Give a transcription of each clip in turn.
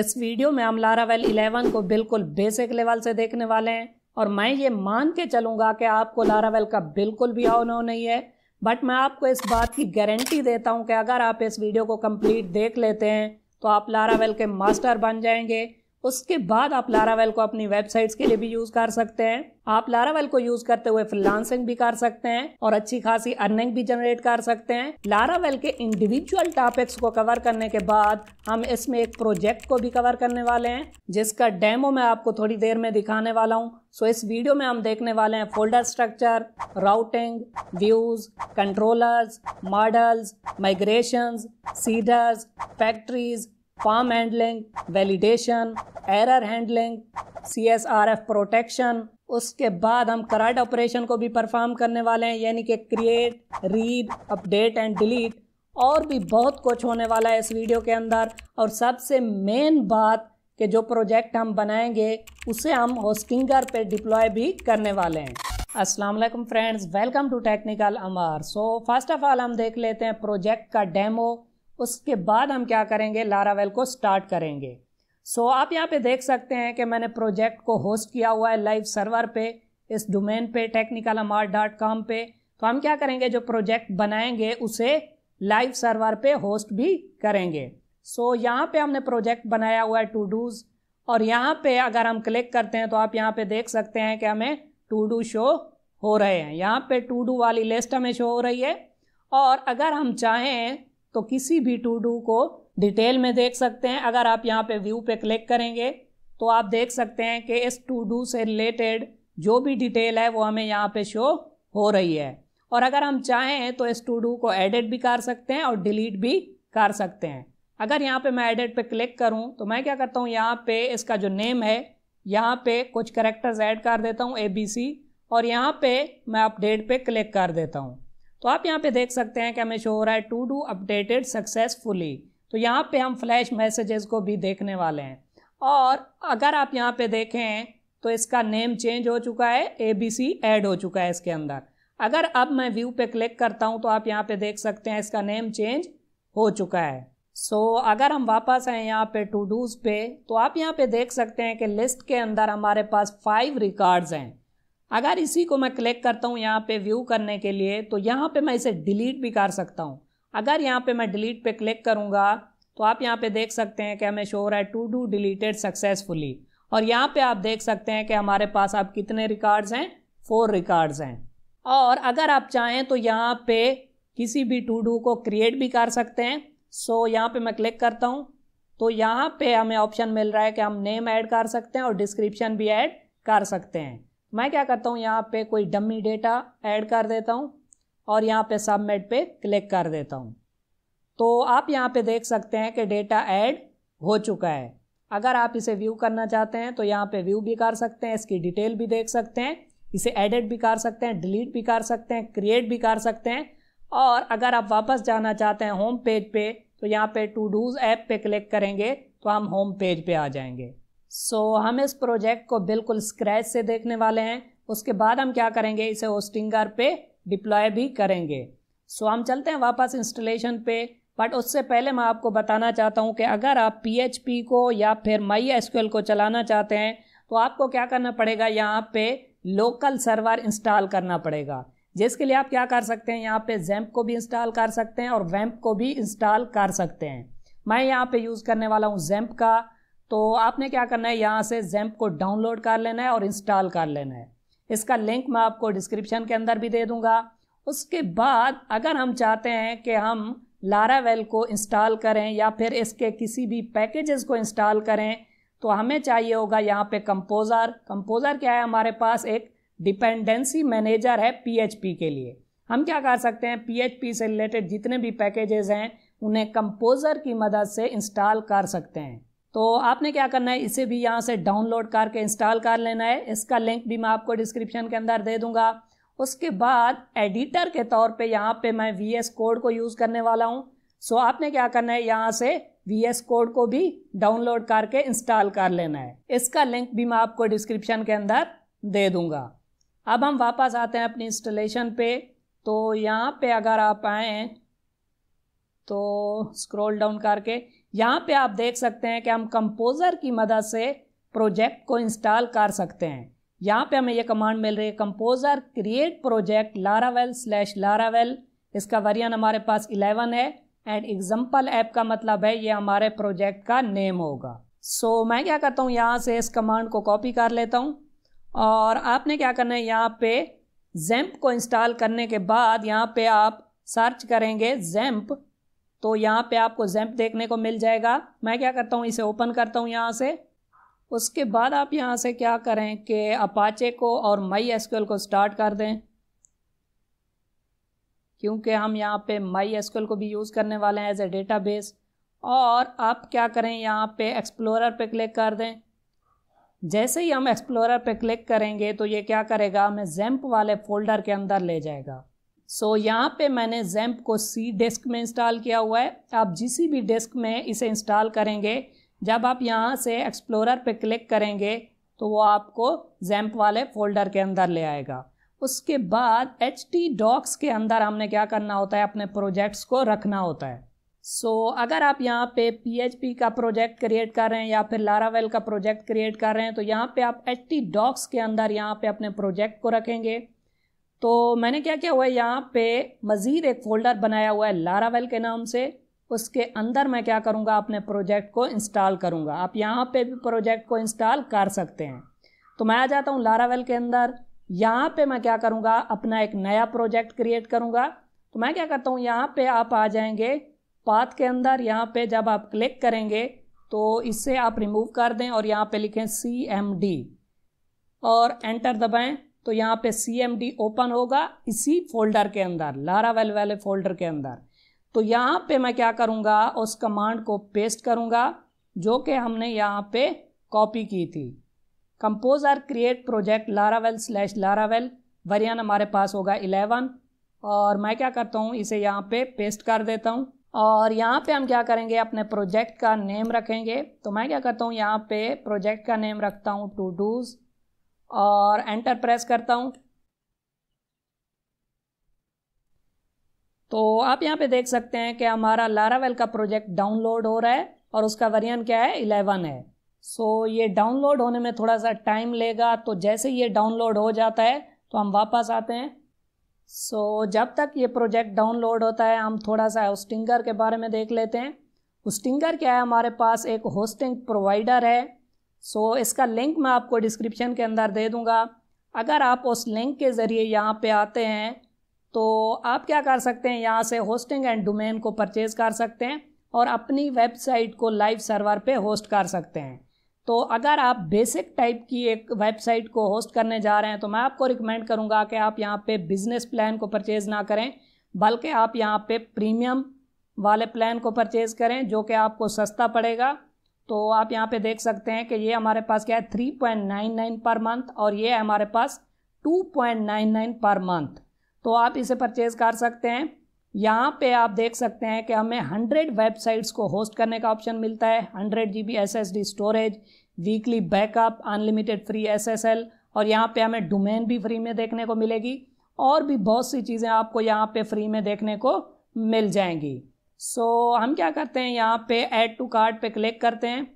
इस वीडियो में हम लारा वेल इलेवन को बिल्कुल बेसिक लेवल से देखने वाले हैं और मैं ये मान के चलूँगा कि आपको लारा वेल का बिल्कुल भी अनुभव नहीं है बट मैं आपको इस बात की गारंटी देता हूँ कि अगर आप इस वीडियो को कंप्लीट देख लेते हैं तो आप लारा वेल के मास्टर बन जाएंगे उसके बाद आप लारावेल को अपनी वेबसाइट्स के लिए भी यूज कर सकते हैं आप लारावेल को यूज करते हुए फ्रीलांसिंग भी कर सकते हैं और अच्छी खासी अर्निंग भी जनरेट कर सकते हैं लारावेल के इंडिविजुअल टॉपिक्स को कवर करने के बाद हम इसमें एक प्रोजेक्ट को भी कवर करने वाले हैं जिसका डेमो मैं आपको थोड़ी देर में दिखाने वाला हूँ सो इस वीडियो में हम देखने वाले हैं folder structure routing views controllers models migration seeders factories form handling validation error handling C S R F protection उसके बाद हम करंट ऑपरेशन को भी परफॉर्म करने वाले हैं यानी कि create read update and delete और भी बहुत कुछ होने वाला है इस वीडियो के अंदर और सबसे मेन बात कि जो प्रोजेक्ट हम बनाएंगे उसे हम होस्टिंगर पे डिप्लॉय भी करने वाले हैं अस्सलाम वालेकुम friends welcome to technical Amar so first of all हम देख लेते हैं प्रोजेक्ट का डेमो उसके बाद हम क्या करेंगे लारावेल को स्टार्ट करेंगे सो so, आप यहाँ पे देख सकते हैं कि मैंने प्रोजेक्ट को होस्ट किया हुआ है लाइव सर्वर पे इस डोमेन पे टेक्निकल अमार डॉट कॉम पे तो हम क्या करेंगे जो प्रोजेक्ट बनाएंगे उसे लाइव सर्वर पे होस्ट भी करेंगे सो so, यहाँ पे हमने प्रोजेक्ट बनाया हुआ है टू डूज़ और यहाँ पे अगर हम क्लिक करते हैं तो आप यहाँ पे देख सकते हैं कि हमें टू डू शो हो रहे हैं यहाँ पे टू डू वाली लिस्ट हमें शो हो रही है और अगर हम चाहें तो किसी भी टू डू को डिटेल में देख सकते हैं अगर आप यहाँ पे व्यू पे क्लिक करेंगे तो आप देख सकते हैं कि इस टू डू से रिलेटेड जो भी डिटेल है वो हमें यहाँ पे शो हो रही है और अगर हम चाहें तो इस टू डू को एडिट भी कर सकते हैं और डिलीट भी कर सकते हैं अगर यहाँ पे मैं एडिट पे क्लिक करूँ तो मैं क्या करता हूँ यहाँ पे इसका जो नेम है यहाँ पे कुछ करेक्टर्स ऐड कर देता हूँ ए बी सी और यहाँ पे मैं अपडेट पे क्लिक कर देता हूँ तो आप यहाँ पे देख सकते हैं कि हमें शो हो रहा है टू डू अपडेटेड सक्सेसफुली तो यहाँ पे हम फ्लैश मैसेजेस को भी देखने वाले हैं और अगर आप यहाँ पे देखें तो इसका नेम चेंज हो चुका है ए बी सी एड हो चुका है इसके अंदर अगर अब मैं व्यू पे क्लिक करता हूँ तो आप यहाँ पे देख सकते हैं इसका नेम चेंज हो चुका है सो so, अगर हम वापस आए यहाँ पे टू डूज पे तो आप यहाँ पे देख सकते हैं कि लिस्ट के अंदर हमारे पास फाइव रिकॉर्ड्स हैं अगर इसी को मैं क्लिक करता हूँ यहाँ पे व्यू करने के लिए तो यहाँ पे मैं इसे डिलीट भी कर सकता हूँ अगर यहाँ पे मैं डिलीट पे क्लिक करूँगा तो आप यहाँ पे देख सकते हैं कि हमें शोर है टू डू डिलीटेड सक्सेसफुली और यहाँ पे आप देख सकते हैं कि हमारे पास आप कितने रिकॉर्ड्स हैं फोर रिकॉर्ड्स हैं और अगर आप चाहें तो यहाँ पे किसी भी टू डू को क्रिएट भी कर सकते हैं सो so, यहाँ पर मैं क्लिक करता हूँ तो यहाँ पर हमें ऑप्शन मिल रहा है कि हम नेम ऐड कर सकते हैं और डिस्क्रिप्शन भी ऐड कर सकते हैं मैं क्या करता हूँ यहाँ पे कोई डमी डेटा ऐड कर देता हूँ और यहाँ पे सबमिट पे क्लिक कर देता हूँ तो आप यहाँ पे देख सकते हैं कि डेटा ऐड हो चुका है अगर आप इसे व्यू करना चाहते हैं तो यहाँ पे व्यू भी कर सकते हैं इसकी डिटेल भी देख सकते हैं इसे एडिट भी कर सकते हैं डिलीट भी कर सकते हैं क्रिएट भी कर सकते हैं और अगर आप वापस जाना चाहते हैं होम पेज पर तो यहाँ पर टू डूज़ ऐप पर क्लिक करेंगे तो हम होम पेज पर आ जाएंगे सो so, हम इस प्रोजेक्ट को बिल्कुल स्क्रैच से देखने वाले हैं उसके बाद हम क्या करेंगे इसे होस्टिंगर पे डिप्लॉय भी करेंगे सो so, हम चलते हैं वापस इंस्टॉलेशन पे बट उससे पहले मैं आपको बताना चाहता हूँ कि अगर आप पी को या फिर माई को चलाना चाहते हैं तो आपको क्या करना पड़ेगा यहाँ पे लोकल सर्वर इंस्टॉल करना पड़ेगा जिसके लिए आप क्या कर सकते हैं यहाँ पे जैम्प को भी इंस्टॉल कर सकते हैं और वैम्प को भी इंस्टॉल कर सकते हैं मैं यहाँ पे यूज़ करने वाला हूँ जैम्प का तो आपने क्या करना है यहाँ से जैम्प को डाउनलोड कर लेना है और इंस्टॉल कर लेना है इसका लिंक मैं आपको डिस्क्रिप्शन के अंदर भी दे दूंगा उसके बाद अगर हम चाहते हैं कि हम लारावेल को इंस्टॉल करें या फिर इसके किसी भी पैकेजेस को इंस्टॉल करें तो हमें चाहिए होगा यहाँ पे कंपोज़र कंपोज़र क्या है हमारे पास एक डिपेंडेंसी मैनेजर है पीएचपी के लिए हम क्या कर सकते हैं पीएचपी से रिलेटेड जितने भी पैकेजेस हैं उन्हें कंपोज़र की मदद से इंस्टॉल कर सकते हैं तो आपने क्या करना है इसे भी यहाँ से डाउनलोड करके इंस्टॉल कर लेना है इसका लिंक भी मैं आपको डिस्क्रिप्शन के अंदर दे दूंगा उसके बाद एडिटर के तौर पे यहाँ पे मैं वी एस कोड को यूज़ करने वाला हूँ सो आपने क्या करना है यहाँ से वी एस कोड को भी डाउनलोड करके इंस्टॉल कर लेना है इसका लिंक भी मैं आपको डिस्क्रिप्शन के अंदर दे दूंगा अब हम वापस आते हैं अपनी इंस्टॉलेशन पे तो यहाँ पे अगर आप आएँ तो स्क्रॉल डाउन करके यहाँ पे आप देख सकते हैं कि हम कंपोज़र की मदद से प्रोजेक्ट को इंस्टॉल कर सकते हैं यहाँ पे हमें ये कमांड मिल रही है composer create project Laravel slash Laravel इसका वरियन हमारे पास 11 है एंड एग्जाम्पल ऐप का मतलब है ये हमारे प्रोजेक्ट का नेम होगा सो so, मैं क्या करता हूँ यहाँ से इस कमांड को कॉपी कर लेता हूँ और आपने क्या करना है यहाँ पे जैम्प को इंस्टॉल करने के बाद यहाँ पे आप सर्च करेंगे जैम्प तो यहाँ पे आपको जैम्प देखने को मिल जाएगा मैं क्या करता हूँ इसे ओपन करता हूँ यहाँ से उसके बाद आप यहाँ से क्या करें कि अपाचे को और मई एस को स्टार्ट कर दें क्योंकि हम यहाँ पे माई एस को भी यूज़ करने वाले हैं एज ए डेटा बेस और आप क्या करें यहाँ पे एक्सप्लोरर पे क्लिक कर दें जैसे ही हम एक्सप्लोरर पे क्लिक करेंगे तो ये क्या करेगा हमें जैम्प वाले फोल्डर के अंदर ले जाएगा सो so, यहाँ पे मैंने जैम्प को सी डेस्क में इंस्टॉल किया हुआ है आप जिस भी डेस्क में इसे इंस्टॉल करेंगे जब आप यहाँ से एक्सप्लोरर पे क्लिक करेंगे तो वो आपको जैम्प वाले फोल्डर के अंदर ले आएगा उसके बाद एच टी डॉक्स के अंदर हमने क्या करना होता है अपने प्रोजेक्ट्स को रखना होता है सो so, अगर आप यहाँ पे पी का प्रोजेक्ट क्रिएट कर रहे हैं या फिर लारावेल का प्रोजेक्ट क्रिएट कर रहे हैं तो यहाँ पे आप एच टी डॉक्स के अंदर यहाँ पे अपने प्रोजेक्ट को रखेंगे तो मैंने क्या किया हुआ है यहाँ पे मज़ीद एक फ़ोल्डर बनाया हुआ है लारावेल के नाम से उसके अंदर मैं क्या करूँगा अपने प्रोजेक्ट को इंस्टॉल करूँगा आप यहाँ पे भी प्रोजेक्ट को इंस्टॉल कर सकते हैं तो मैं आ जाता हूँ लारावेल के अंदर यहाँ पे मैं क्या करूँगा अपना एक नया प्रोजेक्ट क्रिएट करूँगा तो मैं क्या करता हूँ यहाँ पर आप आ जाएंगे पाथ के अंदर यहाँ पर जब आप क्लिक करेंगे तो इससे आप रिमूव कर दें और यहाँ पर लिखें सी एम डी और एंटर दबाएँ तो यहाँ पे सी एम डी ओपन होगा इसी फोल्डर के अंदर लारावेल वाले फोल्डर के अंदर तो यहाँ पे मैं क्या करूँगा उस कमांड को पेस्ट करूँगा जो कि हमने यहाँ पे कॉपी की थी composer create project Laravel slash Laravel वरियन हमारे पास होगा इलेवन और मैं क्या करता हूँ इसे यहाँ पे पेस्ट कर देता हूँ और यहाँ पे हम क्या करेंगे अपने प्रोजेक्ट का नेम रखेंगे तो मैं क्या करता हूँ यहाँ पे प्रोजेक्ट का नेम रखता हूँ टू डूज़ और एंटर प्रेस करता हूँ तो आप यहाँ पे देख सकते हैं कि हमारा लारावेल का प्रोजेक्ट डाउनलोड हो रहा है और उसका वरियन क्या है इलेवन है सो so, ये डाउनलोड होने में थोड़ा सा टाइम लेगा तो जैसे ये डाउनलोड हो जाता है तो हम वापस आते हैं सो so, जब तक ये प्रोजेक्ट डाउनलोड होता है हम थोड़ा सा होस्टिंगर के बारे में देख लेते हैं होस्टिंगर क्या है हमारे पास एक होस्टिंग प्रोवाइडर है सो so, इसका लिंक मैं आपको डिस्क्रिप्शन के अंदर दे दूँगा अगर आप उस लिंक के ज़रिए यहाँ पे आते हैं तो आप क्या कर सकते हैं यहाँ से होस्टिंग एंड डोमेन को परचेज़ कर सकते हैं और अपनी वेबसाइट को लाइव सर्वर पे होस्ट कर सकते हैं तो अगर आप बेसिक टाइप की एक वेबसाइट को होस्ट करने जा रहे हैं तो मैं आपको रिकमेंड करूँगा कि आप यहाँ पर बिज़नेस प्लान को परचेज़ ना करें बल्कि आप यहाँ पर प्रीमियम वाले प्लान को परचेज़ करें जो कि आपको सस्ता पड़ेगा तो आप यहाँ पे देख सकते हैं कि ये हमारे पास क्या है three point nine nine per month और ये है हमारे पास two point nine nine per month तो आप इसे परचेज़ कर सकते हैं यहाँ पे आप देख सकते हैं कि हमें हंड्रेड वेबसाइट्स को होस्ट करने का ऑप्शन मिलता है hundred G B S S D storage weekly backup unlimited free S S L और यहाँ पर हमें डोमेन भी फ्री में देखने को मिलेगी और भी बहुत सी चीज़ें आपको यहाँ पर फ्री में देखने को मिल जाएंगी सो so, हम क्या करते हैं यहाँ पे ऐड टू कार्ड पे क्लिक करते हैं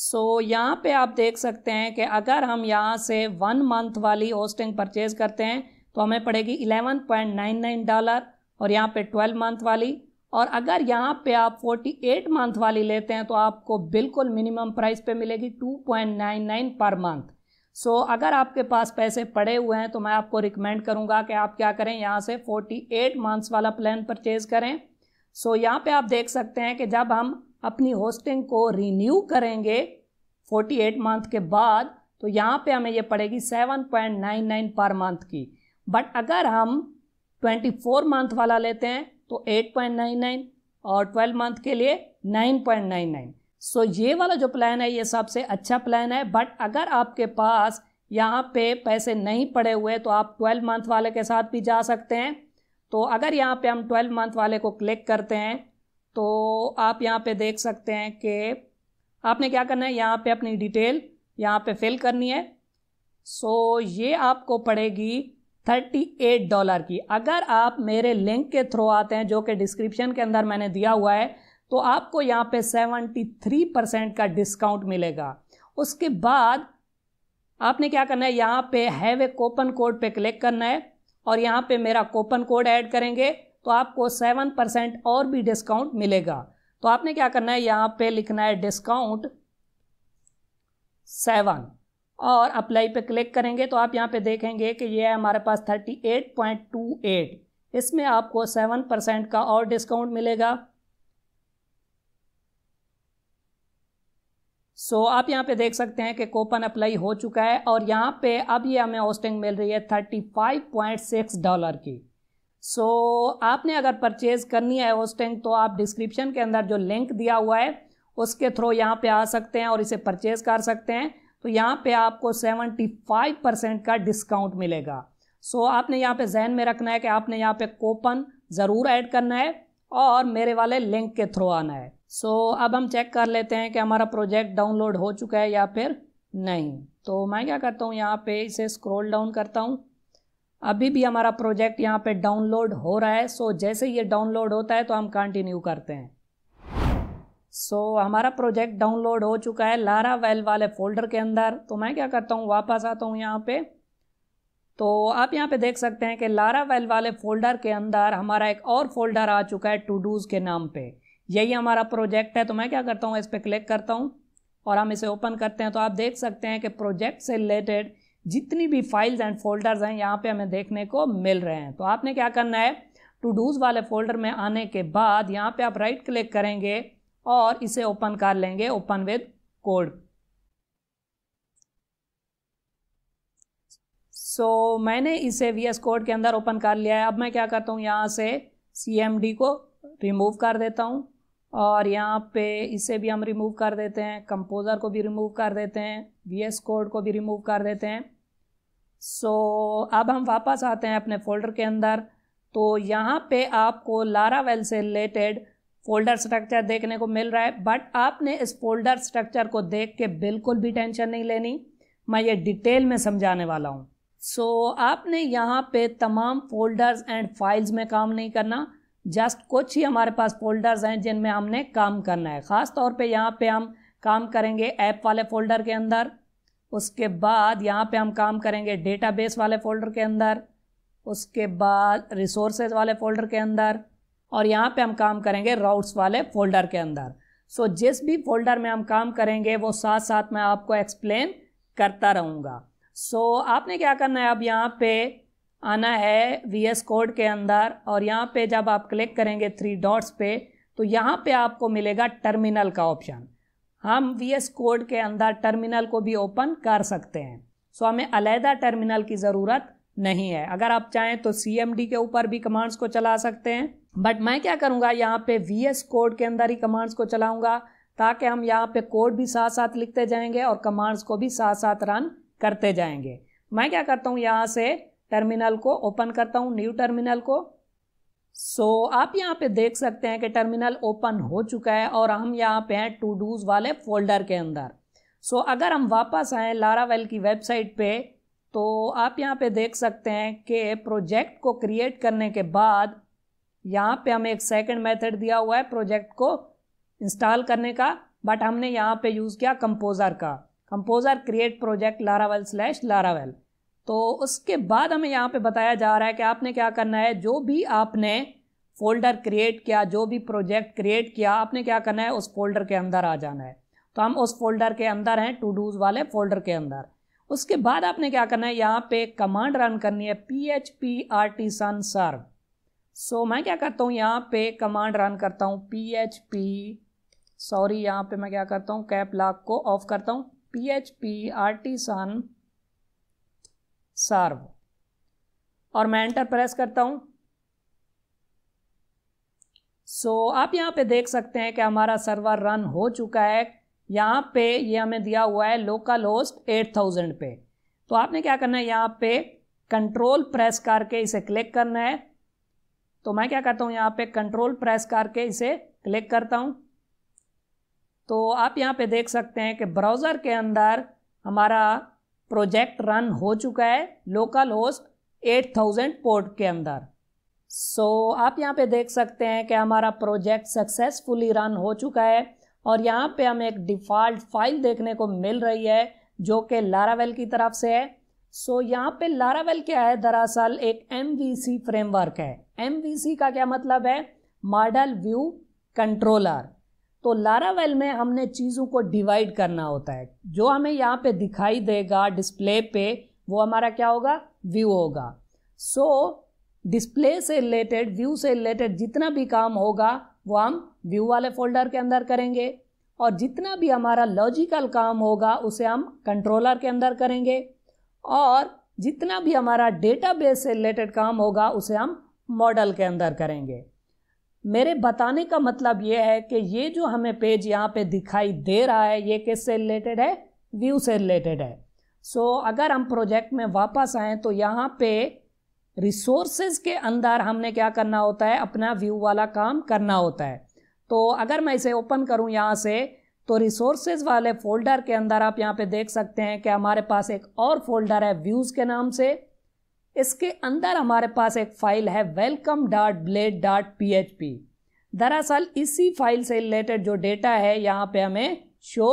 सो so, यहाँ पे आप देख सकते हैं कि अगर हम यहाँ से वन मंथ वाली होस्टिंग परचेज करते हैं तो हमें पड़ेगी eleven point nine nine dollar और यहाँ पे ट्वेल्व मंथ वाली और अगर यहाँ पे आप फोर्टी एट मंथ वाली लेते हैं तो आपको बिल्कुल मिनिमम प्राइस पे मिलेगी two point nine nine per month so so, अगर आपके पास पैसे पड़े हुए हैं तो मैं आपको रिकमेंड करूंगा कि आप क्या करें यहाँ से 48 मंथ्स वाला प्लान परचेज करें सो so, यहाँ पे आप देख सकते हैं कि जब हम अपनी होस्टिंग को रिन्यू करेंगे 48 मंथ के बाद तो यहाँ पे हमें ये पड़ेगी 7.99 पर मंथ की बट अगर हम 24 मंथ वाला लेते हैं तो 8.99 और 12 मंथ के लिए 9.99 सो ये वाला जो प्लान है ये सबसे अच्छा प्लान है बट अगर आपके पास यहाँ पे पैसे नहीं पड़े हुए तो आप 12 मंथ वाले के साथ भी जा सकते हैं तो अगर यहाँ पे हम 12 मंथ वाले को क्लिक करते हैं तो आप यहाँ पे देख सकते हैं कि आपने क्या करना है यहाँ पे अपनी डिटेल यहाँ पे फिल करनी है सो ये आपको पड़ेगी 38 डॉलर की अगर आप मेरे लिंक के थ्रू आते हैं जो कि डिस्क्रिप्शन के अंदर मैंने दिया हुआ है तो आपको यहाँ पे 73 परसेंट का डिस्काउंट मिलेगा उसके बाद आपने क्या करना है यहाँ पे हैव ए कोपन कोड पे क्लिक करना है और यहाँ पे मेरा कोपन कोड ऐड करेंगे तो आपको सेवन परसेंट और भी डिस्काउंट मिलेगा तो आपने क्या करना है यहाँ पे लिखना है डिस्काउंट सेवन और अप्लाई पे क्लिक करेंगे तो आप यहाँ पे देखेंगे कि ये है हमारे पास thirty eight point two eight इसमें आपको सेवन परसेंट का और डिस्काउंट मिलेगा सो so, आप यहाँ पे देख सकते हैं कि कोपन अप्लाई हो चुका है और यहाँ पे अब ये हमें होस्टिंग मिल रही है thirty five point six dollar की सो so, आपने अगर परचेज़ करनी है होस्टिंग तो आप डिस्क्रिप्शन के अंदर जो लिंक दिया हुआ है उसके थ्रू यहाँ पे आ सकते हैं और इसे परचेज़ कर सकते हैं तो यहाँ पे आपको सेवेंटी फाइव परसेंट का डिस्काउंट मिलेगा सो so, आपने यहाँ पे जहन में रखना है कि आपने यहाँ पे कोपन ज़रूर ऐड करना है और मेरे वाले लिंक के थ्रू आना है सो so, अब हम चेक कर लेते हैं कि हमारा प्रोजेक्ट डाउनलोड हो चुका है या फिर नहीं तो मैं क्या करता हूँ यहाँ पे इसे स्क्रॉल डाउन करता हूँ अभी भी हमारा प्रोजेक्ट यहाँ पे डाउनलोड हो रहा है सो so, जैसे ये डाउनलोड होता है तो हम कंटिन्यू करते हैं सो so, हमारा प्रोजेक्ट डाउनलोड हो चुका है लारा वेल वाले फोल्डर के अंदर तो मैं क्या करता हूँ वापस आता हूँ यहाँ पर तो आप यहाँ पे देख सकते हैं कि लारा वेल वाले फोल्डर के अंदर हमारा एक और फोल्डर आ चुका है टू डूज़ के नाम पे यही हमारा प्रोजेक्ट है तो मैं क्या करता हूँ इस पर क्लिक करता हूँ और हम इसे ओपन करते हैं तो आप देख सकते हैं कि प्रोजेक्ट से रिलेटेड जितनी भी फाइल्स एंड फोल्डर्स हैं यहाँ पे हमें देखने को मिल रहे हैं तो आपने क्या करना है टू डूज वाले फोल्डर में आने के बाद यहाँ पे आप राइट क्लिक करेंगे और इसे ओपन कर लेंगे ओपन विद कोड सो मैंने इसे वी एस कोड के अंदर ओपन कर लिया है अब मैं क्या करता हूँ यहाँ से सी एम डी को रिमूव कर देता हूँ और यहाँ पे इसे भी हम रिमूव कर देते हैं कंपोज़र को भी रिमूव कर देते हैं वी एस कोड को भी रिमूव कर देते हैं सो so, अब हम वापस आते हैं अपने फोल्डर के अंदर तो यहाँ पे आपको लारावेल से रिलेटेड फोल्डर स्ट्रक्चर देखने को मिल रहा है बट आपने इस फोल्डर स्ट्रक्चर को देख के बिल्कुल भी टेंशन नहीं लेनी मैं ये डिटेल में समझाने वाला हूँ सो so, आपने यहाँ पे तमाम फोल्डर्स एंड फाइल्स में काम नहीं करना जस्ट कुछ ही हमारे पास फोल्डर्स हैं जिनमें हमने काम करना है ख़ास तौर पे यहाँ पे हम काम करेंगे ऐप वाले फ़ोल्डर के अंदर उसके बाद यहाँ पे हम काम करेंगे डेटाबेस वाले फ़ोल्डर के अंदर उसके बाद रिसोर्सेज वाले फ़ोल्डर के अंदर और यहाँ पे हम काम करेंगे राउट्स वाले फ़ोल्डर के अंदर सो so, जिस भी फोल्डर में हम काम करेंगे वो साथ साथ मैं आपको एक्सप्लेन करता रहूँगा सो so, आपने क्या करना है अब यहाँ पे आना है वी एस कोड के अंदर और यहाँ पे जब आप क्लिक करेंगे थ्री डॉट्स पे तो यहाँ पे आपको मिलेगा टर्मिनल का ऑप्शन हम वी एस कोड के अंदर टर्मिनल को भी ओपन कर सकते हैं सो हमें अलहदा टर्मिनल की ज़रूरत नहीं है अगर आप चाहें तो सी एम डी के ऊपर भी कमांड्स को चला सकते हैं बट मैं क्या करूँगा यहाँ पे वी एस कोड के अंदर ही कमांड्स को चलाऊँगा ताकि हम यहाँ पे कोड भी साथ साथ लिखते जाएंगे और कमांड्स को भी साथ साथ रन करते जाएंगे मैं क्या करता हूँ यहाँ से टर्मिनल को ओपन करता हूँ न्यू टर्मिनल को सो so, आप यहाँ पे देख सकते हैं कि टर्मिनल ओपन हो चुका है और हम यहाँ पे हैं टू डूज वाले फोल्डर के अंदर सो so, अगर हम वापस आएँ लारावेल की वेबसाइट पे तो आप यहाँ पे देख सकते हैं कि प्रोजेक्ट को क्रिएट करने के बाद यहाँ पे हमें एक सेकंड मेथड दिया हुआ है प्रोजेक्ट को इंस्टॉल करने का बट हमने यहाँ पे यूज़ किया कंपोज़र का composer create project Laravel slash Laravel तो उसके बाद हमें यहाँ पे बताया जा रहा है कि आपने क्या करना है जो भी आपने फोल्डर क्रिएट किया जो भी प्रोजेक्ट क्रिएट किया आपने क्या करना है उस फोल्डर के अंदर आ जाना है तो हम उस फोल्डर के अंदर हैं टू डूज वाले फोल्डर के अंदर उसके बाद आपने क्या करना है यहाँ पे कमांड रन करनी है P H P artisan serve so मैं क्या करता हूँ यहाँ पे कमांड रन करता हूँ पी एच पी सॉरी यहाँ पे मैं क्या करता हूँ कैप लॉक को ऑफ करता हूँ P H P artisan serve और मैं एंटर प्रेस करता हूं सो so, आप यहां पे देख सकते हैं कि हमारा सर्वर रन हो चुका है यहां पे ये यह हमें दिया हुआ है लोकल होस्ट एट थाउजेंड पे तो आपने क्या करना है यहां पे कंट्रोल प्रेस करके इसे क्लिक करना है तो मैं क्या करता हूं यहां पे कंट्रोल प्रेस करके इसे क्लिक करता हूं तो आप यहां पे देख सकते हैं कि ब्राउज़र के अंदर हमारा प्रोजेक्ट रन हो चुका है लोकल होस्ट 8000 पोर्ट के अंदर सो so, आप यहाँ पे देख सकते हैं कि हमारा प्रोजेक्ट सक्सेसफुली रन हो चुका है और यहाँ पे हमें एक डिफ़ॉल्ट फाइल देखने को मिल रही है जो कि लारावेल की तरफ से है सो so, यहाँ पे लारावेल क्या है दरअसल एक एम फ्रेमवर्क है एम का क्या मतलब है मॉडल व्यू कंट्रोलर तो लारावेल में हमने चीज़ों को डिवाइड करना होता है जो हमें यहाँ पे दिखाई देगा डिस्प्ले पे वो हमारा क्या होगा व्यू होगा सो so, डिस्प्ले से रिलेटेड व्यू से रिलेटेड जितना भी काम होगा वो हम व्यू वाले फोल्डर के अंदर करेंगे और जितना भी हमारा लॉजिकल काम होगा उसे हम कंट्रोलर के अंदर करेंगे और जितना भी हमारा डेटाबेस से रिलेटेड काम होगा उसे हम मॉडल के अंदर करेंगे मेरे बताने का मतलब ये है कि ये जो हमें पेज यहाँ पे दिखाई दे रहा है ये किससे रिलेटेड है व्यू से रिलेटेड है सो so, अगर हम प्रोजेक्ट में वापस आएँ तो यहाँ पे रिसोर्सेज के अंदर हमने क्या करना होता है अपना व्यू वाला काम करना होता है तो अगर मैं इसे ओपन करूँ यहाँ से तो रिसोर्सेज वाले फोल्डर के अंदर आप यहाँ पे देख सकते हैं कि हमारे पास एक और फोल्डर है व्यूज़ के नाम से इसके अंदर हमारे पास एक फ़ाइल है welcome dot blade dot P H P दरअसल इसी फाइल से रिलेटेड जो डेटा है यहाँ पे हमें शो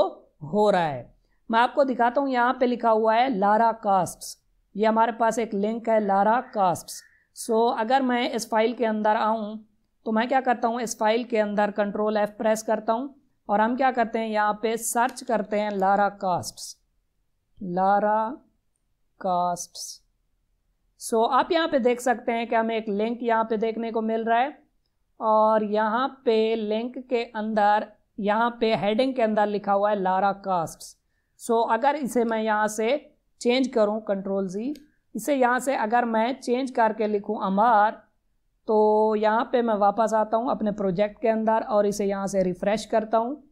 हो रहा है मैं आपको दिखाता हूँ यहाँ पे लिखा हुआ है लारा कास्ट्स ये हमारे पास एक लिंक है लारा कास्ट्स सो अगर मैं इस फाइल के अंदर आऊँ तो मैं क्या करता हूँ इस फाइल के अंदर कंट्रोल एफ प्रेस करता हूँ और हम क्या करते हैं यहाँ पे सर्च करते हैं Laracasts Laracasts so so, आप यहाँ पे देख सकते हैं कि हमें एक लिंक यहाँ पे देखने को मिल रहा है और यहाँ पे लिंक के अंदर यहाँ पे हेडिंग के अंदर लिखा हुआ है लारा कास्ट्स सो so, अगर इसे मैं यहाँ से चेंज करूँ कंट्रोल जी इसे यहाँ से अगर मैं चेंज करके लिखूँ अमार तो यहाँ पे मैं वापस आता हूँ अपने प्रोजेक्ट के अंदर और इसे यहाँ से रिफ़्रेश करता हूँ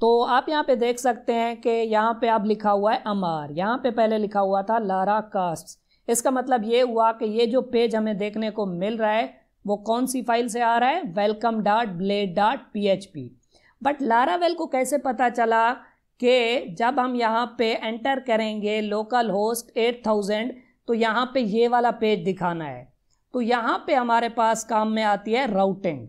तो आप यहाँ पे देख सकते हैं कि यहाँ पे आप लिखा हुआ है अमार यहाँ पे पहले लिखा हुआ था लारा कास्ट्स इसका मतलब ये हुआ कि ये जो पेज हमें देखने को मिल रहा है वो कौन सी फाइल से आ रहा है welcome dot blade dot P H P but Laravel को कैसे पता चला कि जब हम यहाँ पे एंटर करेंगे लोकल होस्ट एट थाउजेंड तो यहाँ पे ये वाला पेज दिखाना है तो यहाँ पे हमारे पास काम में आती है राउटिंग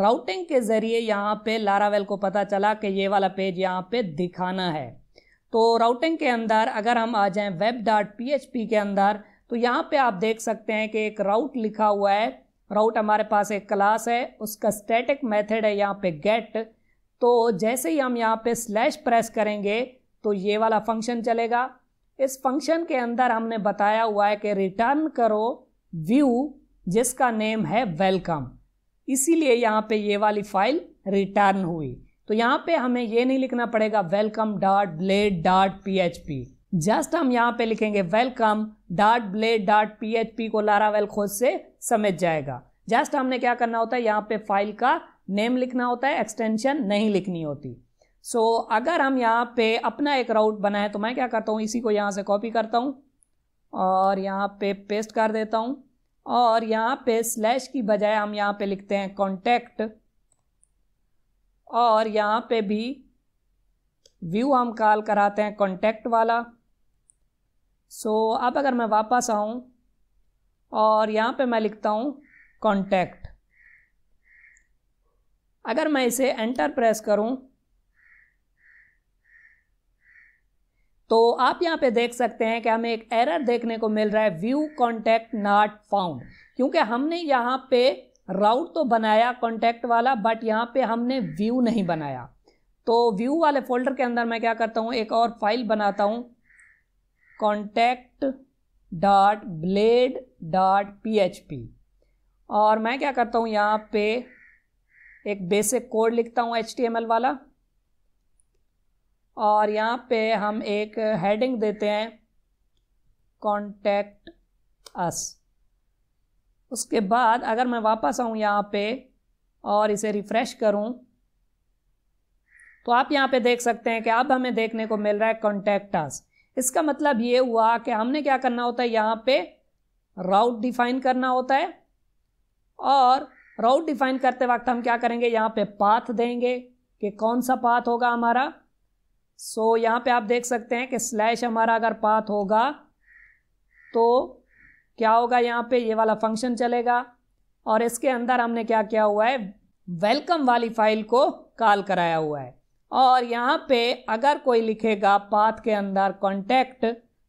राउटिंग के ज़रिए यहाँ पे लारावेल को पता चला कि ये वाला पेज यहाँ पे दिखाना है तो राउटिंग के अंदर अगर हम आ जाएं वेब डॉट पी के अंदर तो यहाँ पे आप देख सकते हैं कि एक राउट लिखा हुआ है राउट हमारे पास एक क्लास है उसका स्टैटिक मेथड है यहाँ पे गेट तो जैसे ही हम यहाँ पे स्लैश प्रेस करेंगे तो ये वाला फंक्शन चलेगा इस फंक्शन के अंदर हमने बताया हुआ है कि रिटर्न करो व्यू जिसका नेम है वेलकम इसीलिए यहाँ पे ये वाली फाइल रिटर्न हुई तो यहाँ पे हमें ये नहीं लिखना पड़ेगा welcome dot blade dot P H P just हम यहाँ पे लिखेंगे welcome dot blade dot P H P को लारावेल खोज से समझ जाएगा जस्ट हमने क्या करना होता है यहाँ पे फाइल का नेम लिखना होता है एक्सटेंशन नहीं लिखनी होती सो so, अगर हम यहाँ पे अपना एक राउट बनाए तो मैं क्या करता हूँ इसी को यहाँ से कॉपी करता हूँ और यहाँ पे पेस्ट कर देता हूँ और यहाँ पे स्लैश की बजाय हम यहाँ पे लिखते हैं कॉन्टैक्ट और यहाँ पे भी व्यू हम कॉल कराते हैं कॉन्टैक्ट वाला सो so, अब अगर मैं वापस आऊँ और यहाँ पे मैं लिखता हूँ कॉन्टैक्ट अगर मैं इसे एंटर प्रेस करूँ तो आप यहाँ पे देख सकते हैं कि हमें एक एरर देखने को मिल रहा है व्यू कॉन्टैक्ट नॉट फाउंड क्योंकि हमने यहाँ पे राउट तो बनाया कॉन्टैक्ट वाला बट यहाँ पे हमने व्यू नहीं बनाया तो व्यू वाले फोल्डर के अंदर मैं क्या करता हूँ एक और फाइल बनाता हूँ contact dot blade dot P H P और मैं क्या करता हूँ यहाँ पे एक बेसिक कोड लिखता हूँ एच टी एम एल वाला और यहाँ पे हम एक हेडिंग देते हैं कॉन्टैक्ट अस उसके बाद अगर मैं वापस आऊँ यहाँ पे और इसे रिफ़्रेश करूँ तो आप यहाँ पे देख सकते हैं कि अब हमें देखने को मिल रहा है कॉन्टैक्ट अस इसका मतलब ये हुआ कि हमने क्या करना होता है यहाँ पे राउट डिफाइन करना होता है और राउट डिफाइन करते वक्त हम क्या करेंगे यहाँ पे पाथ देंगे कि कौन सा पाथ होगा हमारा सो so, यहाँ पे आप देख सकते हैं कि स्लैश हमारा अगर पाथ होगा तो क्या होगा यहाँ पे ये वाला फंक्शन चलेगा और इसके अंदर हमने क्या किया हुआ है वेलकम वाली फाइल को कॉल कराया हुआ है और यहाँ पे अगर कोई लिखेगा पाथ के अंदर कॉन्टैक्ट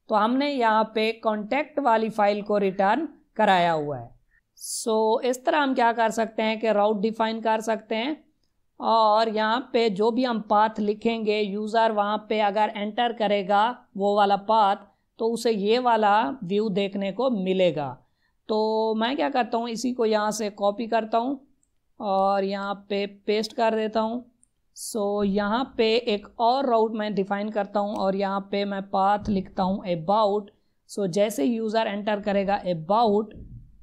तो हमने यहाँ पे कॉन्टैक्ट वाली फाइल को रिटर्न कराया हुआ है सो so, इस तरह हम क्या कर सकते हैं कि राउट डिफाइन कर सकते हैं और यहाँ पे जो भी हम पाथ लिखेंगे यूज़र वहाँ पे अगर एंटर करेगा वो वाला पाथ तो उसे ये वाला व्यू देखने को मिलेगा तो मैं क्या करता हूँ इसी को यहाँ से कॉपी करता हूँ और यहाँ पे पेस्ट कर देता हूँ सो so, यहाँ पे एक और राउट मैं डिफाइन करता हूँ और यहाँ पे मैं पाथ लिखता हूँ अबाउट सो जैसे यूज़र एंटर करेगा अबाउट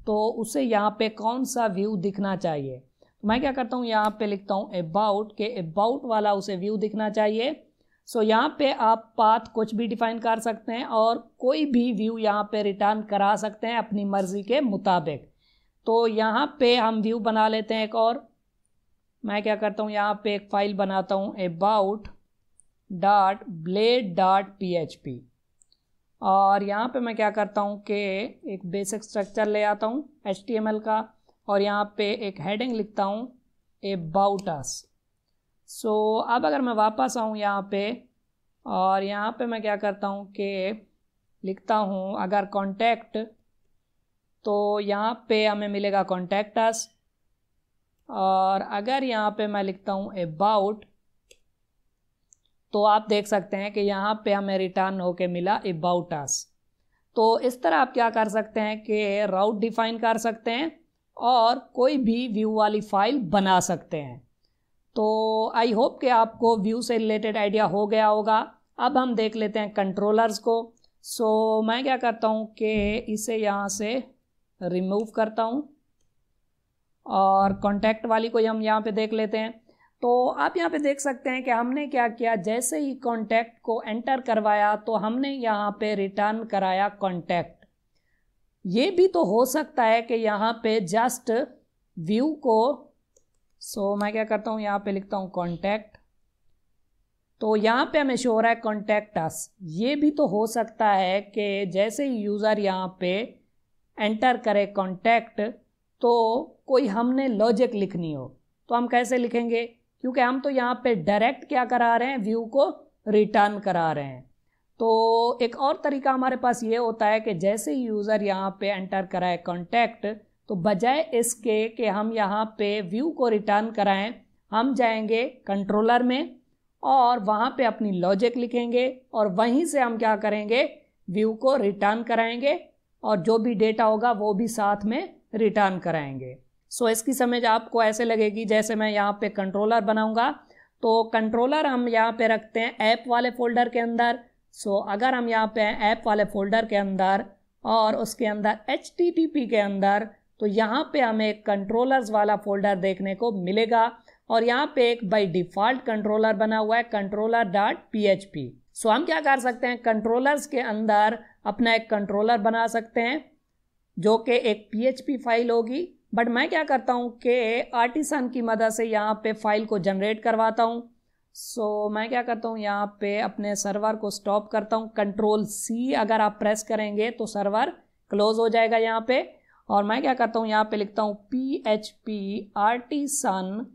तो उसे यहाँ पे कौन सा व्यू दिखना चाहिए तो मैं क्या करता हूँ यहाँ पे लिखता हूँ अबाउट के अबाउट वाला उसे व्यू दिखना चाहिए सो so, यहाँ पे आप पाथ कुछ भी डिफाइन कर सकते हैं और कोई भी व्यू यहाँ पे रिटर्न करा सकते हैं अपनी मर्ज़ी के मुताबिक तो यहाँ पे हम व्यू बना लेते हैं एक और मैं क्या करता हूँ यहाँ पे एक फाइल बनाता हूँ about dot blade dot P H P और यहाँ पे मैं क्या करता हूँ कि एक बेसिक स्ट्रक्चर ले आता हूँ एच टी एम एल का और यहाँ पे एक हेडिंग लिखता हूँ अबाउट अस सो अब अगर मैं वापस आऊँ यहाँ पे और यहाँ पे मैं क्या करता हूँ कि लिखता हूँ अगर कॉन्टैक्ट तो यहाँ पे हमें मिलेगा कॉन्टैक्ट अस और अगर यहाँ पे मैं लिखता हूँ अबाउट तो आप देख सकते हैं कि यहाँ पे हमें रिटर्न होके मिला अबाउट अस तो इस तरह आप क्या कर सकते हैं कि राउट डिफाइन कर सकते हैं और कोई भी व्यू वाली फाइल बना सकते हैं तो आई होप कि आपको व्यू से रिलेटेड आइडिया हो गया होगा अब हम देख लेते हैं कंट्रोलर्स को सो so, मैं क्या करता हूँ कि इसे यहाँ से रिमूव करता हूँ और कॉन्टैक्ट वाली को हम यहाँ पे देख लेते हैं तो आप यहाँ पे देख सकते हैं कि हमने क्या किया जैसे ही कॉन्टैक्ट को एंटर करवाया तो हमने यहाँ पे रिटर्न कराया कॉन्टैक्ट ये भी तो हो सकता है कि यहाँ पे जस्ट व्यू को सो so, मैं क्या करता हूँ यहाँ पे लिखता हूँ कॉन्टैक्ट तो यहाँ पे हमें शो हो रहा है कॉन्टैक्ट अस ये भी तो हो सकता है कि जैसे ही यूज़र यहाँ पे एंटर करे कॉन्टैक्ट तो कोई हमने लॉजिक लिखनी हो तो हम कैसे लिखेंगे क्योंकि हम तो यहाँ पे डायरेक्ट क्या करा रहे हैं व्यू को रिटर्न करा रहे हैं तो एक और तरीका हमारे पास ये होता है कि जैसे ही यूज़र यहाँ पे एंटर कराए कॉन्टैक्ट तो बजाय इसके कि हम यहाँ पे व्यू को रिटर्न कराएं हम जाएंगे कंट्रोलर में और वहाँ पे अपनी लॉजिक लिखेंगे और वहीं से हम क्या करेंगे व्यू को रिटर्न कराएंगे और जो भी डेटा होगा वो भी साथ में रिटर्न कराएंगे सो इसकी समझ आपको ऐसे लगेगी जैसे मैं यहाँ पे कंट्रोलर बनाऊंगा तो कंट्रोलर हम यहाँ पे रखते हैं ऐप वाले फोल्डर के अंदर सो अगर हम यहाँ पे ऐप वाले फोल्डर के अंदर और उसके अंदर एच के अंदर तो यहाँ पे हमें कंट्रोलर्स वाला फोल्डर देखने को मिलेगा और यहाँ पे एक बाई डिफ़ॉल्ट कंट्रोलर बना हुआ है controller dot P H P so हम क्या कर सकते हैं कंट्रोलर्स के अंदर अपना एक कंट्रोलर बना सकते हैं जो कि एक पी एच पी फाइल होगी बट मैं क्या करता हूँ कि आर्टिसन की मदद से यहाँ पे फाइल को जनरेट करवाता हूँ सो so, मैं क्या करता हूँ यहाँ पे अपने सर्वर को स्टॉप करता हूँ कंट्रोल सी अगर आप प्रेस करेंगे तो सर्वर क्लोज हो जाएगा यहाँ पे और मैं क्या करता हूँ यहाँ पे लिखता हूँ P H P artisan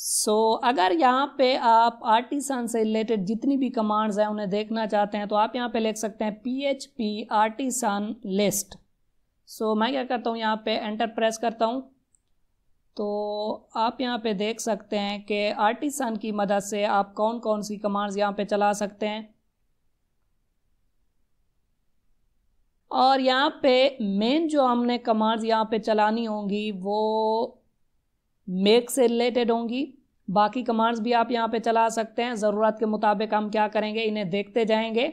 so अगर यहाँ पे आप आर्टिसन से रिलेटेड जितनी भी कमांड्स हैं उन्हें देखना चाहते हैं तो आप यहाँ पे लिख सकते हैं P H P artisan list so so, मैं क्या करता हूँ यहाँ पे एंटर प्रेस करता हूँ तो आप यहाँ पे देख सकते हैं कि आर्टिसन की मदद से आप कौन कौन सी कमांड्स यहाँ पे चला सकते हैं और यहाँ पे मेन जो हमने कमांड्स यहाँ पे चलानी होंगी वो मेक से रिलेटेड होंगी बाकी कमांड्स भी आप यहाँ पे चला सकते हैं ज़रूरत के मुताबिक हम क्या करेंगे इन्हें देखते जाएंगे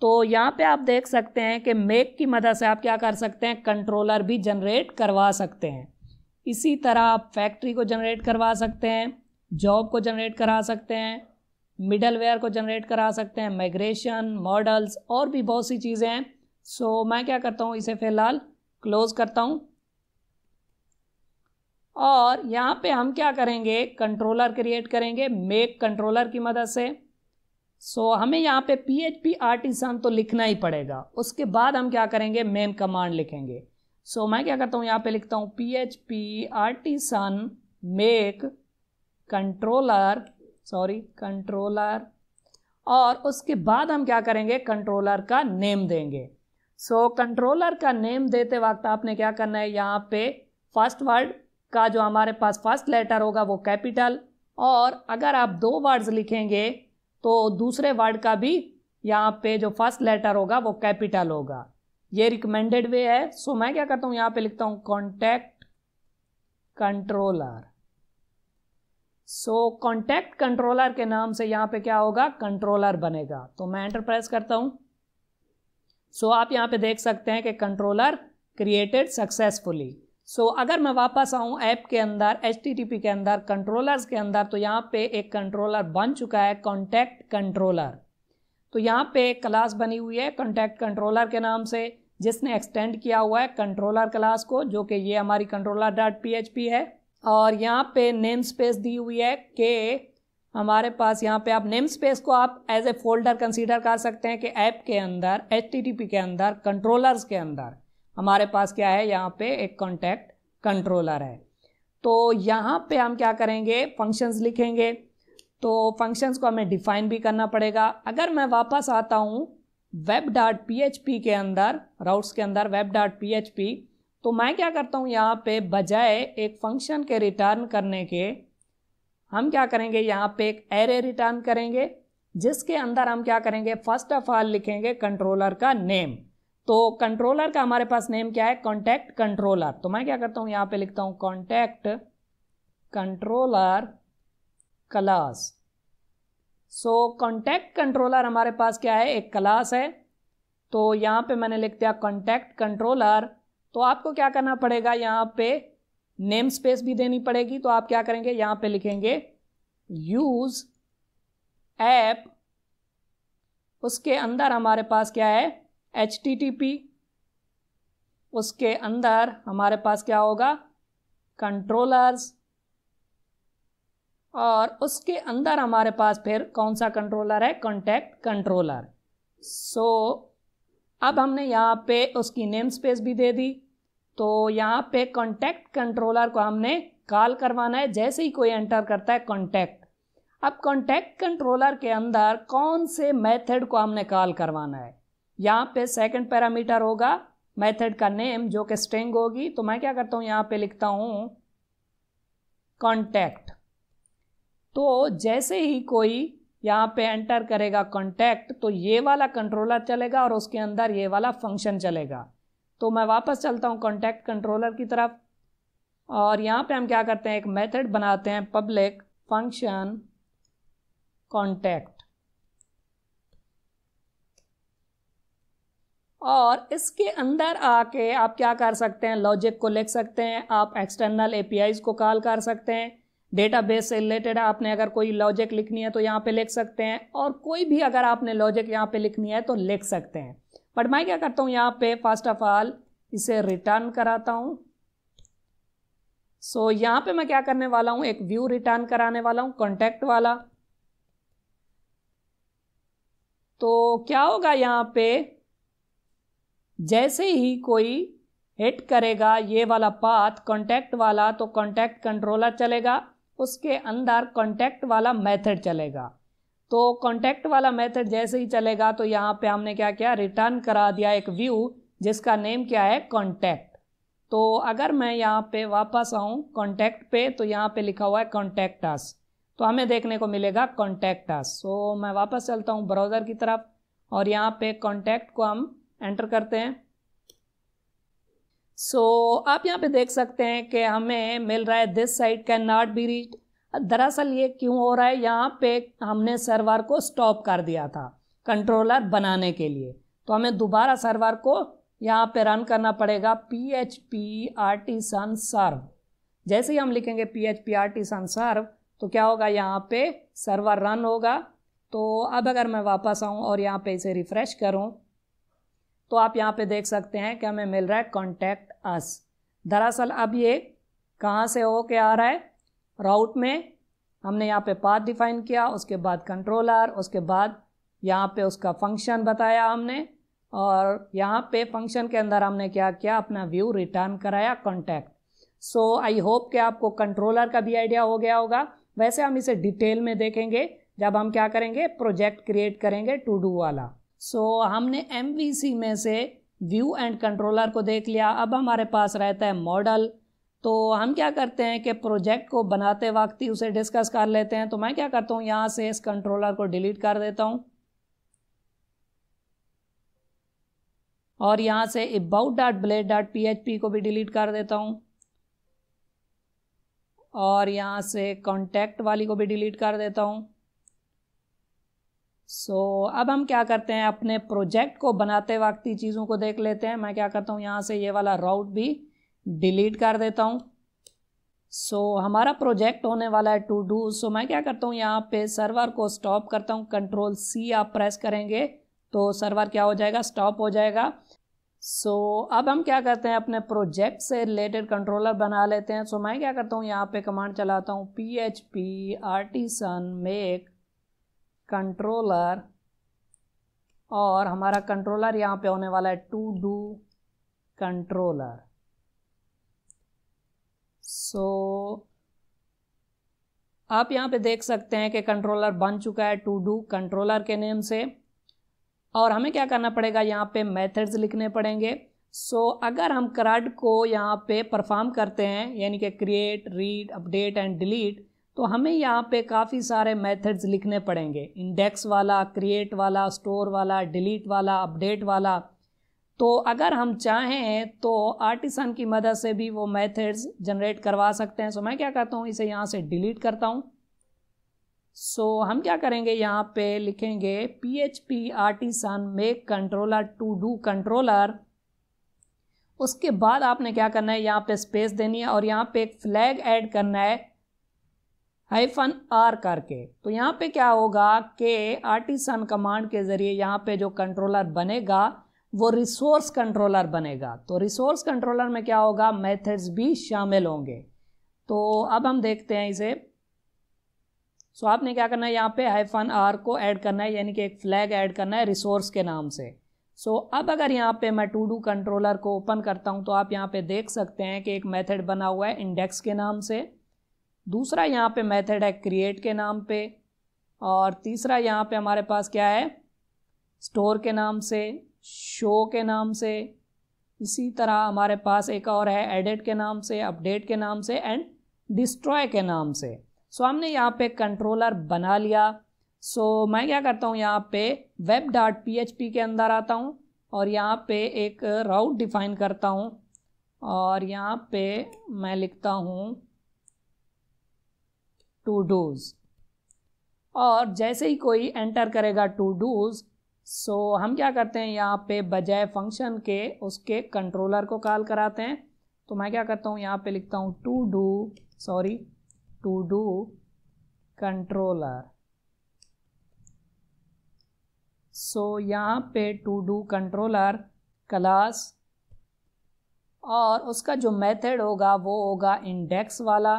तो यहाँ पे आप देख सकते हैं कि मेक की मदद से आप क्या कर सकते हैं कंट्रोलर भी जनरेट करवा सकते हैं इसी तरह आप फैक्ट्री को जनरेट करवा सकते हैं जॉब को जनरेट करा सकते हैं मिडल वेयर को जनरेट करा सकते हैं माइग्रेशन मॉडल्स और भी बहुत सी चीज़ें हैं सो so, मैं क्या करता हूँ इसे फ़िलहाल क्लोज करता हूँ और यहाँ पे हम क्या करेंगे कंट्रोलर क्रिएट करेंगे मेक कंट्रोलर की मदद से सो so, हमें यहाँ पे पी एच पी आर्टिसन तो लिखना ही पड़ेगा उसके बाद हम क्या करेंगे मेन कमांड लिखेंगे सो so, मैं क्या करता हूँ यहाँ पे लिखता हूँ P H P artisan make controller sorry controller और उसके बाद हम क्या करेंगे कंट्रोलर का नेम देंगे सो so, कंट्रोलर का नेम देते वक्त आपने क्या करना है यहाँ पे फर्स्ट वर्ड का जो हमारे पास फर्स्ट लेटर होगा वो कैपिटल और अगर आप दो वर्ड्स लिखेंगे तो दूसरे वर्ड का भी यहाँ पे जो फर्स्ट लेटर होगा वो कैपिटल होगा ये रिकमेंडेड वे है सो मैं क्या करता हूँ यहाँ पे लिखता हूँ contact controller so contact controller के नाम से यहाँ पे क्या होगा कंट्रोलर बनेगा तो मैं एंटरप्राइज करता हूँ सो so, आप यहाँ पे देख सकते हैं कि controller created successfully so so, अगर मैं वापस आऊँ ऐप के अंदर एच के अंदर कंट्रोलर्स के अंदर तो यहाँ पे एक कंट्रोलर बन चुका है कॉन्टैक्ट कंट्रोलर तो यहाँ पे एक क्लास बनी हुई है कॉन्टैक्ट कंट्रोलर के नाम से जिसने एक्सटेंड किया हुआ है कंट्रोलर क्लास को जो कि ये हमारी कंट्रोलर डॉट पी है और यहाँ पे नेम स्पेस दी हुई है के हमारे पास यहाँ पे आप नेम स्पेस को आप एज ए फोल्डर कंसीडर कर सकते हैं कि ऐप के अंदर एच के अंदर कंट्रोलर्स के अंदर हमारे पास क्या है यहाँ पे एक कॉन्टैक्ट कंट्रोलर है तो यहाँ पे हम क्या करेंगे फंक्शंस लिखेंगे तो फंक्शंस को हमें डिफाइन भी करना पड़ेगा अगर मैं वापस आता हूँ वेब डॉट पी के अंदर राउट्स के अंदर वेब डॉट पी तो मैं क्या करता हूँ यहाँ पे बजाय एक फंक्शन के रिटर्न करने के हम क्या करेंगे यहाँ पे एक एरे रिटर्न करेंगे जिसके अंदर हम क्या करेंगे फर्स्ट ऑफ ऑल लिखेंगे कंट्रोलर का नेम तो कंट्रोलर का हमारे पास नेम क्या है कॉन्टैक्ट कंट्रोलर तो मैं क्या करता हूँ यहाँ पे लिखता हूँ contact controller class so contact controller हमारे पास क्या है एक क्लास है तो यहाँ पे मैंने लिख दिया कॉन्टैक्ट कंट्रोलर तो आपको क्या करना पड़ेगा यहाँ पे नेम स्पेस भी देनी पड़ेगी तो आप क्या करेंगे यहाँ पे लिखेंगे यूज ऐप उसके अंदर हमारे पास क्या है एच उसके अंदर हमारे पास क्या होगा कंट्रोलर्स और उसके अंदर हमारे पास फिर कौन सा कंट्रोलर है कॉन्टैक्ट कंट्रोलर सो अब हमने यहाँ पे उसकी नेम स्पेस भी दे दी तो यहाँ पे कॉन्टैक्ट कंट्रोलर को हमने कॉल करवाना है जैसे ही कोई एंटर करता है कॉन्टैक्ट अब कॉन्टैक्ट कंट्रोलर के अंदर कौन से मेथड को हमने कॉल करवाना है यहाँ पे सेकंड पैरामीटर होगा मेथड का नेम जो कि स्ट्रिंग होगी तो मैं क्या करता हूँ यहाँ पे लिखता हूँ कॉन्टैक्ट तो जैसे ही कोई यहाँ पे एंटर करेगा कॉन्टैक्ट तो ये वाला कंट्रोलर चलेगा और उसके अंदर ये वाला फंक्शन चलेगा तो मैं वापस चलता हूँ कॉन्टैक्ट कंट्रोलर की तरफ और यहाँ पे हम क्या करते हैं एक मेथड बनाते हैं पब्लिक फंक्शन कॉन्टैक्ट और इसके अंदर आके आप क्या कर सकते हैं लॉजिक को लिख सकते हैं आप एक्सटर्नल ए को कॉल कर सकते हैं डेटाबेस से रिलेटेड आपने अगर कोई लॉजिक लिखनी है तो यहाँ पे लिख सकते हैं और कोई भी अगर आपने लॉजिक यहाँ पे लिखनी है तो लिख सकते हैं बट मैं क्या करता हूँ यहाँ पे फर्स्ट ऑफ ऑल इसे रिटर्न कराता हूँ सो so, यहाँ पे मैं क्या करने वाला हूँ एक व्यू रिटर्न कराने वाला हूँ कॉन्टैक्ट वाला तो क्या होगा यहाँ पे जैसे ही कोई हिट करेगा ये वाला पाथ कॉन्टैक्ट वाला तो कॉन्टैक्ट कंट्रोलर चलेगा उसके अंदर कॉन्टैक्ट वाला मेथड चलेगा तो कॉन्टैक्ट वाला मेथड जैसे ही चलेगा तो यहाँ पे हमने क्या किया रिटर्न करा दिया एक व्यू जिसका नेम क्या है कॉन्टैक्ट तो अगर मैं यहाँ पे वापस आऊँ कॉन्टैक्ट पे तो यहाँ पे लिखा हुआ है कॉन्टैक्ट आस तो हमें देखने को मिलेगा कॉन्टैक्ट आस सो मैं वापस चलता हूँ ब्राउज़र की तरफ और यहाँ पे कॉन्टैक्ट को हम एंटर करते हैं सो so, आप यहाँ पे देख सकते हैं कि हमें मिल रहा है this side can not be reach दरअसल ये क्यों हो रहा है यहाँ पे हमने सर्वर को स्टॉप कर दिया था कंट्रोलर बनाने के लिए तो हमें दोबारा सर्वर को यहाँ पे रन करना पड़ेगा P H P artisan serve जैसे ही हम लिखेंगे P H P artisan serve तो क्या होगा यहाँ पे सर्वर रन होगा तो अब अगर मैं वापस आऊँ और यहाँ पे इसे रिफ़्रेश करूँ तो आप यहाँ पे देख सकते हैं कि हमें मिल रहा है कॉन्टैक्ट अस दरअसल अब ये कहाँ से हो के आ रहा है राउट में हमने यहाँ पे पाथ डिफाइन किया उसके बाद कंट्रोलर उसके बाद यहाँ पे उसका फंक्शन बताया हमने और यहाँ पे फंक्शन के अंदर हमने क्या किया अपना व्यू रिटर्न कराया कॉन्टैक्ट सो आई होप कि आपको कंट्रोलर का भी आइडिया हो गया होगा वैसे हम इसे डिटेल में देखेंगे जब हम क्या करेंगे प्रोजेक्ट क्रिएट करेंगे टू डू वाला सो so, हमने एम में से व्यू एंड कंट्रोलर को देख लिया अब हमारे पास रहता है मॉडल तो हम क्या करते हैं कि प्रोजेक्ट को बनाते वक्त ही उसे डिस्कस कर लेते हैं तो मैं क्या करता हूँ यहाँ से इस कंट्रोलर को डिलीट कर देता हूँ और यहाँ से about dot blade dot P H P को भी डिलीट कर देता हूँ और यहाँ से कॉन्टैक्ट वाली को भी डिलीट कर देता हूँ सो so, अब हम क्या करते हैं अपने प्रोजेक्ट को बनाते वक्त ही चीज़ों को देख लेते हैं मैं क्या करता हूँ यहाँ से ये वाला राउट भी डिलीट कर देता हूँ सो so, हमारा प्रोजेक्ट होने वाला है टू डू सो मैं क्या करता हूँ यहाँ पे सर्वर को स्टॉप करता हूँ कंट्रोल सी आप प्रेस करेंगे तो सर्वर क्या हो जाएगा स्टॉप हो जाएगा सो so, अब हम क्या करते हैं अपने प्रोजेक्ट से रिलेटेड कंट्रोलर बना लेते हैं सो so, मैं क्या करता हूँ यहाँ पे कमांड चलाता हूँ P H P artisan make controller और हमारा कंट्रोलर यहाँ पे होने वाला है टू डू कंट्रोलर सो आप यहाँ पे देख सकते हैं कि कंट्रोलर बन चुका है टू डू कंट्रोलर के नेम से और हमें क्या करना पड़ेगा यहाँ पे मेथड्स लिखने पड़ेंगे सो so, अगर हम क्रड को यहाँ पे परफॉर्म करते हैं यानी कि create read update and delete तो हमें यहाँ पे काफ़ी सारे मेथड्स लिखने पड़ेंगे इंडेक्स वाला क्रिएट वाला स्टोर वाला डिलीट वाला अपडेट वाला तो अगर हम चाहें तो आर्टिसन की मदद से भी वो मेथड्स जनरेट करवा सकते हैं सो मैं क्या करता हूँ इसे यहाँ से डिलीट करता हूँ सो हम क्या करेंगे यहाँ पे लिखेंगे P H P artisan make controller to do controller उसके बाद आपने क्या करना है यहाँ पे स्पेस देनी है और यहाँ पे एक फ्लैग ऐड करना है हाइफन आर करके तो यहाँ पे क्या होगा कि आर्टिसन कमांड के ज़रिए यहाँ पे जो कंट्रोलर बनेगा वो रिसोर्स कंट्रोलर बनेगा तो रिसोर्स कंट्रोलर में क्या होगा मेथड्स भी शामिल होंगे तो अब हम देखते हैं इसे सो आपने क्या करना है यहाँ पे हाइफन आर को ऐड करना है यानी कि एक फ्लैग ऐड करना है रिसोर्स के नाम से सो so, अब अगर यहाँ पे मैं टू डू कंट्रोलर को ओपन करता हूँ तो आप यहाँ पे देख सकते हैं कि एक मेथड बना हुआ है इंडेक्स के नाम से दूसरा यहाँ पे मेथड है क्रिएट के नाम पे और तीसरा यहाँ पे हमारे पास क्या है स्टोर के नाम से शो के नाम से इसी तरह हमारे पास एक और है एडिट के नाम से अपडेट के नाम से एंड डिस्ट्रॉय के नाम से सो so, हमने यहाँ पे कंट्रोलर बना लिया सो so, मैं क्या करता हूँ यहाँ पे web dot P H P के अंदर आता हूँ और यहाँ पे एक राउट डिफाइन करता हूँ और यहाँ पे मैं लिखता हूँ टू डूज और जैसे ही कोई एंटर करेगा टू डूज सो हम क्या करते हैं यहाँ पे बजाय फंक्शन के उसके कंट्रोलर को कॉल कराते हैं तो मैं क्या करता हूँ यहाँ पे लिखता हूँ to do sorry to do controller so यहाँ पे टू डू कंट्रोलर क्लास और उसका जो मेथड होगा वो होगा इंडेक्स वाला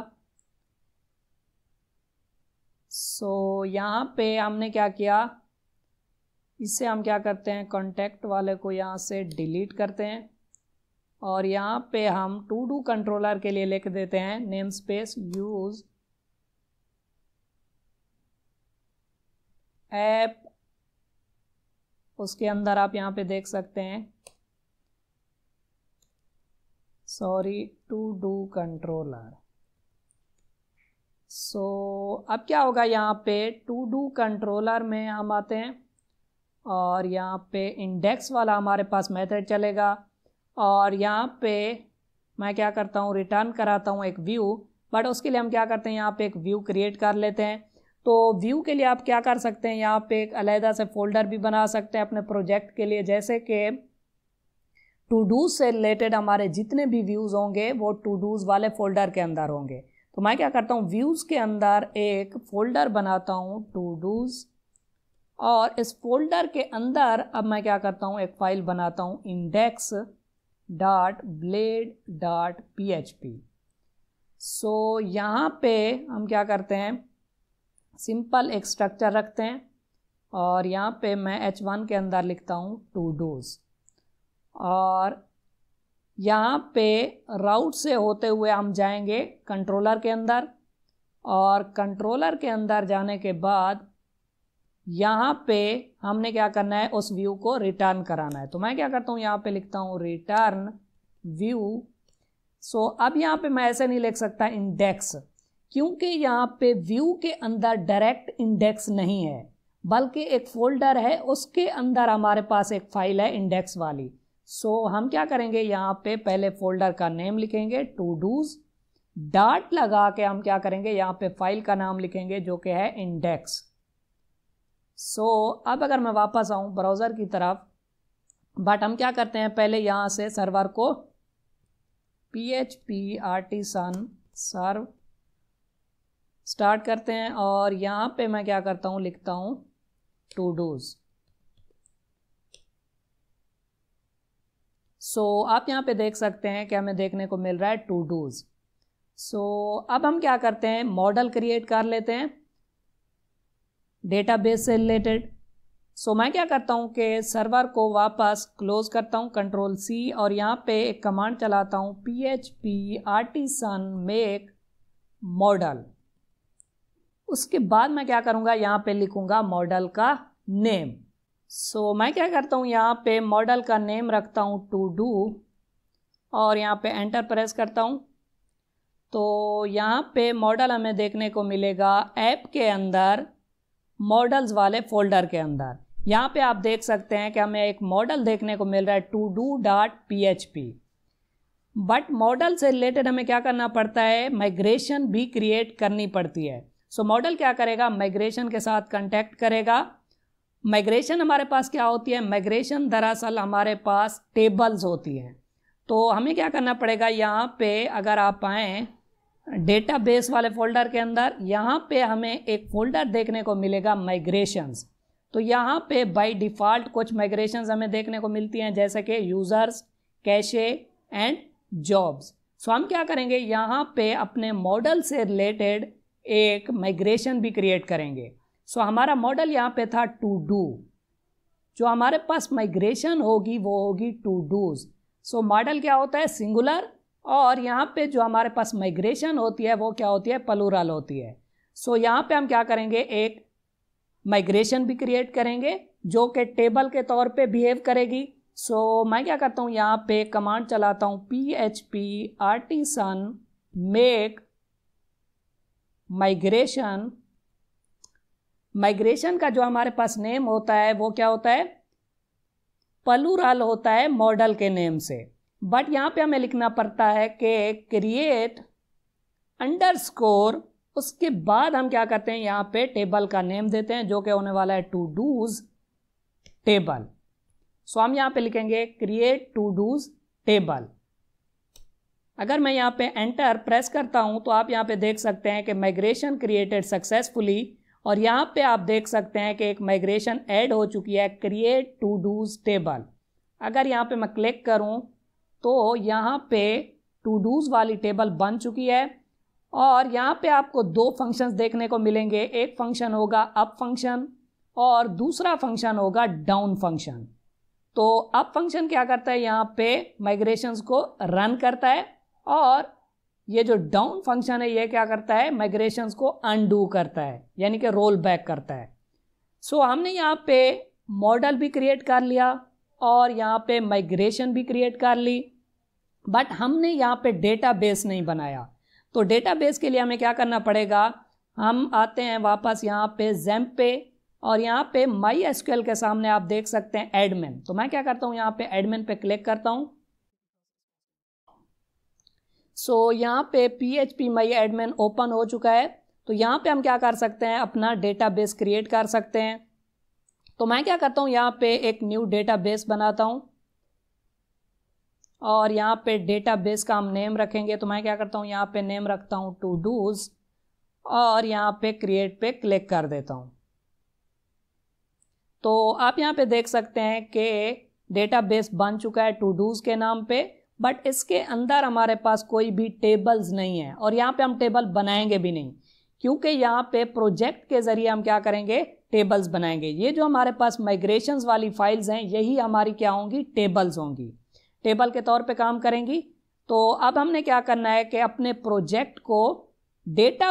सो so, यहाँ पे हमने क्या किया इससे हम क्या करते हैं कॉन्टैक्ट वाले को यहाँ से डिलीट करते हैं और यहाँ पे हम टू डू कंट्रोलर के लिए लिख देते हैं नेम स्पेस यूज ऐप उसके अंदर आप यहाँ पे देख सकते हैं sorry to do controller so so, अब क्या होगा यहाँ पे टू डू कंट्रोलर में हम आते हैं और यहाँ पे इंडेक्स वाला हमारे पास मेथड चलेगा और यहाँ पे मैं क्या करता हूँ रिटर्न कराता हूँ एक व्यू बट उसके लिए हम क्या करते हैं यहाँ पे एक व्यू क्रिएट कर लेते हैं तो व्यू के लिए आप क्या कर सकते हैं यहाँ पे एक अलहदा से फोल्डर भी बना सकते हैं अपने प्रोजेक्ट के लिए जैसे कि टू डूज से रिलेटेड हमारे जितने भी व्यूज़ होंगे वो टू डूज़ वाले फोल्डर के अंदर होंगे तो मैं क्या करता हूँ व्यूज़ के अंदर एक फ़ोल्डर बनाता हूँ टू डूज़ और इस फोल्डर के अंदर अब मैं क्या करता हूँ एक फ़ाइल बनाता हूँ index dot blade dot P H P so यहाँ पे हम क्या करते हैं सिंपल एक स्ट्रक्चर रखते हैं और यहाँ पे मैं एच वन के अंदर लिखता हूँ टू डूज और यहाँ पे राउट से होते हुए हम जाएंगे कंट्रोलर के अंदर और कंट्रोलर के अंदर जाने के बाद यहाँ पे हमने क्या करना है उस व्यू को रिटर्न कराना है तो मैं क्या करता हूँ यहाँ पे लिखता हूँ रिटर्न व्यू सो अब यहाँ पे मैं ऐसे नहीं लिख सकता इंडेक्स क्योंकि यहाँ पे व्यू के अंदर डायरेक्ट इंडेक्स नहीं है बल्कि एक फोल्डर है उसके अंदर हमारे पास एक फाइल है इंडेक्स वाली सो so, हम क्या करेंगे यहाँ पे पहले फोल्डर का नेम लिखेंगे टू डूज डाट लगा के हम क्या करेंगे यहाँ पे फाइल का नाम लिखेंगे जो कि है इंडेक्स सो so, अब अगर मैं वापस आऊँ ब्राउज़र की तरफ बट हम क्या करते हैं पहले यहाँ से सर्वर को P H P artisan serve start करते हैं और यहाँ पे मैं क्या करता हूँ लिखता हूँ टू डूज़ सो so, आप यहाँ पे देख सकते हैं कि हमें देखने को मिल रहा है टू डूज़ सो अब हम क्या करते हैं मॉडल क्रिएट कर लेते हैं डेटाबेस से रिलेटेड सो so, मैं क्या करता हूँ कि सर्वर को वापस क्लोज करता हूँ कंट्रोल सी और यहाँ पे एक कमांड चलाता हूँ P H P artisan make model उसके बाद मैं क्या करूँगा यहाँ पे लिखूँगा मॉडल का नेम सो so, मैं क्या करता हूँ यहाँ पे मॉडल का नेम रखता हूँ टू डू और यहाँ पे एंटर प्रेस करता हूँ तो यहाँ पे मॉडल हमें देखने को मिलेगा ऐप के अंदर मॉडल्स वाले फोल्डर के अंदर यहाँ पे आप देख सकते हैं कि हमें एक मॉडल देखने को मिल रहा है to do dot P H P but model से रिलेटेड हमें क्या करना पड़ता है माइग्रेशन भी क्रिएट करनी पड़ती है सो so, मॉडल क्या करेगा माइग्रेशन के साथ कंटेक्ट करेगा माइग्रेशन हमारे पास क्या होती है माइग्रेशन दरअसल हमारे पास टेबल्स होती हैं तो हमें क्या करना पड़ेगा यहाँ पे अगर आप आएँ डेटाबेस वाले फोल्डर के अंदर यहाँ पे हमें एक फोल्डर देखने को मिलेगा माइग्रेशंस तो यहाँ पे बाय डिफ़ॉल्ट कुछ माइग्रेशंस हमें देखने को मिलती हैं जैसे कि users cache and jobs so हम क्या करेंगे यहाँ पे अपने मॉडल से रिलेटेड एक माइग्रेशन भी क्रिएट करेंगे सो so, हमारा मॉडल यहाँ पे था टू डू जो हमारे पास माइग्रेशन होगी वो होगी टू डूज सो मॉडल क्या होता है सिंगुलर और यहाँ पे जो हमारे पास माइग्रेशन होती है वो क्या होती है पलूरल होती है सो so, यहाँ पे हम क्या करेंगे एक माइग्रेशन भी क्रिएट करेंगे जो कि टेबल के तौर पे बिहेव करेगी सो so, मैं क्या करता हूँ यहाँ पे कमांड चलाता हूँ P H P artisan make migration migration का जो हमारे पास नेम होता है वो क्या होता है पलूरल होता है मॉडल के नेम से बट यहाँ पे हमें लिखना पड़ता है कि क्रिएट अंडरस्कोर उसके बाद हम क्या करते हैं यहाँ पे टेबल का नेम देते हैं जो कि होने वाला है टू डूज टेबल सो हम यहाँ पे लिखेंगे क्रिएट टू डूज टेबल अगर मैं यहाँ पे एंटर प्रेस करता हूँ तो आप यहाँ पे देख सकते हैं कि माइग्रेशन क्रिएटेड सक्सेसफुली और यहाँ पे आप देख सकते हैं कि एक माइग्रेशन ऐड हो चुकी है क्रिएट टू डूज टेबल अगर यहाँ पे मैं क्लिक करूँ तो यहाँ पे टू डूज वाली टेबल बन चुकी है और यहाँ पे आपको दो फंक्शंस देखने को मिलेंगे एक फंक्शन होगा अप फंक्शन और दूसरा फंक्शन होगा डाउन फंक्शन तो अप फंक्शन क्या करता है यहाँ पे माइग्रेशंस को रन करता है और ये जो डाउन फंक्शन है ये क्या करता है माइग्रेशंस को अनडू करता है यानी कि रोल बैक करता है सो so, हमने यहाँ पे मॉडल भी क्रिएट कर लिया और यहाँ पे माइग्रेशन भी क्रिएट कर ली बट हमने यहाँ पे डेटाबेस नहीं बनाया तो डेटाबेस के लिए हमें क्या करना पड़ेगा हम आते हैं वापस यहाँ पे जैम पे और यहाँ पे माई एस के सामने आप देख सकते हैं एडमिन तो मैं क्या करता हूँ यहाँ पे एडमिन पे क्लिक करता हूँ सो so, यहाँ पे P H P my admin open हो चुका है तो यहाँ पे हम क्या कर सकते हैं अपना डेटा बेस क्रिएट कर सकते हैं तो मैं क्या करता हूँ यहाँ पे एक न्यू डेटा बेस बनाता हूँ और यहाँ पे डेटा बेस का हम नेम रखेंगे तो मैं क्या करता हूँ यहाँ पे नेम रखता हूँ टू डूज और यहाँ पे क्रिएट पे क्लिक कर देता हूँ तो आप यहाँ पे देख सकते हैं कि डेटा बेस बन चुका है टू डूज के नाम पे बट इसके अंदर हमारे पास कोई भी टेबल्स नहीं है और यहाँ पे हम टेबल बनाएंगे भी नहीं क्योंकि यहाँ पे प्रोजेक्ट के ज़रिए हम क्या करेंगे टेबल्स बनाएंगे ये जो हमारे पास माइग्रेशन वाली फाइल्स हैं यही हमारी क्या होंगी टेबल्स होंगी टेबल के तौर पे काम करेंगी तो अब हमने क्या करना है कि अपने प्रोजेक्ट को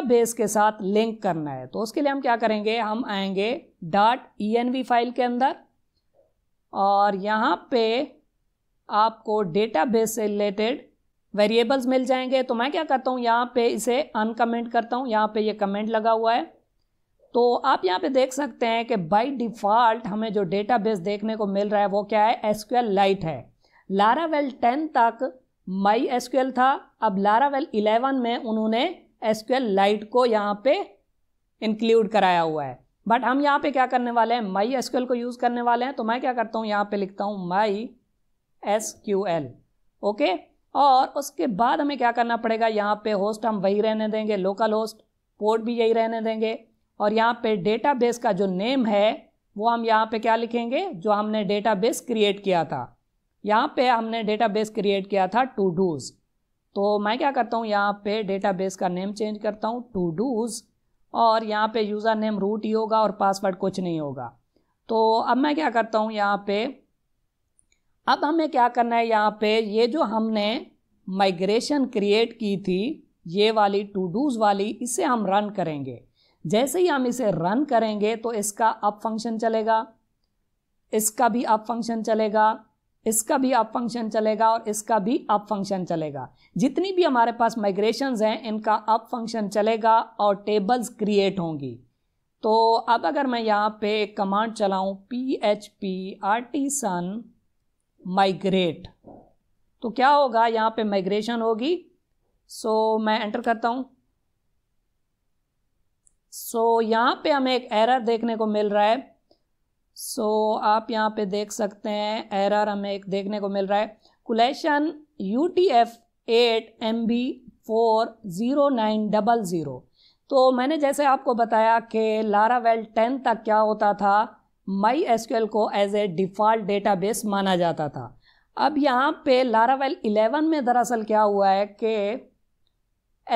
बेस के साथ लिंक करना है तो उसके लिए हम क्या करेंगे हम आएंगे डॉट ई फाइल के अंदर और यहाँ पे आपको डेटाबेस से रिलेटेड वेरिएबल्स मिल जाएंगे तो मैं क्या करता हूँ यहाँ पे इसे अनकमेंट करता हूँ यहाँ पे ये कमेंट लगा हुआ है तो आप यहाँ पे देख सकते हैं कि बाय डिफ़ॉल्ट हमें जो डेटाबेस देखने को मिल रहा है वो क्या है एसक्यूएल लाइट है लारावेल टेन तक माई एसक्यूएल था अब लारावेल इलेवन में उन्होंने एसक्यूएल लाइट को यहाँ पे इंक्लूड कराया हुआ है बट हम यहाँ पे क्या करने वाले हैं माई एसक्यूएल को यूज़ करने वाले हैं तो मैं क्या करता हूँ यहाँ पे लिखता हूँ my S Q L okay और उसके बाद हमें क्या करना पड़ेगा यहाँ पे होस्ट हम वही रहने देंगे लोकल होस्ट पोर्ट भी यही रहने देंगे और यहाँ पे डेटाबेस का जो नेम है वो हम यहाँ पे क्या लिखेंगे जो हमने डेटाबेस क्रिएट किया था यहाँ पे हमने डेटाबेस क्रिएट किया था टू डूज़ तो मैं क्या करता हूँ यहाँ पे डेटाबेस का नेम चेंज करता हूँ टू डूज़ और यहाँ पे यूज़र नेम रूट ही होगा और पासवर्ड कुछ नहीं होगा तो अब मैं क्या करता हूँ यहाँ पे अब हमें क्या करना है यहाँ पे ये जो हमने माइग्रेशन क्रिएट की थी ये वाली टू डूज वाली इसे हम रन करेंगे जैसे ही हम इसे रन करेंगे तो इसका अप फंक्शन चलेगा इसका भी अप फंक्शन चलेगा इसका भी अप फंक्शन चलेगा और इसका भी अप फंक्शन चलेगा जितनी भी हमारे पास माइग्रेशंस हैं इनका अप फंक्शन चलेगा और टेबल्स क्रिएट होंगी तो अब अगर मैं यहाँ पे कमांड चलाऊँ P H P artisan migrate तो क्या होगा यहाँ पे माइग्रेशन होगी सो so, मैं एंटर करता हूँ सो so, यहाँ पे हमें एक एरर देखने को मिल रहा है सो so, आप यहाँ पे देख सकते हैं एरर हमें एक देखने को मिल रहा है collation U T F eight M B four zero nine double zero तो मैंने जैसे आपको बताया कि लारा वेल टेन तक क्या होता था माई एसक्यूएल को एज ए डिफ़ॉल्ट डेटाबेस माना जाता था अब यहाँ पे लारावेल 11 में दरअसल क्या हुआ है कि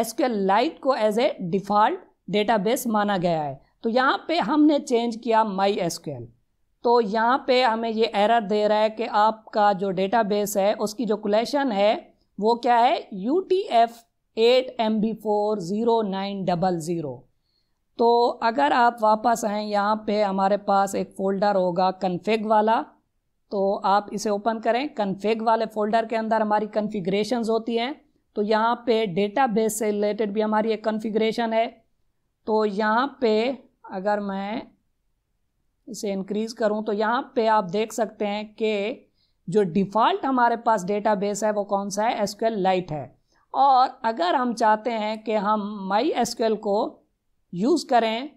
एसक्यूएल लाइट को एज ए डिफ़ॉल्ट डेटाबेस माना गया है तो यहाँ पे हमने चेंज किया माई एसक्यूएल तो यहाँ पे हमें ये एरर दे रहा है कि आपका जो डेटाबेस है उसकी जो कलेक्शन है वो क्या है U T F eight M B four zero nine double zero तो अगर आप वापस आएँ यहाँ पे हमारे पास एक फ़ोल्डर होगा कन्फिग वाला तो आप इसे ओपन करें कन्फिग वाले फ़ोल्डर के अंदर हमारी कन्फिग्रेशन होती हैं तो यहाँ पे डेटाबेस से रिलेटेड भी हमारी एक कन्फिग्रेशन है तो यहाँ पे अगर मैं इसे इंक्रीज़ करूँ तो यहाँ पे आप देख सकते हैं कि जो डिफ़ॉल्ट हमारे पास डेटाबेस है वो कौन सा है एसक्यूएल लाइट है और अगर हम चाहते हैं कि हम माई एसक्यूएल को यूज़ करें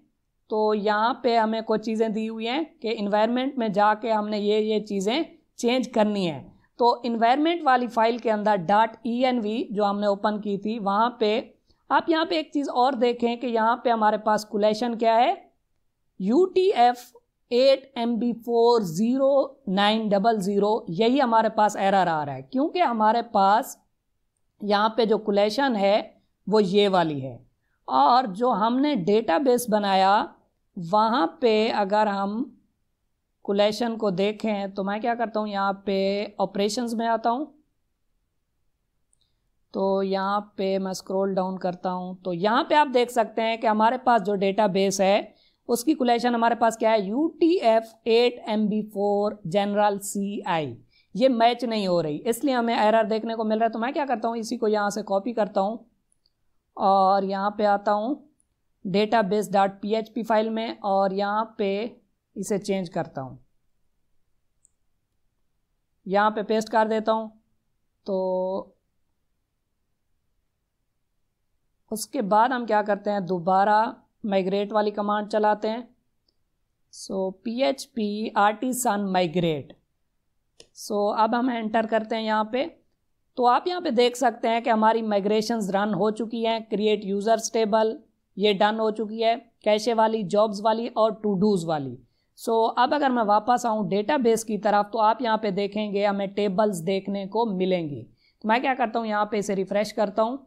तो यहाँ पे हमें कुछ चीज़ें दी हुई हैं कि इन्वायरमेंट में जाके हमने ये ये चीज़ें चेंज करनी है तो इन्वायरमेंट वाली फाइल के अंदर डॉट ई एन वी जो हमने ओपन की थी वहाँ पे आप यहाँ पे एक चीज़ और देखें कि यहाँ पे हमारे पास कुलेशन क्या है U T F eight M B four zero nine double zero यही हमारे पास एरर आ रहा है क्योंकि हमारे पास यहाँ पे जो कुलेशन है वो ये वाली है और जो हमने डेटाबेस बनाया वहाँ पे अगर हम कुलेशन को देखें तो मैं क्या करता हूँ यहाँ पे ऑपरेशंस में आता हूँ तो यहाँ पे मैं स्क्रॉल डाउन करता हूँ तो यहाँ पे आप देख सकते हैं कि हमारे पास जो डेटा बेस है उसकी कुलेशन हमारे पास क्या है U T F eight M B four general C I ये मैच नहीं हो रही इसलिए हमें एरर देखने को मिल रहा है तो मैं क्या करता हूँ इसी को यहाँ से कॉपी करता हूँ और यहाँ पे आता हूँ database dot P H P file में और यहाँ पे इसे चेंज करता हूँ यहाँ पे पेस्ट कर देता हूँ तो उसके बाद हम क्या करते हैं दोबारा माइग्रेट वाली कमांड चलाते हैं so P H P artisan migrate so अब हम एंटर करते हैं यहाँ पे तो आप यहाँ पे देख सकते हैं कि हमारी माइग्रेशंस रन हो चुकी हैं क्रिएट यूज़र्स टेबल ये डन हो चुकी है कैशे वाली जॉब्स वाली और टू डूज़ वाली सो so, अब अगर मैं वापस आऊँ डेटाबेस की तरफ तो आप यहाँ पे देखेंगे हमें टेबल्स देखने को मिलेंगी तो मैं क्या करता हूँ यहाँ पे इसे रिफ़्रेश करता हूँ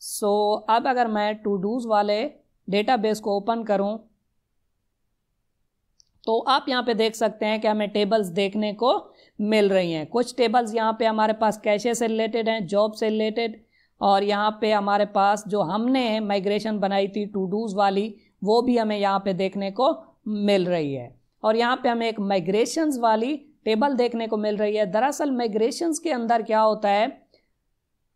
सो so, अब अगर मैं टू डूज़ वाले डेटाबेस को ओपन करूँ तो आप यहाँ पे देख सकते हैं कि हमें टेबल्स देखने को मिल रही हैं कुछ टेबल्स यहाँ पे हमारे पास कैशे से रिलेटेड हैं जॉब से रिलेटेड और यहाँ पे हमारे पास जो हमने माइग्रेशन बनाई थी टू डूज वाली वो भी हमें यहाँ पे देखने को मिल रही है और यहाँ पे हमें एक माइग्रेशंस वाली टेबल देखने को मिल रही है दरअसल माइग्रेशंस के अंदर क्या होता है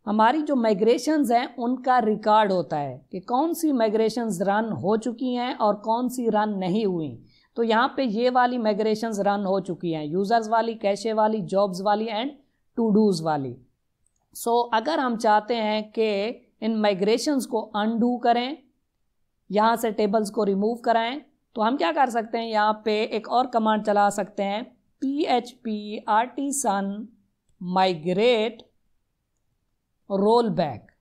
हमारी जो माइग्रेशंस हैं उनका रिकॉर्ड होता है कि कौन सी माइग्रेशंस रन हो चुकी हैं और कौन सी रन नहीं हुई तो यहाँ पे ये वाली माइग्रेशन रन हो चुकी हैं यूज़र्स वाली कैशे वाली जॉब्स वाली एंड टू डूज वाली सो so, अगर हम चाहते हैं कि इन माइग्रेशन को अनडू करें यहाँ से टेबल्स को रिमूव कराएं तो हम क्या कर सकते हैं यहाँ पे एक और कमांड चला सकते हैं P H P artisan migrate roll back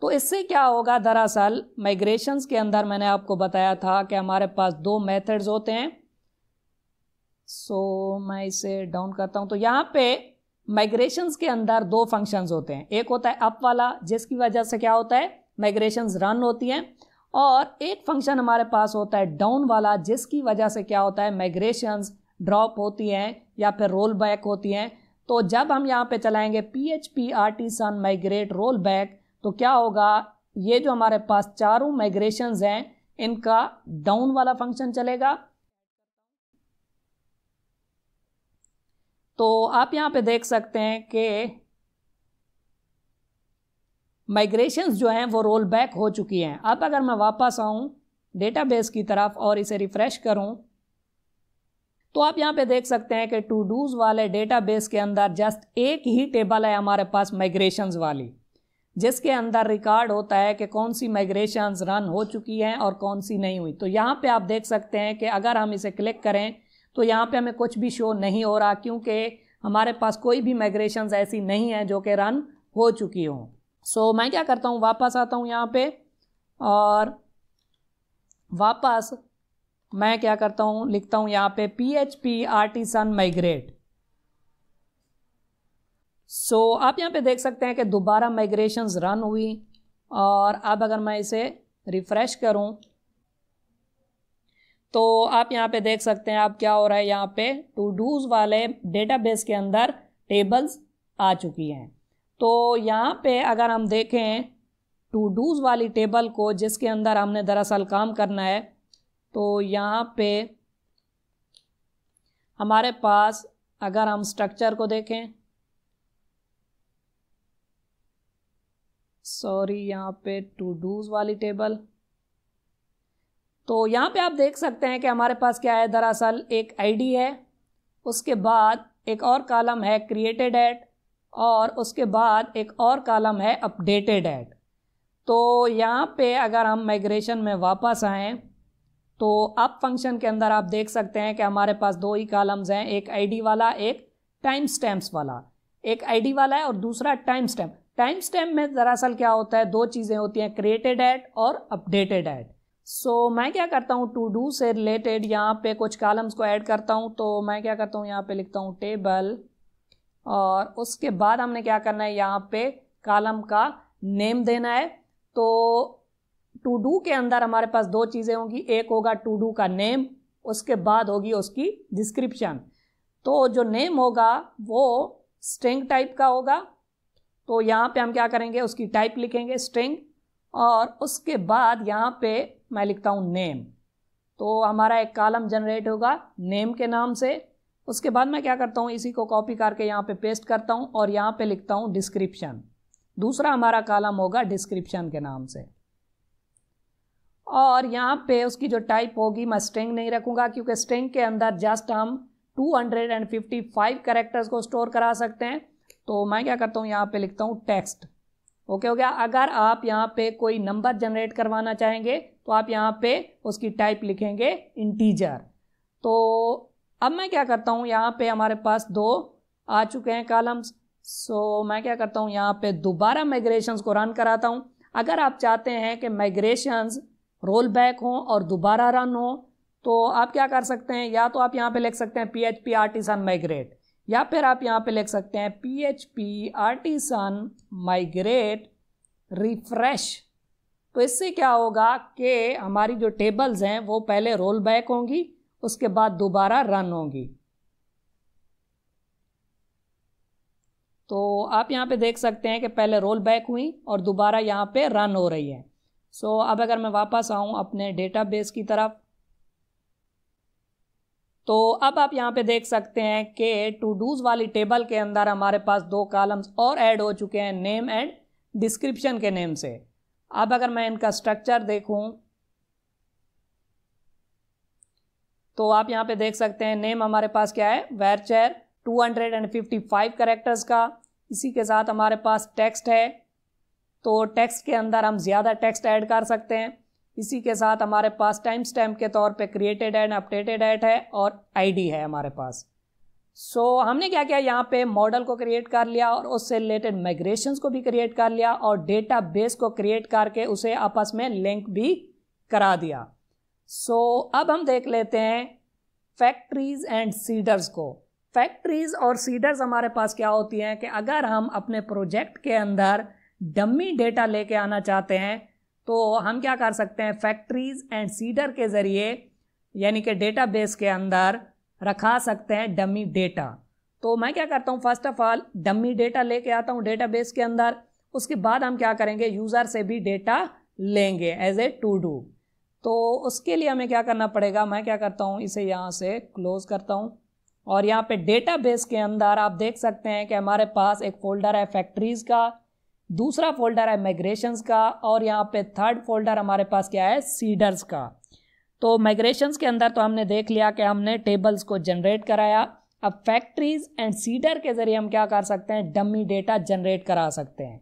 तो इससे क्या होगा दरअसल माइग्रेशंस के अंदर मैंने आपको बताया था कि हमारे पास दो मेथड्स होते हैं सो so, मैं इसे डाउन करता हूँ तो यहाँ पे माइग्रेशंस के अंदर दो फंक्शंस होते हैं एक होता है अप वाला जिसकी वजह से क्या होता है माइग्रेशंस रन होती हैं और एक फंक्शन हमारे पास होता है डाउन वाला जिसकी वजह से क्या होता है माइग्रेशंस ड्रॉप होती हैं या फिर रोल बैक होती हैं तो जब हम यहाँ पे चलाएंगे P H P artisan migrate roll back तो क्या होगा ये जो हमारे पास चारों माइग्रेशन हैं इनका डाउन वाला फंक्शन चलेगा तो आप यहाँ पे देख सकते हैं कि माइग्रेशंस जो हैं वो रोल बैक हो चुकी हैं अब अगर मैं वापस आऊँ डेटाबेस की तरफ और इसे रिफ़्रेश करूँ तो आप यहाँ पे देख सकते हैं कि टू डूज वाले डेटाबेस के अंदर जस्ट एक ही टेबल है हमारे पास माइग्रेशंस वाली जिसके अंदर रिकॉर्ड होता है कि कौन सी माइग्रेशन रन हो चुकी हैं और कौन सी नहीं हुई तो यहाँ पे आप देख सकते हैं कि अगर हम इसे क्लिक करें तो यहाँ पे हमें कुछ भी शो नहीं हो रहा क्योंकि हमारे पास कोई भी माइग्रेशन ऐसी नहीं है जो कि रन हो चुकी हों सो so, मैं क्या करता हूँ वापस आता हूँ यहाँ पर और वापस मैं क्या करता हूँ लिखता हूँ यहाँ पे P H P migrate so so, आप यहाँ पे देख सकते हैं कि दोबारा माइग्रेशंस रन हुई और अब अगर मैं इसे रिफ़्रेश करूँ तो आप यहाँ पे देख सकते हैं आप क्या हो रहा है यहाँ पे टू डूज वाले डेटाबेस के अंदर टेबल्स आ चुकी हैं तो यहाँ पे अगर हम देखें टू डूज वाली टेबल को जिसके अंदर हमने दरअसल काम करना है तो यहाँ पे हमारे पास अगर हम स्ट्रक्चर को देखें सॉरी यहाँ पे टू डूज वाली टेबल तो यहाँ पे आप देख सकते हैं कि हमारे पास क्या है दरअसल एक आईडी है उसके बाद एक और कॉलम है क्रिएटेड एट और उसके बाद एक और कॉलम है अपडेटेड एट तो यहाँ पे अगर हम माइग्रेशन में वापस आएँ तो अप फंक्शन के अंदर आप देख सकते हैं कि हमारे पास दो ही कॉलम्स हैं एक आईडी वाला एक टाइम स्टैम्प्स वाला एक आईडी वाला है और दूसरा टाइम स्टैम्प टाइम स्टैम्प में दरअसल क्या होता है दो चीज़ें होती हैं क्रिएटेड एट और अपडेटेड एट सो so, मैं क्या करता हूँ टू डू से रिलेटेड यहाँ पे कुछ कॉलम्स को ऐड करता हूँ तो मैं क्या करता हूँ यहाँ पे लिखता हूँ टेबल और उसके बाद हमने क्या करना है यहाँ पे कॉलम का नेम देना है तो टू डू के अंदर हमारे पास दो चीज़ें होंगी एक होगा टू डू का नेम उसके बाद होगी उसकी डिस्क्रिप्शन तो जो नेम होगा वो स्ट्रिंग टाइप का होगा तो यहाँ पे हम क्या करेंगे उसकी टाइप लिखेंगे स्ट्रिंग और उसके बाद यहाँ पे मैं लिखता हूँ नेम तो हमारा एक कॉलम जनरेट होगा नेम के नाम से उसके बाद मैं क्या करता हूँ इसी को कॉपी करके यहाँ पे पेस्ट करता हूँ और यहाँ पे लिखता हूँ डिस्क्रिप्शन दूसरा हमारा कॉलम होगा डिस्क्रिप्शन के नाम से और यहाँ पे उसकी जो टाइप होगी मैं स्ट्रिंग नहीं रखूँगा क्योंकि स्ट्रिंग के अंदर जस्ट हम 255 करेक्टर्स को स्टोर करा सकते हैं तो मैं क्या करता हूँ यहाँ पे लिखता हूँ टेक्स्ट ओके हो गया अगर आप यहाँ पे कोई नंबर जनरेट करवाना चाहेंगे तो आप यहाँ पे उसकी टाइप लिखेंगे इंटीजर तो अब मैं क्या करता हूँ यहाँ पे हमारे पास दो आ चुके हैं कॉलम्स सो मैं क्या करता हूँ यहाँ पे दोबारा माइग्रेशंस को रन कराता हूँ अगर आप चाहते हैं कि माइग्रेशंस रोल बैक हों और दोबारा रन हो तो आप क्या कर सकते हैं या तो आप यहाँ पे लिख सकते हैं P H P artisan migrate या फिर आप यहाँ पे लिख सकते हैं P H P artisan migrate refresh तो इससे क्या होगा कि हमारी जो टेबल्स हैं वो पहले रोल बैक होंगी उसके बाद दोबारा रन होंगी तो आप यहाँ पे देख सकते हैं कि पहले रोल बैक हुई और दोबारा यहाँ पे रन हो रही है सो so, अब अगर मैं वापस आऊँ अपने डेटाबेस की तरफ तो अब आप यहाँ पे देख सकते हैं कि टू डूज़ वाली टेबल के अंदर हमारे पास दो कॉलम्स और ऐड हो चुके हैं नेम एंड डिस्क्रिप्शन के नेम से अब अगर मैं इनका स्ट्रक्चर देखूं तो आप यहाँ पे देख सकते हैं नेम हमारे पास क्या है फिफ्टी 255 करेक्टर्स का इसी के साथ हमारे पास टेक्स्ट है तो टेक्स्ट के अंदर हम ज़्यादा टेक्स्ट ऐड कर सकते हैं इसी के साथ हमारे पास टाइम स्टैम्प के तौर पे क्रिएटेड एंड अपडेटेड एट है और आईडी है हमारे पास सो so, हमने क्या किया यहाँ पे मॉडल को क्रिएट कर लिया और उससे रिलेटेड माइग्रेशन को भी क्रिएट कर लिया और डेटा बेस को क्रिएट करके उसे आपस में लिंक भी करा दिया सो so, अब हम देख लेते हैं फैक्ट्रीज एंड सीडर्स को फैक्ट्रीज और सीडर्स हमारे पास क्या होती हैं कि अगर हम अपने प्रोजेक्ट के अंदर डमी डेटा लेके आना चाहते हैं तो हम क्या कर सकते हैं फैक्ट्रीज एंड सीडर के ज़रिए यानी कि डेटाबेस के अंदर रखा सकते हैं डमी डेटा तो मैं क्या करता हूँ first of all dummy data लेके आता हूँ डेटाबेस के अंदर उसके बाद हम क्या करेंगे यूज़र से भी डेटा लेंगे एज ए टू डू तो उसके लिए हमें क्या करना पड़ेगा मैं क्या करता हूँ इसे यहाँ से क्लोज करता हूँ और यहाँ पे डेटाबेस के अंदर आप देख सकते हैं कि हमारे पास एक फोल्डर है फैक्ट्रीज़ का दूसरा फोल्डर है माइग्रेशंस का और यहाँ पे थर्ड फोल्डर हमारे पास क्या है सीडर्स का तो माइग्रेशंस के अंदर तो हमने देख लिया कि हमने टेबल्स को जनरेट कराया अब फैक्ट्रीज एंड सीडर के ज़रिए हम क्या कर सकते हैं डमी डेटा जनरेट करा सकते हैं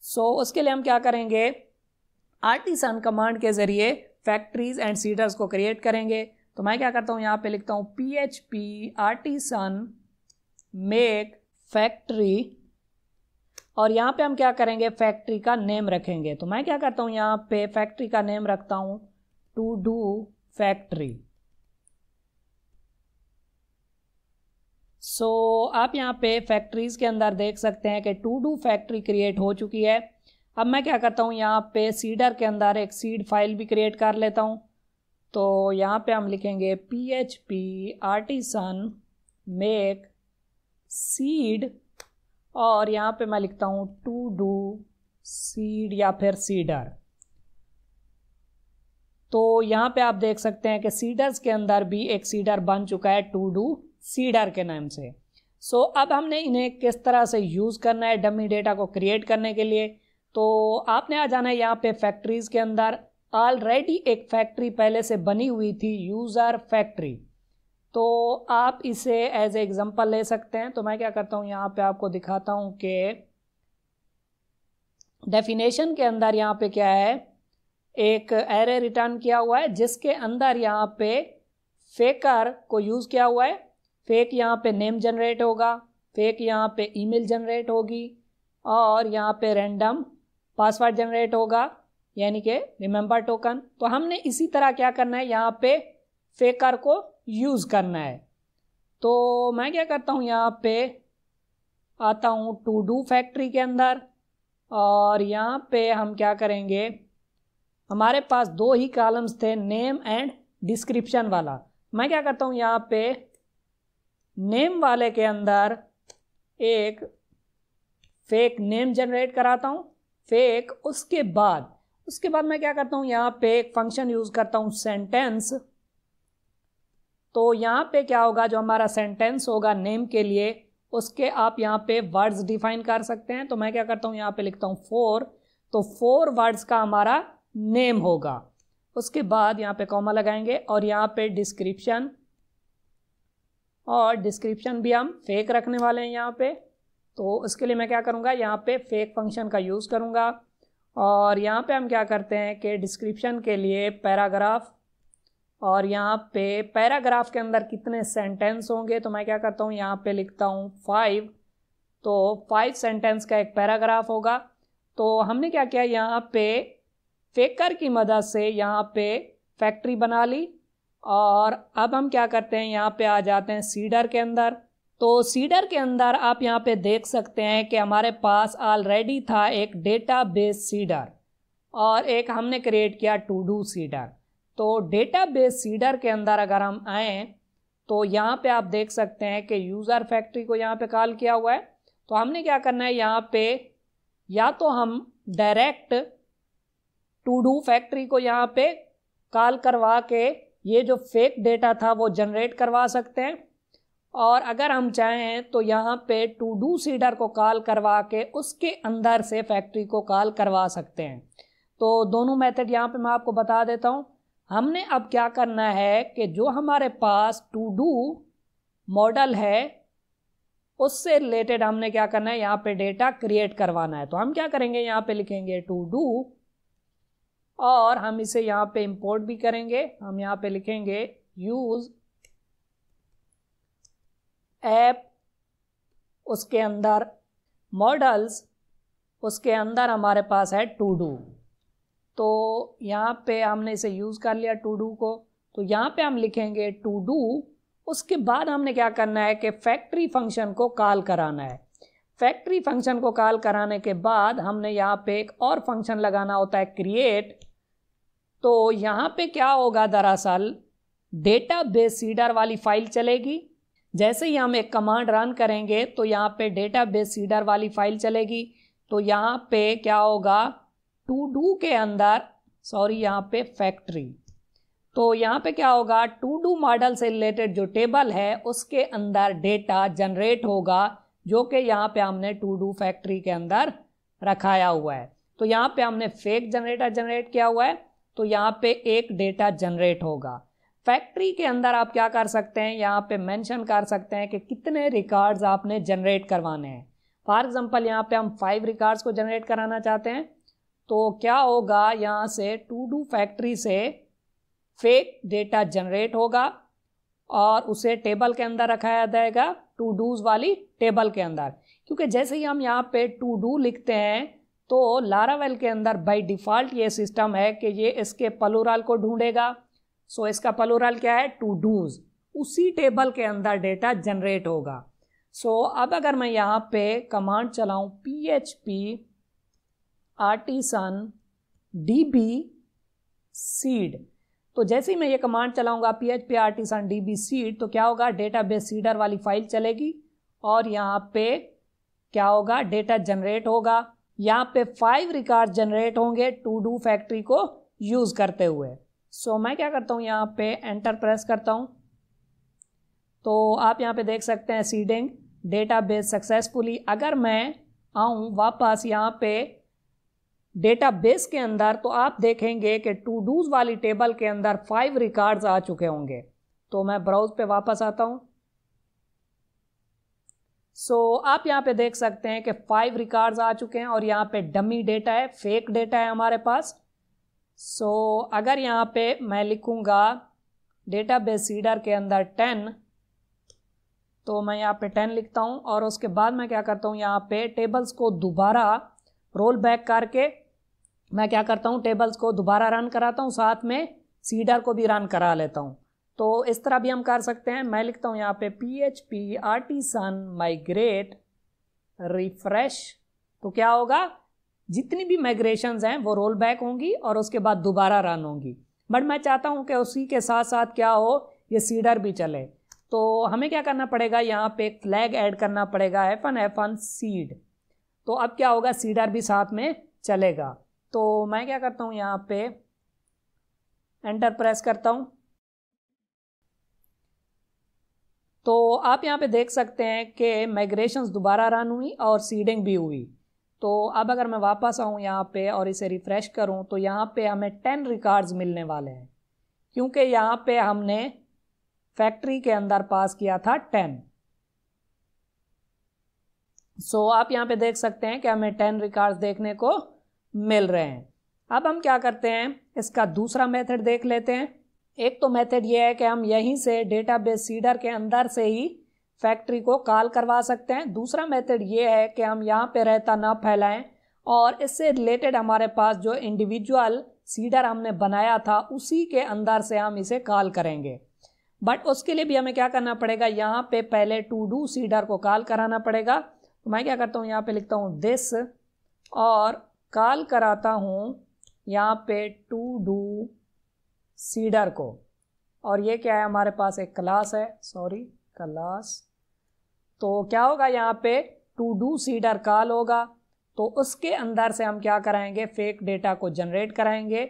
सो so, उसके लिए हम क्या करेंगे आर्टिसन कमांड के ज़रिए फैक्ट्रीज एंड सीडर्स को क्रिएट करेंगे तो मैं क्या करता हूँ यहाँ पे लिखता हूँ P H P artisan make factory और यहाँ पे हम क्या करेंगे फैक्ट्री का नेम रखेंगे तो मैं क्या करता हूँ यहाँ पे फैक्ट्री का नेम रखता हूँ टू डू फैक्ट्री सो आप यहाँ पे फैक्ट्रीज़ के अंदर देख सकते हैं कि टू डू फैक्ट्री क्रिएट हो चुकी है अब मैं क्या करता हूँ यहाँ पे सीडर के अंदर एक सीड फाइल भी क्रिएट कर लेता हूँ तो यहाँ पे हम लिखेंगे P H P artisan make seed और यहाँ पे मैं लिखता हूँ टू डू सीड या फिर सीडर तो यहाँ पे आप देख सकते हैं कि सीडर्स के अंदर भी एक सीडर बन चुका है टू डू सीडर के नाम से सो so, अब हमने इन्हें किस तरह से यूज़ करना है डमी डेटा को क्रिएट करने के लिए तो आपने आ जाना है यहाँ पे फैक्ट्रीज़ के अंदर ऑलरेडी एक फैक्ट्री पहले से बनी हुई थी यूज़र फैक्ट्री तो आप इसे एज ए एग्ज़ाम्पल ले सकते हैं तो मैं क्या करता हूँ यहाँ पे आपको दिखाता हूँ कि डेफिनेशन के अंदर यहाँ पे क्या है एक एरे रिटर्न किया हुआ है जिसके अंदर यहाँ पे फेकर को यूज़ किया हुआ है फेक यहाँ पे नेम जनरेट होगा फेक यहाँ पे ईमेल जनरेट होगी और यहाँ पे रैंडम पासवर्ड जनरेट होगा यानी कि रिमेंबर टोकन तो हमने इसी तरह क्या करना है यहाँ पे फेकर को यूज़ करना है तो मैं क्या करता हूँ यहाँ पे आता हूँ टू डू फैक्ट्री के अंदर और यहाँ पे हम क्या करेंगे हमारे पास दो ही कॉलम्स थे नेम एंड डिस्क्रिप्शन वाला मैं क्या करता हूँ यहाँ पे नेम वाले के अंदर एक फेक नेम जनरेट कराता हूँ फेक उसके बाद उसके बाद मैं क्या करता हूँ यहाँ पे एक फंक्शन यूज़ करता हूँ सेंटेंस तो यहाँ पे क्या होगा जो हमारा सेंटेंस होगा नेम के लिए उसके आप यहाँ पे वर्ड्स डिफाइन कर सकते हैं तो मैं क्या करता हूँ यहाँ पे लिखता हूँ फोर तो फोर वर्ड्स का हमारा नेम होगा उसके बाद यहाँ पे कॉमा लगाएंगे और यहाँ पे डिस्क्रिप्शन और डिस्क्रिप्शन भी हम फेक रखने वाले हैं यहाँ पे तो उसके लिए मैं क्या करूँगा यहाँ पे फेक फंक्शन का यूज़ करूँगा और यहाँ पे हम क्या करते हैं कि डिस्क्रिप्शन के लिए पैराग्राफ और यहाँ पे पैराग्राफ के अंदर कितने सेंटेंस होंगे तो मैं क्या करता हूँ यहाँ पे लिखता हूँ फाइव तो फाइव सेंटेंस का एक पैराग्राफ होगा तो हमने क्या किया यहाँ पे फेकर की मदद से यहाँ पे फैक्ट्री बना ली और अब हम क्या करते हैं यहाँ पे आ जाते हैं सीडर के अंदर तो सीडर के अंदर आप यहाँ पे देख सकते हैं कि हमारे पास ऑलरेडी था एक डेटा बेस सीडर और एक हमने क्रिएट किया टू डू सीडर तो डेटा बेस सीडर के अंदर अगर हम आए तो यहाँ पे आप देख सकते हैं कि यूज़र फैक्ट्री को यहाँ पे कॉल किया हुआ है तो हमने क्या करना है यहाँ पे या तो हम डायरेक्ट टू डू फैक्ट्री को यहाँ पे कॉल करवा के ये जो फेक डेटा था वो जनरेट करवा सकते हैं और अगर हम चाहें तो यहाँ पे टू डू सीडर को कॉल करवा के उसके अंदर से फैक्ट्री को कॉल करवा सकते हैं तो दोनों मेथड यहाँ पे मैं आपको बता देता हूँ हमने अब क्या करना है कि जो हमारे पास टू डू मॉडल है उससे रिलेटेड हमने क्या करना है यहाँ पे डेटा क्रिएट करवाना है तो हम क्या करेंगे यहाँ पे लिखेंगे टू डू और हम इसे यहाँ पे इंपोर्ट भी करेंगे हम यहाँ पे लिखेंगे यूज ऐप उसके अंदर मॉडल्स उसके अंदर हमारे पास है टू डू तो यहाँ पे हमने इसे यूज़ कर लिया टू डू को तो यहाँ पे हम लिखेंगे टू डू उसके बाद हमने क्या करना है कि फैक्ट्री फंक्शन को कॉल कराना है फैक्ट्री फंक्शन को कॉल कराने के बाद हमने यहाँ पे एक और फंक्शन लगाना होता है क्रिएट तो यहाँ पे क्या होगा दरअसल डेटा बेस सीडर वाली फाइल चलेगी जैसे ही हम एक कमांड रन करेंगे तो यहाँ पे डेटा बेस सीडर वाली फाइल चलेगी तो यहाँ पे क्या होगा टू डू के अंदर सॉरी यहाँ पे फैक्ट्री तो यहाँ पे क्या होगा टू डू मॉडल से रिलेटेड जो टेबल है उसके अंदर डेटा जनरेट होगा जो कि यहाँ पे हमने टू डू फैक्ट्री के अंदर रखाया हुआ है तो यहाँ पे हमने फेक जनरेटर जनरेट किया हुआ है तो यहाँ पे एक डेटा जनरेट होगा फैक्ट्री के अंदर आप क्या कर सकते हैं यहाँ पे मेंशन कर सकते हैं कि कितने रिकॉर्ड्स आपने जनरेट करवाने हैं फॉर एग्जांपल यहाँ पे हम फाइव रिकॉर्ड्स को जनरेट कराना चाहते हैं तो क्या होगा यहाँ से टू डू फैक्ट्री से फेक डेटा जनरेट होगा और उसे टेबल के अंदर रखाया जाएगा टू डूज वाली टेबल के अंदर क्योंकि जैसे ही हम यहाँ पे टू डू लिखते हैं तो लारावेल के अंदर बाई डिफ़ॉल्ट ये सिस्टम है कि ये इसके पलोराल को ढूंढेगा सो इसका पलोराल क्या है टू डूज उसी टेबल के अंदर डेटा जनरेट होगा सो अब अगर मैं यहाँ पे कमांड चलाऊँ P H P artisan D B seed तो जैसे ही मैं ये कमांड चलाऊंगा P H P artisan D B seed तो क्या होगा डेटा बेस सीडर वाली फाइल चलेगी और यहाँ पे क्या होगा डेटा जनरेट होगा यहाँ पे फाइव रिकॉर्ड जनरेट होंगे टू डू फैक्ट्री को यूज़ करते हुए सो so, मैं क्या करता हूँ यहाँ पे एंटर प्रेस करता हूँ तो आप यहाँ पे देख सकते हैं सीडिंग डेटा बेस सक्सेसफुली अगर मैं आऊँ वापस यहाँ पे डेटाबेस के अंदर तो आप देखेंगे कि टू डूज वाली टेबल के अंदर फाइव रिकॉर्ड्स आ चुके होंगे तो मैं ब्राउज पे वापस आता हूँ सो so, आप यहाँ पे देख सकते हैं कि फाइव रिकॉर्ड्स आ चुके हैं और यहाँ पे डमी डेटा है फेक डेटा है हमारे पास सो so, अगर यहाँ पे मैं लिखूँगा डेटा बेस सीडर के अंदर टेन तो मैं यहाँ पे टेन लिखता हूँ और उसके बाद मैं क्या करता हूँ यहाँ पे टेबल्स को दोबारा रोल बैक करके मैं क्या करता हूँ टेबल्स को दोबारा रन कराता हूँ साथ में सीडर को भी रन करा लेता हूँ तो इस तरह भी हम कर सकते हैं मैं लिखता हूँ यहाँ पे P H P artisan migrate refresh तो क्या होगा जितनी भी माइग्रेशन हैं वो रोल बैक होंगी और उसके बाद दोबारा रन होंगी बट मैं चाहता हूँ कि उसी के साथ साथ क्या हो ये सीडर भी चले तो हमें क्या करना पड़ेगा यहाँ पे एक फ्लैग ऐड करना पड़ेगा F N F N seed तो अब क्या होगा सीडर भी साथ में चलेगा तो मैं क्या करता हूँ यहाँ पे एंटर प्रेस करता हूँ तो आप यहाँ पे देख सकते हैं कि माइग्रेशंस दोबारा रन हुई और सीडिंग भी हुई तो अब अगर मैं वापस आऊँ यहाँ पे और इसे रिफ़्रेश करूँ तो यहाँ पे हमें टेन रिकॉर्ड्स मिलने वाले हैं क्योंकि यहाँ पे हमने फैक्ट्री के अंदर पास किया था टेन सो so, आप यहाँ पे देख सकते हैं कि हमें टेन रिकॉर्ड्स देखने को मिल रहे हैं अब हम क्या करते हैं इसका दूसरा मेथड देख लेते हैं एक तो मेथड ये है कि हम यहीं से डेटा बेस सीडर के अंदर से ही फैक्ट्री को कॉल करवा सकते हैं दूसरा मेथड ये है कि हम यहाँ पे रहता ना फैलाएं और इससे रिलेटेड हमारे पास जो इंडिविजुअल सीडर हमने बनाया था उसी के अंदर से हम इसे कॉल करेंगे बट उसके लिए भी हमें क्या करना पड़ेगा यहाँ पे पहले टू डू सीडर को कॉल कराना पड़ेगा तो मैं क्या करता हूँ यहाँ पे लिखता हूँ दिस और कॉल कराता हूँ यहाँ पे टू डू सीडर को और ये क्या है हमारे पास एक क्लास है सॉरी क्लास तो क्या होगा यहाँ पे टू डू सीडर कॉल होगा तो उसके अंदर से हम क्या कराएंगे फेक डेटा को जनरेट कराएंगे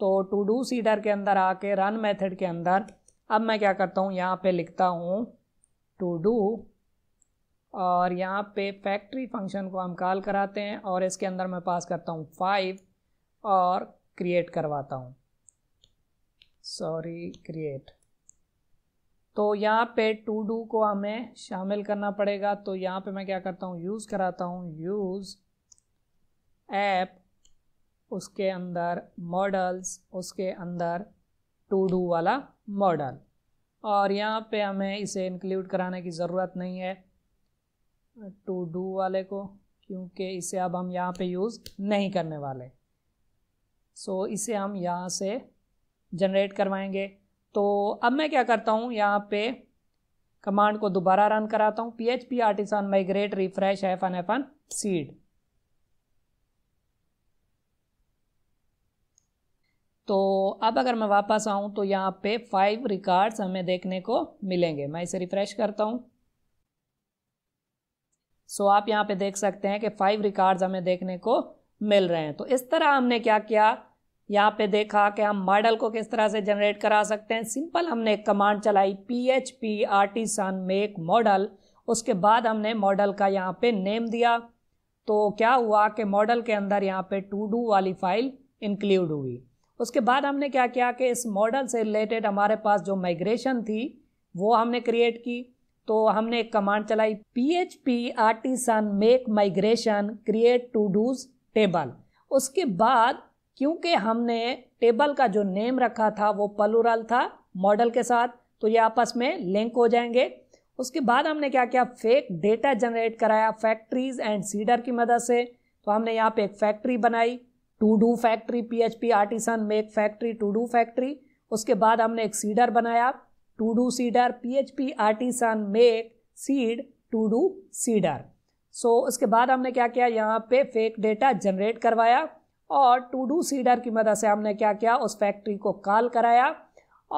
तो टू डू सीडर के अंदर आके रन मेथड के अंदर अब मैं क्या करता हूँ यहाँ पे लिखता हूँ टू डू और यहाँ पे फैक्ट्री फंक्शन को हम कॉल कराते हैं और इसके अंदर मैं पास करता हूँ फाइव और क्रिएट करवाता हूँ सॉरी क्रिएट तो यहाँ पे टू डू को हमें शामिल करना पड़ेगा तो यहाँ पे मैं क्या करता हूँ यूज़ कराता हूँ यूज़ ऐप उसके अंदर मॉडल्स उसके अंदर टू डू वाला मॉडल और यहाँ पे हमें इसे इंक्लूड कराने की ज़रूरत नहीं है टू डू वाले को क्योंकि इसे अब हम यहाँ पे यूज़ नहीं करने वाले सो so, इसे हम यहाँ से जनरेट करवाएंगे तो अब मैं क्या करता हूँ यहाँ पे कमांड को दोबारा रन कराता हूँ P H P artisan migrate refresh F N F N seed तो अब अगर मैं वापस आऊँ तो यहाँ पे फाइव रिकॉर्ड्स हमें देखने को मिलेंगे मैं इसे रिफ्रेश करता हूँ सो आप यहाँ पे देख सकते हैं कि फाइव रिकॉर्ड्स हमें देखने को मिल रहे हैं तो इस तरह हमने क्या किया यहाँ पे देखा कि हम मॉडल को किस तरह से जनरेट करा सकते हैं सिंपल हमने एक कमांड चलाई P H P artisan make model उसके बाद हमने मॉडल का यहाँ पे नेम दिया तो क्या हुआ कि मॉडल के अंदर यहाँ पे टू डू वाली फाइल इंक्लूड हुई उसके बाद हमने क्या किया कि इस मॉडल से रिलेटेड हमारे पास जो माइग्रेशन थी वो हमने क्रिएट की तो हमने एक कमांड चलाई P H P artisan make migration create to dos table उसके बाद क्योंकि हमने टेबल का जो नेम रखा था वो पलुरल था मॉडल के साथ तो ये आपस में लिंक हो जाएंगे उसके बाद हमने क्या किया फेक डेटा जनरेट कराया फैक्ट्रीज एंड सीडर की मदद से तो हमने यहाँ पे एक फैक्ट्री बनाई to do factory P H P artisan make factory to do factory उसके बाद हमने एक सीडर बनाया to do cedar php artisan make seed to do cedar so so, उसके बाद हमने क्या किया यहाँ पे फेक डेटा जनरेट करवाया और टू डू सीडर की मदद से हमने क्या किया उस फैक्ट्री को कॉल कराया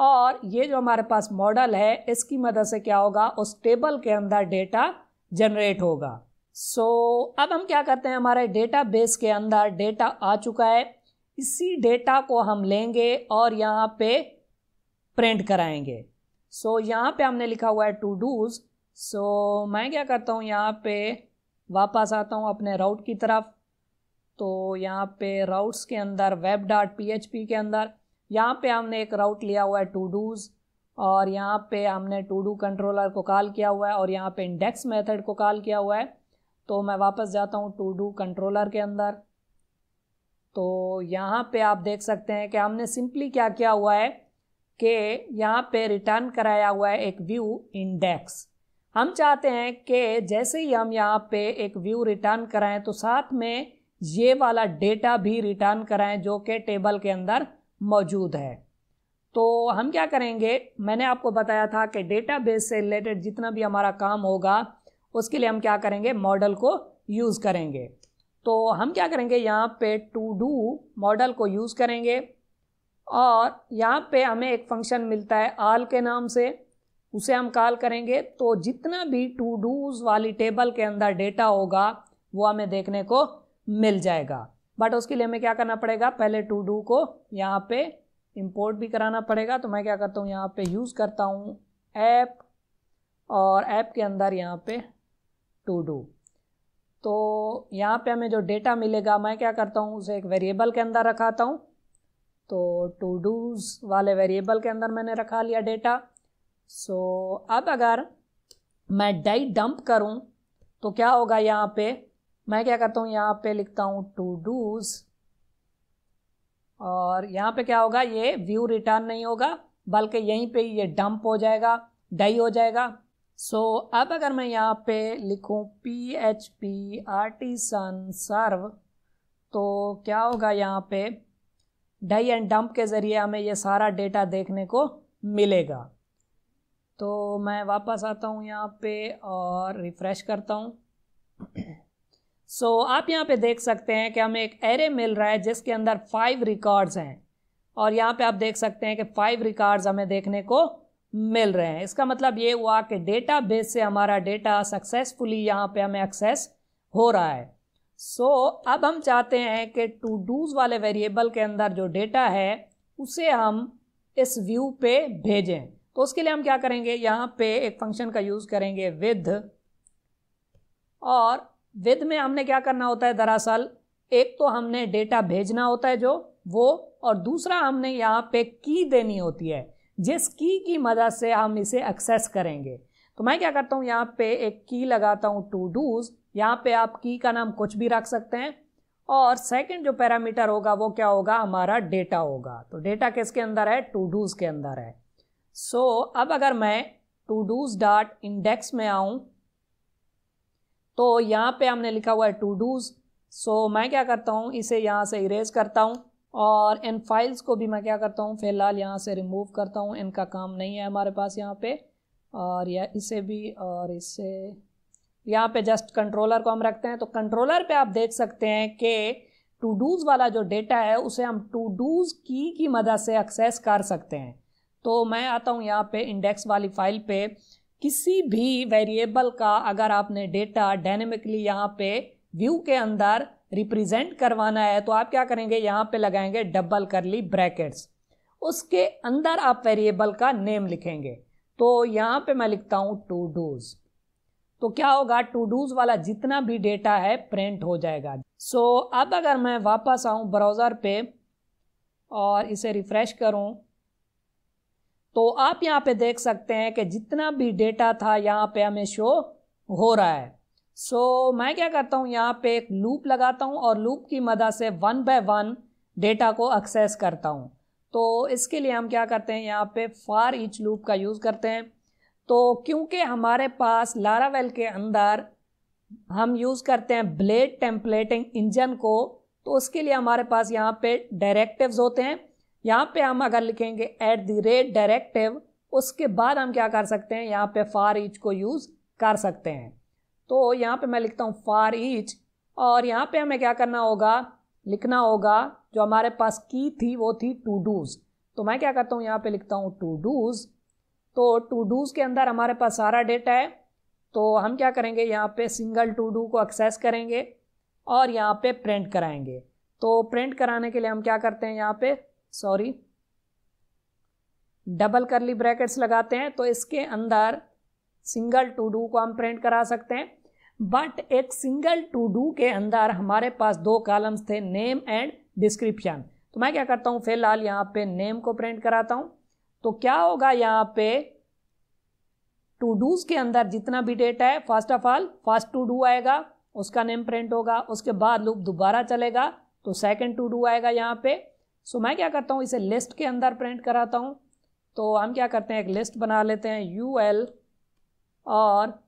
और ये जो हमारे पास मॉडल है इसकी मदद से क्या होगा उस टेबल के अंदर डेटा जनरेट होगा सो so, अब हम क्या करते हैं हमारे डेटा बेस के अंदर डेटा आ चुका है इसी डेटा को हम लेंगे और यहाँ पे प्रिंट कराएंगे सो so, यहाँ पे हमने लिखा हुआ है टू डूज सो मैं क्या करता हूँ यहाँ पे वापस आता हूँ अपने राउट की तरफ तो यहाँ पे राउट्स के अंदर वेब डॉट पी के अंदर यहाँ पे हमने एक राउट लिया हुआ है टू डूज़ और यहाँ पे हमने टू डू कंट्रोलर को कॉल किया हुआ है और यहाँ पे इंडेक्स मेथड को कॉल किया हुआ है तो मैं वापस जाता हूँ टू डू कंट्रोलर के अंदर तो यहाँ पे आप देख सकते हैं कि हमने सिंपली क्या किया हुआ है कि यहाँ पे रिटर्न कराया हुआ है एक व्यू इंडेक्स हम चाहते हैं कि जैसे ही हम यहाँ पे एक व्यू रिटर्न कराएं तो साथ में ये वाला डेटा भी रिटर्न कराएं जो कि टेबल के अंदर मौजूद है तो हम क्या करेंगे मैंने आपको बताया था कि डेटा बेस से रिलेटेड जितना भी हमारा काम होगा उसके लिए हम क्या करेंगे मॉडल को यूज़ करेंगे तो हम क्या करेंगे यहाँ पे टू डू मॉडल को यूज़ करेंगे और यहाँ पे हमें एक फंक्शन मिलता है आल के नाम से उसे हम कॉल करेंगे तो जितना भी टू डूज वाली टेबल के अंदर डेटा होगा वो हमें देखने को मिल जाएगा बट उसके लिए हमें क्या करना पड़ेगा पहले टू डू को यहाँ पे इंपोर्ट भी कराना पड़ेगा तो मैं क्या करता हूँ यहाँ पे यूज़ करता हूँ ऐप और ऐप के अंदर यहाँ पे टू डू तो यहाँ पे हमें जो डेटा मिलेगा मैं क्या करता हूँ उसे एक वेरिएबल के अंदर रखाता हूँ तो टू डूज वाले वेरिएबल के अंदर मैंने रखा लिया डेटा सो so, अब अगर मैं डाई डंप करूं तो क्या होगा यहाँ पे मैं क्या करता हूँ यहाँ पे लिखता हूँ टू डूज और यहाँ पे क्या होगा ये व्यू रिटर्न नहीं होगा बल्कि यहीं पे ये डंप हो जाएगा डाई हो जाएगा सो so, अब अगर मैं यहाँ पे लिखूँ P H P artisan serve तो क्या होगा यहाँ पे डाई एंड डंप के ज़रिए हमें ये सारा डेटा देखने को मिलेगा तो मैं वापस आता हूँ यहाँ पे और रिफ़्रेश करता हूँ सो so, आप यहाँ पे देख सकते हैं कि हमें एक एरे मिल रहा है जिसके अंदर फाइव रिकॉर्ड्स हैं और यहाँ पे आप देख सकते हैं कि फाइव रिकॉर्ड्स हमें देखने को मिल रहे हैं इसका मतलब ये हुआ कि डेटा बेस से हमारा डेटा सक्सेसफुली यहाँ पे हमें एक्सेस हो रहा है सो so, अब हम चाहते हैं कि टू डूज वाले वेरिएबल के अंदर जो डेटा है उसे हम इस व्यू पे भेजें तो उसके लिए हम क्या करेंगे यहाँ पे एक फंक्शन का यूज़ करेंगे विद और विद में हमने क्या करना होता है दरअसल एक तो हमने डेटा भेजना होता है जो वो और दूसरा हमने यहाँ पे की देनी होती है जिस की की मदद से हम इसे एक्सेस करेंगे तो मैं क्या करता हूँ यहाँ पे एक की लगाता हूँ टू डूज यहाँ पे आप की का नाम कुछ भी रख सकते हैं और सेकंड जो पैरामीटर होगा वो क्या होगा हमारा डेटा होगा तो डेटा किसके अंदर है टू डूज के अंदर है सो so, अब अगर मैं टू डूज डॉट इंडेक्स में आऊं तो यहाँ पे हमने लिखा हुआ है टू डूज सो मैं क्या करता हूँ इसे यहाँ से इरेज करता हूँ और इन फाइल्स को भी मैं क्या करता हूँ फ़िलहाल यहाँ से रिमूव करता हूँ इनका काम नहीं है हमारे पास यहाँ पे और या इसे भी और इसे यहाँ पे जस्ट कंट्रोलर को हम रखते हैं तो कंट्रोलर पे आप देख सकते हैं कि टू डूज़ वाला जो डेटा है उसे हम टू डूज़ की की मदद से एक्सेस कर सकते हैं तो मैं आता हूँ यहाँ पे इंडेक्स वाली फाइल पे किसी भी वेरिएबल का अगर आपने डेटा डायनेमिकली यहाँ पे व्यू के अंदर रिप्रेजेंट करवाना है तो आप क्या करेंगे यहाँ पे लगाएंगे डबल करली ब्रैकेट्स उसके अंदर आप वेरिएबल का नेम लिखेंगे तो यहाँ पे मैं लिखता हूँ टू डूज़ तो क्या होगा टू डूज वाला जितना भी डेटा है प्रिंट हो जाएगा सो so, अब अगर मैं वापस आऊँ ब्राउज़र पे और इसे रिफ़्रेश करूँ तो आप यहाँ पे देख सकते हैं कि जितना भी डेटा था यहाँ पे हमें शो हो रहा है सो so, मैं क्या करता हूँ यहाँ पे एक लूप लगाता हूँ और लूप की मदद से वन बाय वन डेटा को एक्सेस करता हूँ तो इसके लिए हम क्या करते हैं यहाँ पे फार ईच लूप का यूज़ करते हैं तो क्योंकि हमारे पास लारावेल के अंदर हम यूज़ करते हैं ब्लेड टेम्पलेटिंग इंजन को तो उसके लिए हमारे पास यहाँ पे डायरेक्टिव्स होते हैं यहाँ पे हम अगर लिखेंगे एट द रेट डायरेक्टिव उसके बाद हम क्या कर सकते हैं यहाँ पे फार ईच को यूज़ कर सकते हैं तो यहाँ पे मैं लिखता हूँ फार ईच और यहाँ पे हमें क्या करना होगा लिखना होगा जो हमारे पास की थी वो थी टू डूज़ तो मैं क्या करता हूँ यहाँ पर लिखता हूँ टू डूज़ तो टू डूज़ के अंदर हमारे पास सारा डेटा है तो हम क्या करेंगे यहाँ पे सिंगल टू डू को एक्सेस करेंगे और यहाँ पे प्रिंट कराएंगे तो प्रिंट कराने के लिए हम क्या करते हैं यहाँ पे सॉरी डबल करली ब्रैकेट्स लगाते हैं तो इसके अंदर सिंगल टू डू को हम प्रिंट करा सकते हैं बट एक सिंगल टू डू के अंदर हमारे पास दो कॉलम्स थे नेम एंड डिस्क्रिप्शन तो मैं क्या करता हूँ फिलहाल यहाँ पे नेम को प्रिंट कराता हूँ तो क्या होगा यहाँ पे टू डूज के अंदर जितना भी डेटा है first of all first to do आएगा उसका नेम प्रिंट होगा उसके बाद लूप दोबारा चलेगा तो सेकंड टू डू आएगा यहाँ पे सो मैं क्या करता हूँ इसे लिस्ट के अंदर प्रिंट कराता हूँ तो हम क्या करते हैं एक लिस्ट बना लेते हैं यू एल और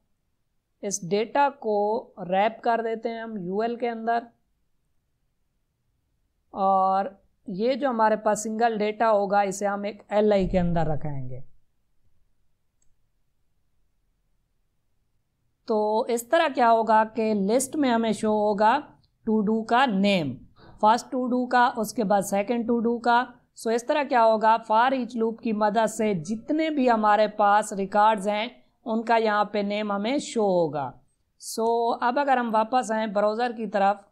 इस डेटा को रैप कर देते हैं हम यू एल के अंदर और ये जो हमारे पास सिंगल डेटा होगा इसे हम एक एल आई के अंदर रखेंगे तो इस तरह क्या होगा कि लिस्ट में हमें शो होगा टू डू का नेम फर्स्ट टू डू का उसके बाद सेकंड टू डू का सो इस तरह क्या होगा फार ईच लूप की मदद से जितने भी हमारे पास रिकॉर्ड्स हैं उनका यहाँ पे नेम हमें शो होगा सो so, अब अगर हम वापस आएँ ब्राउज़र की तरफ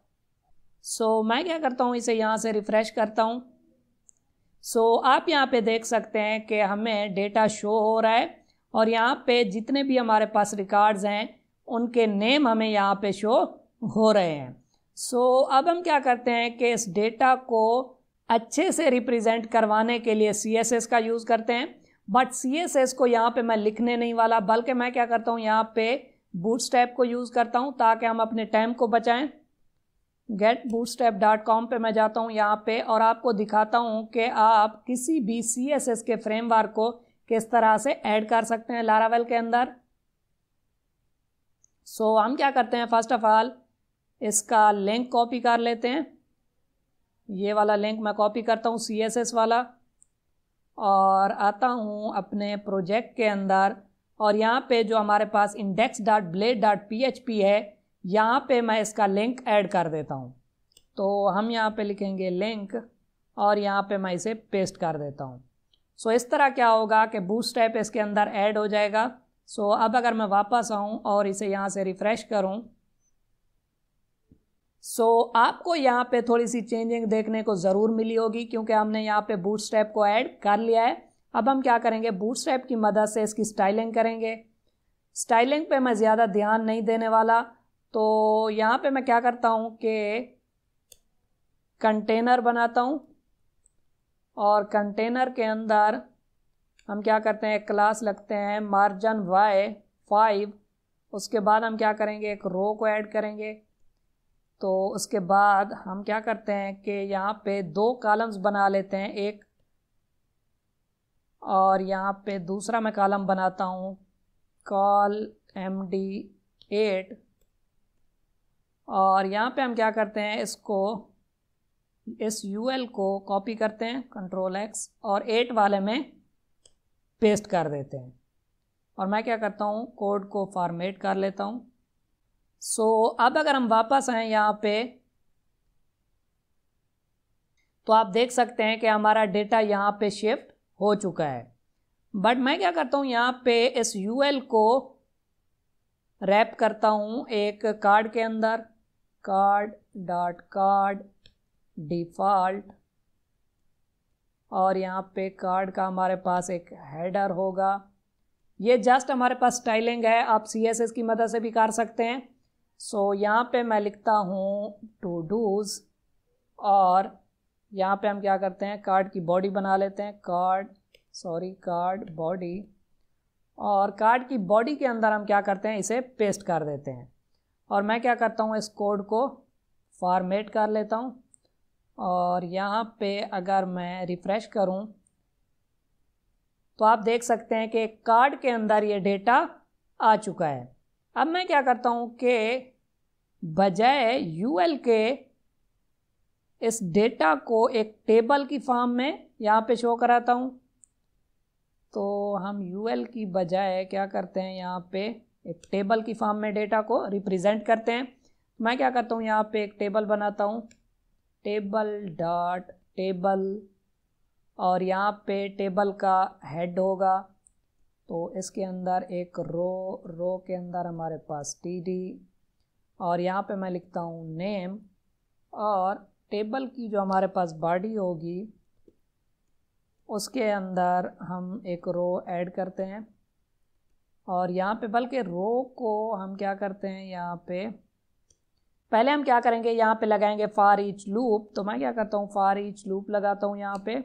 सो so, मैं क्या करता हूँ इसे यहाँ से रिफ़्रेश करता हूँ सो so, आप यहाँ पे देख सकते हैं कि हमें डेटा शो हो रहा है और यहाँ पे जितने भी हमारे पास रिकॉर्ड्स हैं उनके नेम हमें यहाँ पे शो हो रहे हैं सो so, अब हम क्या करते हैं कि इस डेटा को अच्छे से रिप्रेजेंट करवाने के लिए सी का यूज़ करते हैं बट सी को यहाँ पे मैं लिखने नहीं वाला बल्कि मैं क्या करता हूँ यहाँ पे बूट को यूज़ करता हूँ ताकि हम अपने टाइम को बचाएँ गेट बूटस्टेप डॉट कॉम पर मैं जाता हूँ यहाँ पे और आपको दिखाता हूँ कि आप किसी भी सी एस एस के फ्रेमवर्क को किस तरह से ऐड कर सकते हैं लारावेल के अंदर सो so, हम क्या करते हैं फर्स्ट ऑफ ऑल इसका लिंक कॉपी कर लेते हैं ये वाला लिंक मैं कॉपी करता हूँ सी एस एस वाला और आता हूँ अपने प्रोजेक्ट के अंदर और यहाँ पे जो हमारे पास index dot blade dot P H P है यहाँ पे मैं इसका लिंक ऐड कर देता हूँ तो हम यहाँ पे लिखेंगे लिंक और यहाँ पे मैं इसे पेस्ट कर देता हूँ सो इस तरह क्या होगा कि बूस्ट ऐप इसके अंदर ऐड हो जाएगा सो अब अगर मैं वापस आऊँ और इसे यहाँ से रिफ़्रेश करूँ सो so, आपको यहाँ पे थोड़ी सी चेंजिंग देखने को ज़रूर मिली होगी क्योंकि हमने यहाँ पे बूट स्टेप को ऐड कर लिया है अब हम क्या करेंगे बूट स्टेप की मदद से इसकी स्टाइलिंग करेंगे स्टाइलिंग पे मैं ज़्यादा ध्यान नहीं देने वाला तो यहाँ पे मैं क्या करता हूँ कि कंटेनर बनाता हूँ और कंटेनर के अंदर हम क्या करते हैं क्लास लगते हैं मार्जन वाई फाइव उसके बाद हम क्या करेंगे एक रो को ऐड करेंगे तो उसके बाद हम क्या करते हैं कि यहाँ पे दो कॉलम्स बना लेते हैं एक और यहाँ पे दूसरा मैं कॉलम बनाता हूँ कॉल एम डी एट और यहाँ पे हम क्या करते हैं इसको इस यू एल को कॉपी करते हैं कंट्रोल एक्स और एट वाले में पेस्ट कर देते हैं और मैं क्या करता हूँ कोड को फॉर्मेट कर लेता हूँ सो so, अब अगर हम वापस आएँ यहाँ पे तो आप देख सकते हैं कि हमारा डेटा यहाँ पे शिफ्ट हो चुका है बट मैं क्या करता हूँ यहाँ पे इस यू एल को रैप करता हूँ एक कार्ड के अंदर कार्ड डॉट कार्ड डिफ़ॉल्ट और यहाँ पे कार्ड का हमारे पास एक हेडर होगा ये जस्ट हमारे पास स्टाइलिंग है आप सी एस एस की मदद से भी कर सकते हैं सो so, यहाँ पे मैं लिखता हूँ टू डूज़ और यहाँ पे हम क्या करते हैं कार्ड की बॉडी बना लेते हैं कार्ड सॉरी कार्ड बॉडी और कार्ड की बॉडी के अंदर हम क्या करते हैं इसे पेस्ट कर देते हैं और मैं क्या करता हूँ इस कोड को फॉर्मेट कर लेता हूँ और यहाँ पे अगर मैं रिफ़्रेश करूँ तो आप देख सकते हैं कि कार्ड के अंदर ये डेटा आ चुका है अब मैं क्या करता हूँ कि बजाय यू के इस डेटा को एक टेबल की फॉर्म में यहाँ पे शो कराता हूँ तो हम यू की बजाय क्या करते हैं यहाँ पे एक टेबल की फॉर्म में डेटा को रिप्रेजेंट करते हैं तो मैं क्या करता हूँ यहाँ पे एक टेबल बनाता हूँ टेबल डॉट टेबल और यहाँ पे टेबल का हेड होगा तो इसके अंदर एक रो रो के अंदर हमारे पास टी डी और यहाँ पे मैं लिखता हूँ नेम और टेबल की जो हमारे पास बॉडी होगी उसके अंदर हम एक रो ऐड करते हैं और यहाँ पे बल्कि रो को हम क्या करते हैं यहाँ पे पहले हम क्या करेंगे यहाँ पे लगाएंगे फार ईच लूप तो मैं क्या करता हूँ फार ईच लूप लगाता हूँ यहाँ पे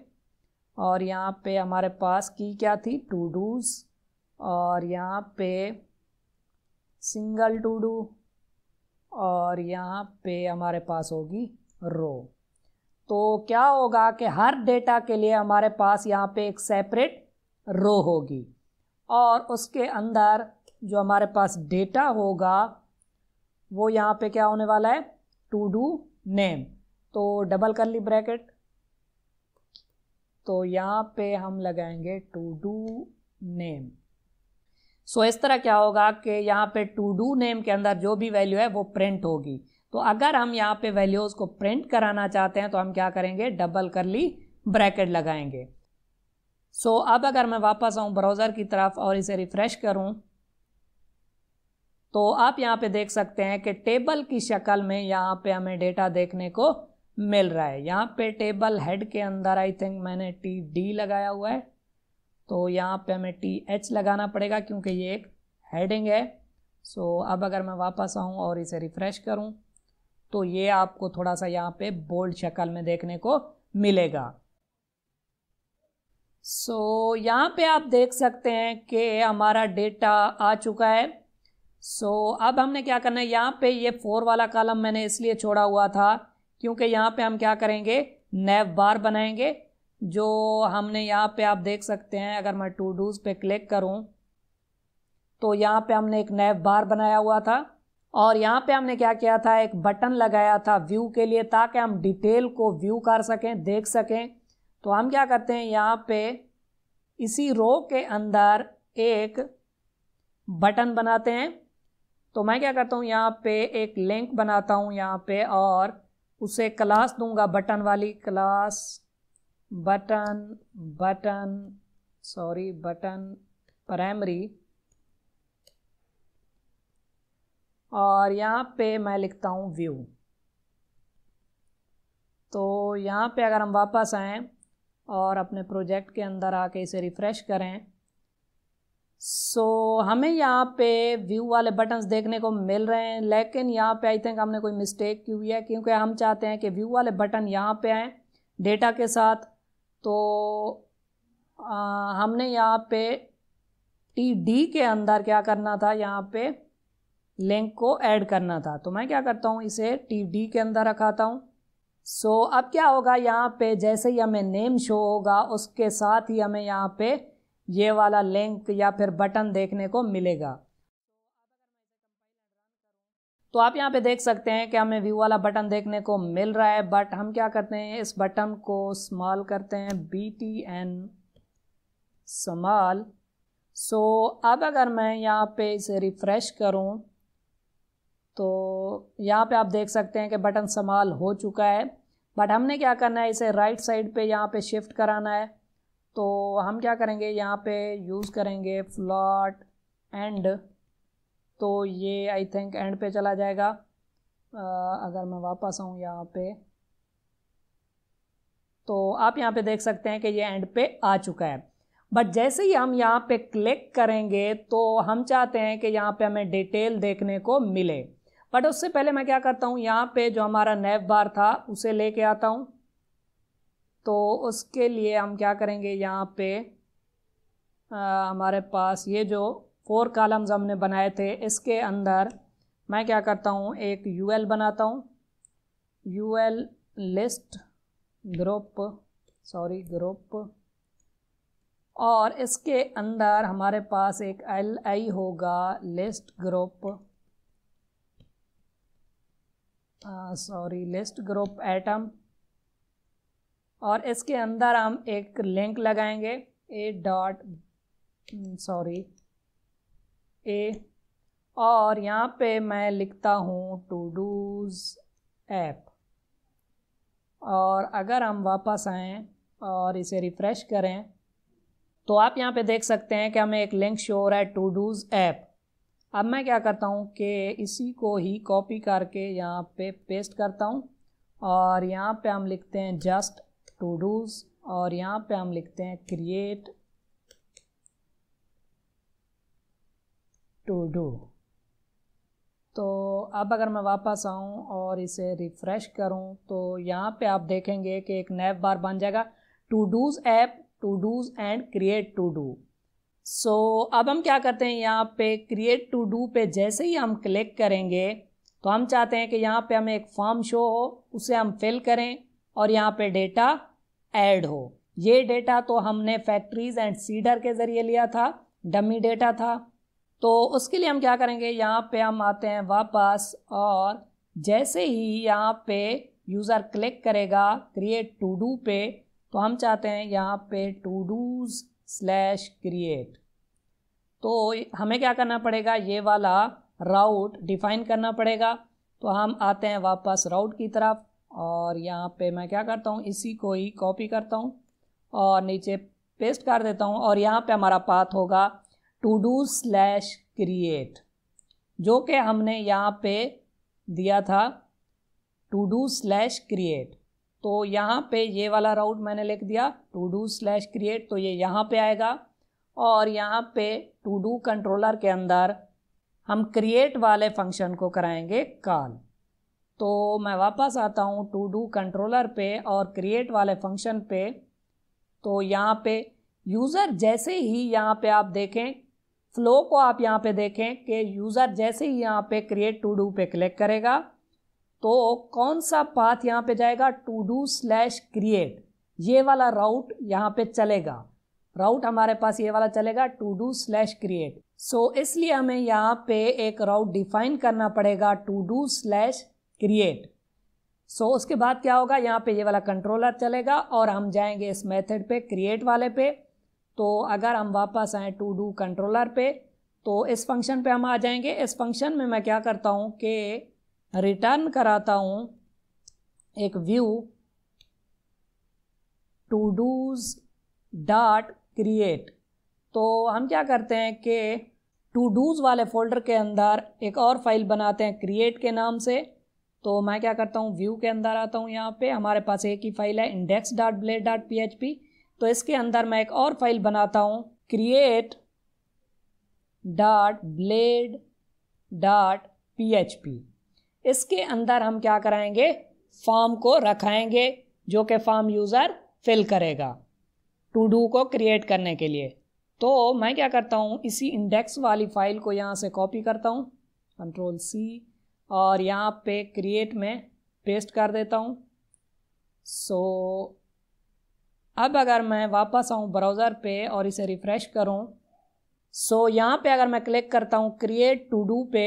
और यहाँ पे हमारे पास की क्या थी टू डूज और यहाँ पे सिंगल टू डू और यहाँ पे हमारे पास होगी रो तो क्या होगा कि हर डेटा के लिए हमारे पास यहाँ पे एक सेपरेट रो होगी और उसके अंदर जो हमारे पास डेटा होगा वो यहाँ पे क्या होने वाला है टू डू नेम तो डबल कर ली ब्रैकेट तो यहाँ पे हम लगाएंगे टू डू नेम सो इस तरह क्या होगा कि यहाँ पे टू डू नेम के अंदर जो भी वैल्यू है वो प्रिंट होगी तो अगर हम यहाँ पे वैल्यूज़ को प्रिंट कराना चाहते हैं तो हम क्या करेंगे डबल कर ली ब्रैकेट लगाएंगे सो so, अब अगर मैं वापस आऊँ ब्राउज़र की तरफ और इसे रिफ़्रेश करूँ तो आप यहाँ पे देख सकते हैं कि टेबल की शक्ल में यहाँ पे हमें डेटा देखने को मिल रहा है यहाँ पे टेबल हेड के अंदर आई थिंक मैंने टी डी लगाया हुआ है तो यहाँ पे हमें टी एच लगाना पड़ेगा क्योंकि ये एक हेडिंग है सो so, अब अगर मैं वापस आऊँ और इसे रिफ़्रेश करूँ तो ये आपको थोड़ा सा यहाँ पर बोल्ड शक्ल में देखने को मिलेगा सो so, यहाँ पे आप देख सकते हैं कि हमारा डेटा आ चुका है सो so, अब हमने क्या करना है यहाँ पे ये फोर वाला कॉलम मैंने इसलिए छोड़ा हुआ था क्योंकि यहाँ पे हम क्या करेंगे नैव बार बनाएंगे जो हमने यहाँ पे आप देख सकते हैं अगर मैं टू डूज़ पे क्लिक करूँ तो यहाँ पे हमने एक नैव बार बनाया हुआ था और यहाँ पे हमने क्या किया था एक बटन लगाया था व्यू के लिए ताकि हम डिटेल को व्यू कर सकें देख सकें तो हम क्या करते हैं यहाँ पे इसी रो के अंदर एक बटन बनाते हैं तो मैं क्या करता हूँ यहाँ पे एक लिंक बनाता हूँ यहाँ पे और उसे क्लास दूंगा बटन वाली class button button sorry button primary और यहाँ पे मैं लिखता हूँ व्यू तो यहाँ पे अगर हम वापस आएँ और अपने प्रोजेक्ट के अंदर आके इसे रिफ़्रेश करें सो so, हमें यहाँ पे व्यू वाले बटन्स देखने को मिल रहे हैं लेकिन यहाँ पे आई थिंक हमने कोई मिस्टेक की हुई है क्योंकि हम चाहते हैं कि व्यू वाले बटन यहाँ पे आएँ डेटा के साथ तो आ, हमने यहाँ पे टी डी के अंदर क्या करना था यहाँ पे लिंक को ऐड करना था तो मैं क्या करता हूँ इसे टी डी के अंदर रखाता हूँ सो so, अब क्या होगा यहाँ पे जैसे ही हमें नेम शो होगा उसके साथ ही हमें यहाँ पे ये वाला लिंक या फिर बटन देखने को मिलेगा तो आप यहाँ पे देख सकते हैं कि हमें व्यू वाला बटन देखने को मिल रहा है बट हम क्या करते हैं इस बटन को स्मॉल करते हैं B T N small so अब अगर मैं यहाँ पे इसे रिफ़्रेश करूँ तो यहाँ पे आप देख सकते हैं कि बटन संभाल हो चुका है बट हमने क्या करना है इसे राइट साइड पे यहाँ पे शिफ्ट कराना है तो हम क्या करेंगे यहाँ पे यूज़ करेंगे फ्लॉट एंड तो ये आई थिंक एंड पे चला जाएगा आ, अगर मैं वापस आऊँ यहाँ पे तो आप यहाँ पे देख सकते हैं कि ये एंड पे आ चुका है बट जैसे ही हम यहाँ पे क्लिक करेंगे तो हम चाहते हैं कि यहाँ पे हमें डिटेल देखने को मिले बट उससे पहले मैं क्या करता हूँ यहाँ पे जो हमारा नैब बार था उसे लेके आता हूँ तो उसके लिए हम क्या करेंगे यहाँ पे आ, हमारे पास ये जो फोर कॉलम्स हमने बनाए थे इसके अंदर मैं क्या करता हूँ एक यू बनाता हूँ U list group sorry group और इसके अंदर हमारे पास एक एल आई होगा list group sorry list group item और इसके अंदर हम एक लिंक लगाएंगे ए डॉट सॉरी ए और यहाँ पे मैं लिखता हूँ टू डूज ऐप और अगर हम वापस आएँ और इसे रिफ़्रेश करें तो आप यहाँ पे देख सकते हैं कि हमें एक लिंक शो हो रहा है टू डूज़ ऐप अब मैं क्या करता हूँ कि इसी को ही कॉपी करके यहाँ पे पेस्ट करता हूँ और यहाँ पे हम लिखते हैं जस्ट टू डूज और यहाँ पे हम लिखते हैं क्रिएट टू डू तो अब अगर मैं वापस आऊँ और इसे रिफ़्रेश करूँ तो यहाँ पे आप देखेंगे कि एक नैब बार बन जाएगा to dos app to dos and create to do so so, अब हम क्या करते हैं यहाँ पे क्रिएट टू डू पे जैसे ही हम क्लिक करेंगे तो हम चाहते हैं कि यहाँ पे हमें एक फॉर्म शो हो उसे हम फिल करें और यहाँ पे डेटा ऐड हो ये डेटा तो हमने फैक्ट्रीज एंड सीडर के ज़रिए लिया था डमी डेटा था तो उसके लिए हम क्या करेंगे यहाँ पे हम आते हैं वापस और जैसे ही यहाँ पे यूज़र क्लिक करेगा क्रिएट टू डू पे तो हम चाहते हैं यहाँ पे टू डूज़ स्लैश क्रिएट तो हमें क्या करना पड़ेगा ये वाला राउट डिफाइन करना पड़ेगा तो हम आते हैं वापस राउट की तरफ और यहाँ पे मैं क्या करता हूँ इसी को ही कॉपी करता हूँ और नीचे पेस्ट कर देता हूँ और यहाँ पे हमारा पाथ होगा टू डू स्लैश क्रिएट जो कि हमने यहाँ पे दिया था टू डू स्लैश क्रिएट तो यहाँ पे ये वाला राउट मैंने लिख दिया टू डू स्लैश क्रिएट तो ये यहाँ पे आएगा और यहाँ पे टू डू कंट्रोलर के अंदर हम क्रिएट वाले फंक्शन को कराएंगे कॉल तो मैं वापस आता हूँ टू डू कंट्रोलर पे और क्रिएट वाले फंक्शन पे तो यहाँ पे यूज़र जैसे ही यहाँ पे आप देखें फ्लो को आप यहाँ पे देखें कि यूज़र जैसे ही यहाँ पे क्रिएट टू डू पे क्लिक करेगा तो कौन सा पाथ यहाँ पे जाएगा टू डू स्लैश क्रिएट ये वाला राउट यहाँ पे चलेगा राउट हमारे पास ये वाला चलेगा to do slash create so इसलिए हमें यहाँ पे एक राउट डिफाइन करना पड़ेगा to do slash create so उसके बाद क्या होगा यहाँ पे ये वाला कंट्रोलर चलेगा और हम जाएंगे इस मेथड पे क्रिएट वाले पे तो अगर हम वापस आए टू डू कंट्रोलर पे तो इस फंक्शन पे हम आ जाएंगे इस फंक्शन में मैं क्या करता हूँ कि रिटर्न कराता हूँ एक view to dos dot create तो हम क्या करते हैं कि टू डूज वाले फोल्डर के अंदर एक और फाइल बनाते हैं क्रिएट के नाम से तो मैं क्या करता हूँ व्यू के अंदर आता हूँ यहाँ पे हमारे पास एक ही फाइल है index dot blade dot P H P तो इसके अंदर मैं एक और फाइल बनाता हूँ create dot blade dot P H P इसके अंदर हम क्या कराएंगे फॉर्म को रखाएंगे जो कि फॉर्म यूज़र फिल करेगा टू डू को क्रिएट करने के लिए तो मैं क्या करता हूँ इसी इंडेक्स वाली फाइल को यहाँ से कॉपी करता हूँ कंट्रोल सी और यहाँ पे क्रिएट में पेस्ट कर देता हूँ सो so, अब अगर मैं वापस आऊँ ब्राउज़र पे और इसे रिफ़्रेश करूँ सो so, यहाँ पे अगर मैं क्लिक करता हूँ क्रिएट टू डू पे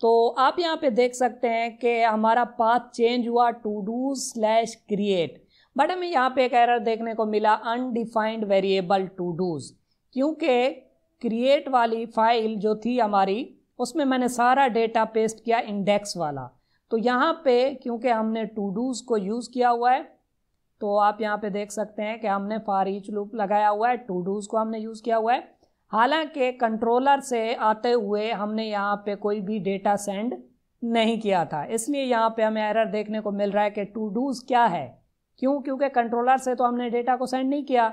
तो आप यहाँ पे देख सकते हैं कि हमारा पाथ चेंज हुआ to do slash create but हमें यहाँ पे एक एरर देखने को मिला अनडिफाइंड वेरिएबल टू डूज क्योंकि क्रिएट वाली फाइल जो थी हमारी उसमें मैंने सारा डेटा पेस्ट किया इंडेक्स वाला तो यहाँ पे क्योंकि हमने टू डूज को यूज़ किया हुआ है तो आप यहाँ पे देख सकते हैं कि हमने फार ईच लूप लगाया हुआ है टू डूज को हमने यूज़ किया हुआ है हालांकि कंट्रोलर से आते हुए हमने यहाँ पे कोई भी डेटा सेंड नहीं किया था इसलिए यहाँ पे हमें एरर देखने को मिल रहा है कि टू डूज क्या है क्यों क्योंकि कंट्रोलर से तो हमने डेटा को सेंड नहीं किया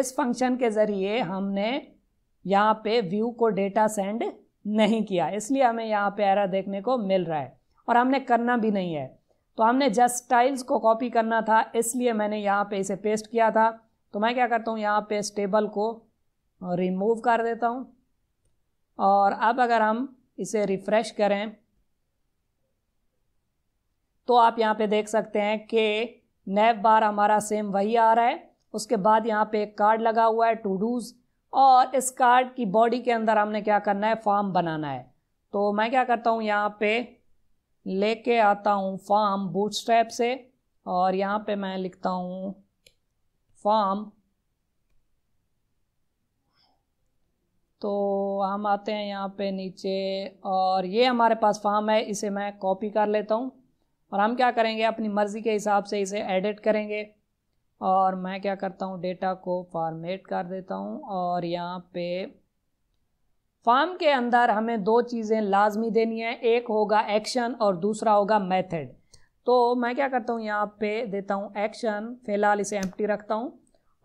इस फंक्शन के ज़रिए हमने यहाँ पे व्यू को डेटा सेंड नहीं किया इसलिए हमें यहाँ पे एरर देखने को मिल रहा है और हमने करना भी नहीं है तो हमने जस्ट स्टाइल्स को कॉपी करना था इसलिए मैंने यहाँ पे इसे पेस्ट किया था तो मैं क्या करता हूँ यहाँ पे इस टेबल को और रिमूव कर देता हूँ और अब अगर हम इसे रिफ़्रेश करें तो आप यहाँ पे देख सकते हैं कि नैब बार हमारा सेम वही आ रहा है उसके बाद यहाँ पे एक कार्ड लगा हुआ है टू डूज़ और इस कार्ड की बॉडी के अंदर हमने क्या करना है फॉर्म बनाना है तो मैं क्या करता हूँ यहाँ पे लेके आता हूँ फॉर्म बूट से और यहाँ पे मैं लिखता हूँ फॉर्म तो हम आते हैं यहाँ पे नीचे और ये हमारे पास फार्म है इसे मैं कॉपी कर लेता हूँ और हम क्या करेंगे अपनी मर्ज़ी के हिसाब से इसे एडिट करेंगे और मैं क्या करता हूँ डेटा को फॉर्मेट कर देता हूँ और यहाँ पे फार्म के अंदर हमें दो चीज़ें लाजमी देनी है एक होगा एक्शन और दूसरा होगा मेथड तो मैं क्या करता हूँ यहाँ पे देता हूँ एक्शन फ़िलहाल इसे एम्प्टी रखता हूँ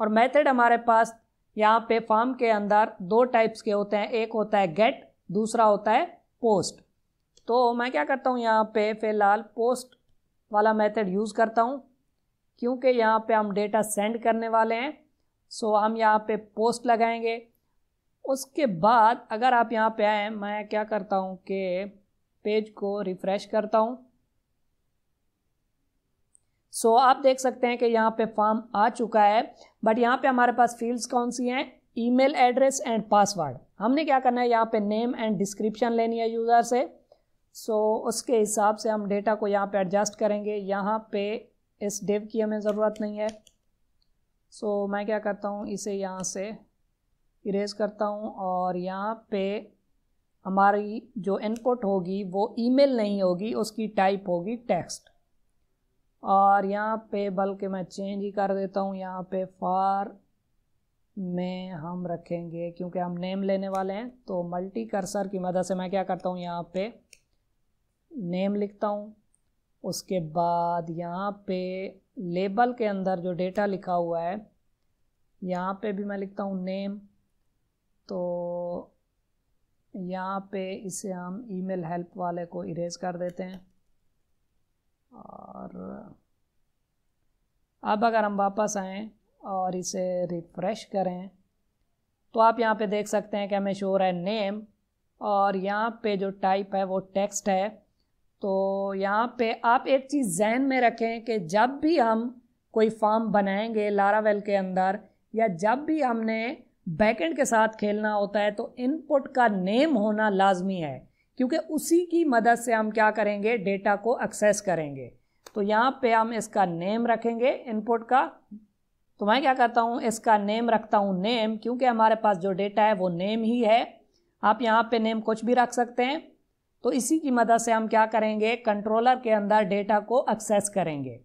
और मेथड हमारे पास यहाँ पे फॉर्म के अंदर दो टाइप्स के होते हैं एक होता है गेट दूसरा होता है पोस्ट तो मैं क्या करता हूँ यहाँ पे फिलहाल पोस्ट वाला मेथड यूज़ करता हूँ क्योंकि यहाँ पे हम डेटा सेंड करने वाले हैं सो हम यहाँ पे पोस्ट लगाएंगे उसके बाद अगर आप यहाँ पे आए मैं क्या करता हूँ कि पेज को रिफ़्रेश करता हूँ सो so, आप देख सकते हैं कि यहाँ पे फॉर्म आ चुका है बट यहाँ पे हमारे पास फील्ड्स कौन सी हैं ईमेल एड्रेस एंड पासवर्ड हमने क्या करना है यहाँ पे नेम एंड डिस्क्रिप्शन लेनी है यूज़र से सो so, उसके हिसाब से हम डेटा को यहाँ पे एडजस्ट करेंगे यहाँ पे इस डेव की हमें ज़रूरत नहीं है सो so, मैं क्या करता हूँ इसे यहाँ से इरेज करता हूँ और यहाँ पे हमारी जो इनपुट होगी वो ईमेल नहीं होगी उसकी टाइप होगी टेक्स्ट और यहाँ पे बल्कि मैं चेंज ही कर देता हूँ यहाँ पे फार में हम रखेंगे क्योंकि हम नेम लेने वाले हैं तो मल्टी कर्सर की मदद से मैं क्या करता हूँ यहाँ पे नेम लिखता हूँ उसके बाद यहाँ पे लेबल के अंदर जो डेटा लिखा हुआ है यहाँ पे भी मैं लिखता हूँ नेम तो यहाँ पे इसे हम ईमेल हेल्प वाले को इरेज कर देते हैं और अब अगर हम वापस आएँ और इसे रिफ़्रेश करें तो आप यहाँ पे देख सकते हैं कि हमें शोर है नेम और यहाँ पे जो टाइप है वो टेक्स्ट है तो यहाँ पे आप एक चीज़ जहन में रखें कि जब भी हम कोई फॉर्म बनाएंगे लारावेल के अंदर या जब भी हमने बैकेंड के साथ खेलना होता है तो इनपुट का नेम होना लाजमी है क्योंकि उसी की मदद से हम क्या करेंगे डेटा को एक्सेस करेंगे तो यहाँ पे हम इसका नेम रखेंगे इनपुट का तो मैं क्या करता हूँ इसका नेम रखता हूँ नेम क्योंकि हमारे पास जो डेटा है वो नेम ही है आप यहाँ पे नेम कुछ भी रख सकते हैं तो इसी की मदद से हम क्या करेंगे कंट्रोलर के अंदर डेटा को एक्सेस करेंगे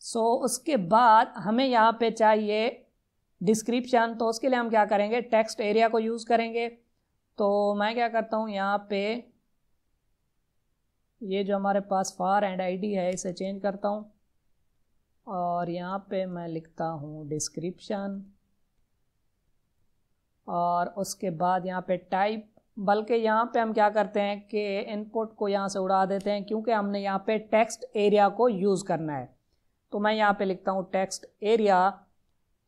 सो so, उसके बाद हमें यहाँ पे चाहिए डिस्क्रिप्शन तो उसके लिए हम क्या करेंगे टेक्स्ट एरिया को यूज़ करेंगे तो मैं क्या करता हूँ यहाँ पे ये जो हमारे पास फार एंड आईडी है इसे चेंज करता हूँ और यहाँ पे मैं लिखता हूँ डिस्क्रिप्शन और उसके बाद यहाँ पे टाइप बल्कि यहाँ पे हम क्या करते हैं कि इनपुट को यहाँ से उड़ा देते हैं क्योंकि हमने यहाँ पे टेक्स्ट एरिया को यूज़ करना है तो मैं यहाँ पे लिखता हूँ टेक्स्ट एरिया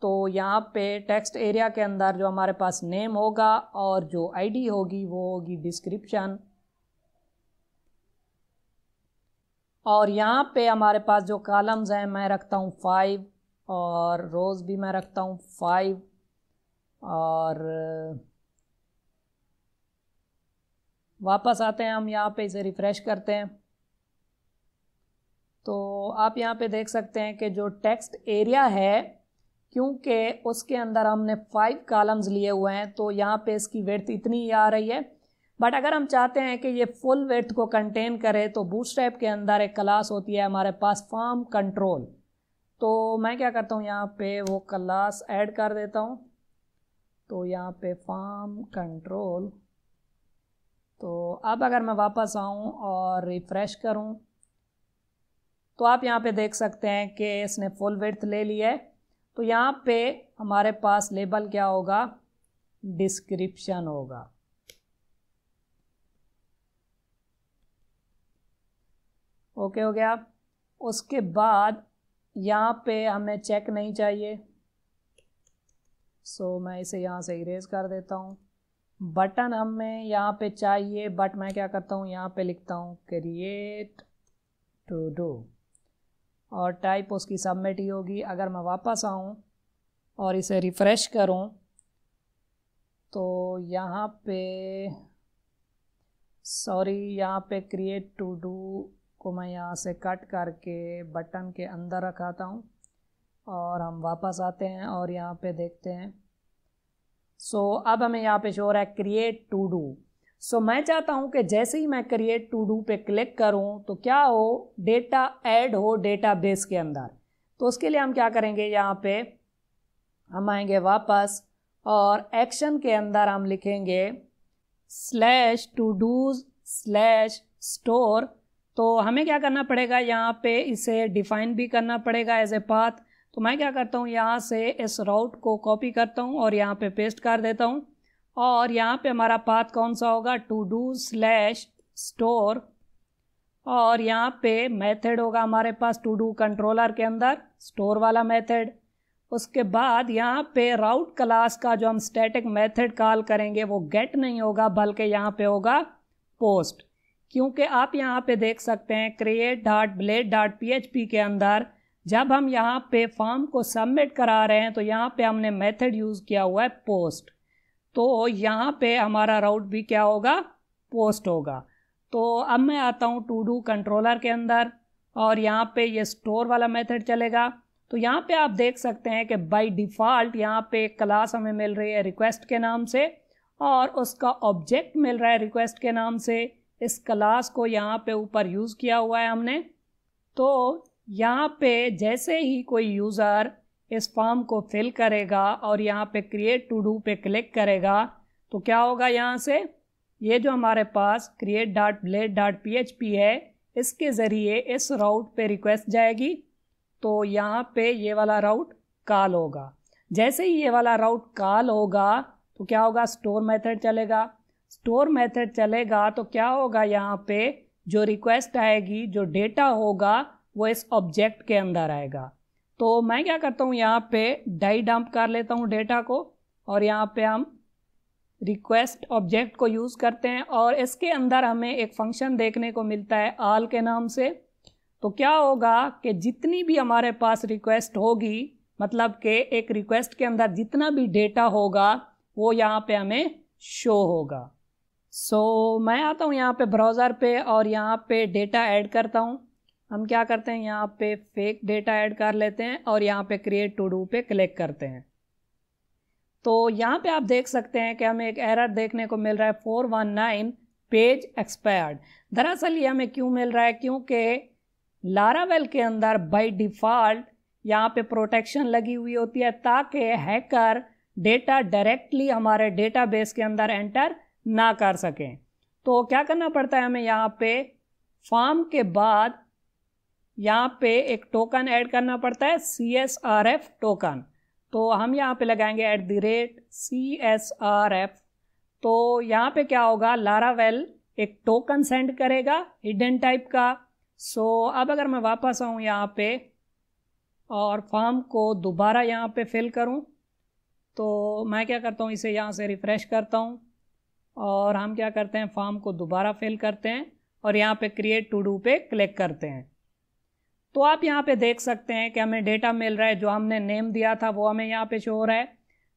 तो यहाँ पे टेक्स्ट एरिया के अंदर जो हमारे पास नेम होगा और जो आईडी होगी वो होगी डिस्क्रिप्शन और यहाँ पे हमारे पास जो कॉलम्स हैं मैं रखता हूँ फाइव और रोज़ भी मैं रखता हूँ फाइव और वापस आते हैं हम यहाँ पे इसे रिफ़्रेश करते हैं तो आप यहाँ पे देख सकते हैं कि जो टेक्स्ट एरिया है क्योंकि उसके अंदर हमने फाइव कॉलम्स लिए हुए हैं तो यहाँ पे इसकी वेड़ इतनी ही आ रही है बट अगर हम चाहते हैं कि ये फुल वेथ को कंटेन करे तो बूटस्ट्रैप के अंदर एक क्लास होती है हमारे पास फॉर्म कंट्रोल तो मैं क्या करता हूँ यहाँ पे वो क्लास ऐड कर देता हूँ तो यहाँ पे फॉर्म कंट्रोल तो अब अगर मैं वापस आऊँ और रिफ़्रेश करूँ तो आप यहाँ पे देख सकते हैं कि इसने फुल वेथ ले लिया है तो यहाँ पे हमारे पास लेबल क्या होगा डिस्क्रिप्शन होगा ओके हो गया उसके बाद यहाँ पे हमें चेक नहीं चाहिए सो so, मैं इसे यहाँ से इरेज कर देता हूँ बटन हमें यहाँ पे चाहिए बट मैं क्या करता हूँ यहाँ पे लिखता हूँ क्रिएट टू डू और टाइप उसकी सबमिट ही होगी अगर मैं वापस आऊँ और इसे रिफ़्रेश करूँ तो यहाँ पे सॉरी यहाँ पे क्रिएट टू डू को मैं यहाँ से कट करके बटन के अंदर रखाता हूँ और हम वापस आते हैं और यहाँ पे देखते हैं सो so, अब हमें यहाँ पे शोर है क्रिएट टू डू सो मैं चाहता हूँ कि जैसे ही मैं क्रिएट टू डू पे क्लिक करूँ तो क्या हो डेटा ऐड हो डेटा बेस के अंदर तो उसके लिए हम क्या करेंगे यहाँ पे हम आएंगे वापस और एक्शन के अंदर हम लिखेंगे slash to dos slash store तो हमें क्या करना पड़ेगा यहाँ पे इसे डिफाइन भी करना पड़ेगा एज ए पाथ तो मैं क्या करता हूँ यहाँ से इस राउट को कॉपी करता हूँ और यहाँ पे पेस्ट कर देता हूँ और यहाँ पे हमारा पाथ कौन सा होगा टू डू स्लैश स्टोर और यहाँ पे मेथड होगा हमारे पास टू डू कंट्रोलर के अंदर स्टोर वाला मेथड उसके बाद यहाँ पे राउट क्लास का जो हम स्टैटिक मेथड कॉल करेंगे वो गेट नहीं होगा बल्कि यहाँ पे होगा पोस्ट क्योंकि आप यहाँ पे देख सकते हैं create dot blade dot P के अंदर जब हम यहाँ पे फॉर्म को सबमिट करा रहे हैं तो यहाँ पे हमने मेथड यूज़ किया हुआ है पोस्ट तो यहाँ पे हमारा राउट भी क्या होगा पोस्ट होगा तो अब मैं आता हूँ टू डू कंट्रोलर के अंदर और यहाँ पे ये स्टोर वाला मेथड चलेगा तो यहाँ पे आप देख सकते हैं कि बाय डिफ़ॉल्ट यहाँ पे क्लास हमें मिल रही है रिक्वेस्ट के नाम से और उसका ऑब्जेक्ट मिल रहा है रिक्वेस्ट के नाम से इस क्लास को यहाँ पे ऊपर यूज़ किया हुआ है हमने तो यहाँ पे जैसे ही कोई यूज़र इस फॉर्म को फिल करेगा और यहाँ पे क्रिएट टू डू पे क्लिक करेगा तो क्या होगा यहाँ से ये जो हमारे पास create dot blade dot P है इसके ज़रिए इस राउट पे रिक्वेस्ट जाएगी तो यहाँ पे ये वाला राउट कॉल होगा जैसे ही ये वाला राउट कॉल होगा तो क्या होगा स्टोर मेथड चलेगा स्टोर मेथड चलेगा तो क्या होगा यहाँ पे जो रिक्वेस्ट आएगी जो डेटा होगा वो इस ऑब्जेक्ट के अंदर आएगा तो मैं क्या करता हूँ यहाँ पे डाई डंप कर लेता हूँ डेटा को और यहाँ पे हम रिक्वेस्ट ऑब्जेक्ट को यूज़ करते हैं और इसके अंदर हमें एक फंक्शन देखने को मिलता है आल के नाम से तो क्या होगा कि जितनी भी हमारे पास रिक्वेस्ट होगी मतलब कि एक रिक्वेस्ट के अंदर जितना भी डेटा होगा वो यहाँ पे हमें शो होगा सो so, मैं आता हूँ यहाँ पे ब्राउज़र पे और यहाँ पे डेटा ऐड करता हूँ हम क्या करते हैं यहाँ पे फेक डेटा ऐड कर लेते हैं और यहाँ पे क्रिएट टू डू पे क्लिक करते हैं तो यहाँ पे आप देख सकते हैं कि हमें एक एरर देखने को मिल रहा है four one nine page expired दरअसल ये हमें क्यों मिल रहा है क्योंकि लारावेल के अंदर बाई डिफ़ॉल्ट यहाँ पे प्रोटेक्शन लगी हुई होती है ताकि हैकर डेटा डायरेक्टली हमारे डेटाबेस के अंदर एंटर ना कर सकें तो क्या करना पड़ता है हमें यहाँ पे फॉर्म के बाद यहाँ पे एक टोकन ऐड करना पड़ता है C S R F token तो हम यहाँ पे लगाएंगे at the rate C S R F तो यहाँ पे क्या होगा लारावेल एक टोकन सेंड करेगा हिडन टाइप का सो अब अगर मैं वापस आऊँ यहाँ पे और फॉर्म को दोबारा यहाँ पे फिल करूँ तो मैं क्या करता हूँ इसे यहाँ से रिफ़्रेश करता हूँ और हम क्या करते हैं फॉर्म को दोबारा फिल करते हैं और यहाँ पे क्रिएट टू डू पे क्लिक करते हैं तो आप यहाँ पे देख सकते हैं कि हमें डेटा मिल रहा है जो हमने नेम दिया था वो हमें यहाँ पे शो हो रहा है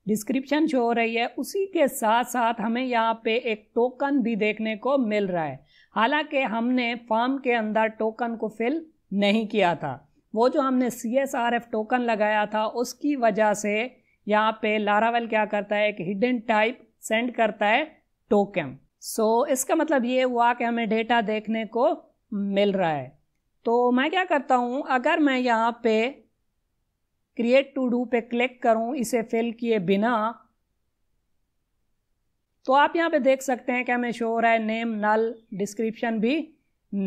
डिस्क्रिप्शन शो हो रही है उसी के साथ साथ हमें यहाँ पे एक टोकन भी देखने को मिल रहा है हालांकि हमने फॉर्म के अंदर टोकन को फिल नहीं किया था वो जो हमने C S R F token लगाया था उसकी वजह से यहाँ पे लारावेल क्या करता है एक हिडन टाइप सेंड करता है टोकन सो so, इसका मतलब ये हुआ कि हमें डेटा देखने को मिल रहा है तो मैं क्या करता हूँ अगर मैं यहाँ पे क्रिएट टू डू पे क्लिक करूँ इसे फिल किए बिना तो आप यहाँ पे देख सकते हैं कि हमें शो हो रहा है नेम नल डिस्क्रिप्शन भी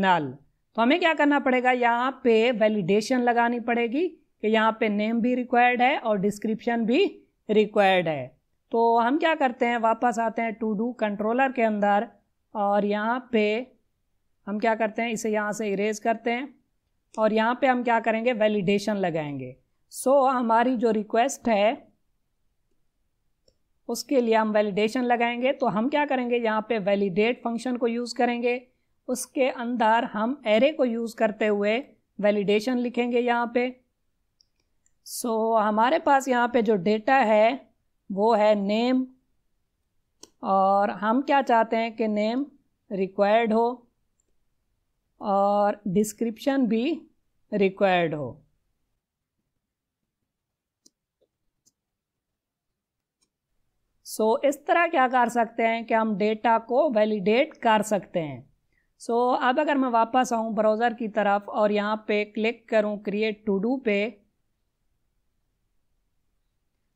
नल तो हमें क्या करना पड़ेगा यहाँ पे वैलिडेशन लगानी पड़ेगी कि यहाँ पे नेम भी रिक्वायर्ड है और डिस्क्रिप्शन भी रिक्वायर्ड है तो हम क्या करते हैं वापस आते हैं टू डू कंट्रोलर के अंदर और यहाँ पे हम क्या करते हैं इसे यहाँ से इरेज करते हैं और यहाँ पे हम क्या करेंगे वैलिडेशन लगाएंगे सो so, हमारी जो रिक्वेस्ट है उसके लिए हम वैलिडेशन लगाएंगे तो हम क्या करेंगे यहाँ पे वैलिडेट फंक्शन को यूज़ करेंगे उसके अंदर हम एरे को यूज़ करते हुए वैलिडेशन लिखेंगे यहाँ पे सो so, हमारे पास यहाँ पे जो डेटा है वो है नेम और हम क्या चाहते हैं कि नेम रिक्वायर्ड हो और डिस्क्रिप्शन भी रिक्वायर्ड हो सो so, इस तरह क्या कर सकते हैं कि हम डेटा को वैलिडेट कर सकते हैं सो so, अब अगर मैं वापस आऊं ब्राउज़र की तरफ और यहाँ पे क्लिक करूँ क्रिएट टू डू पे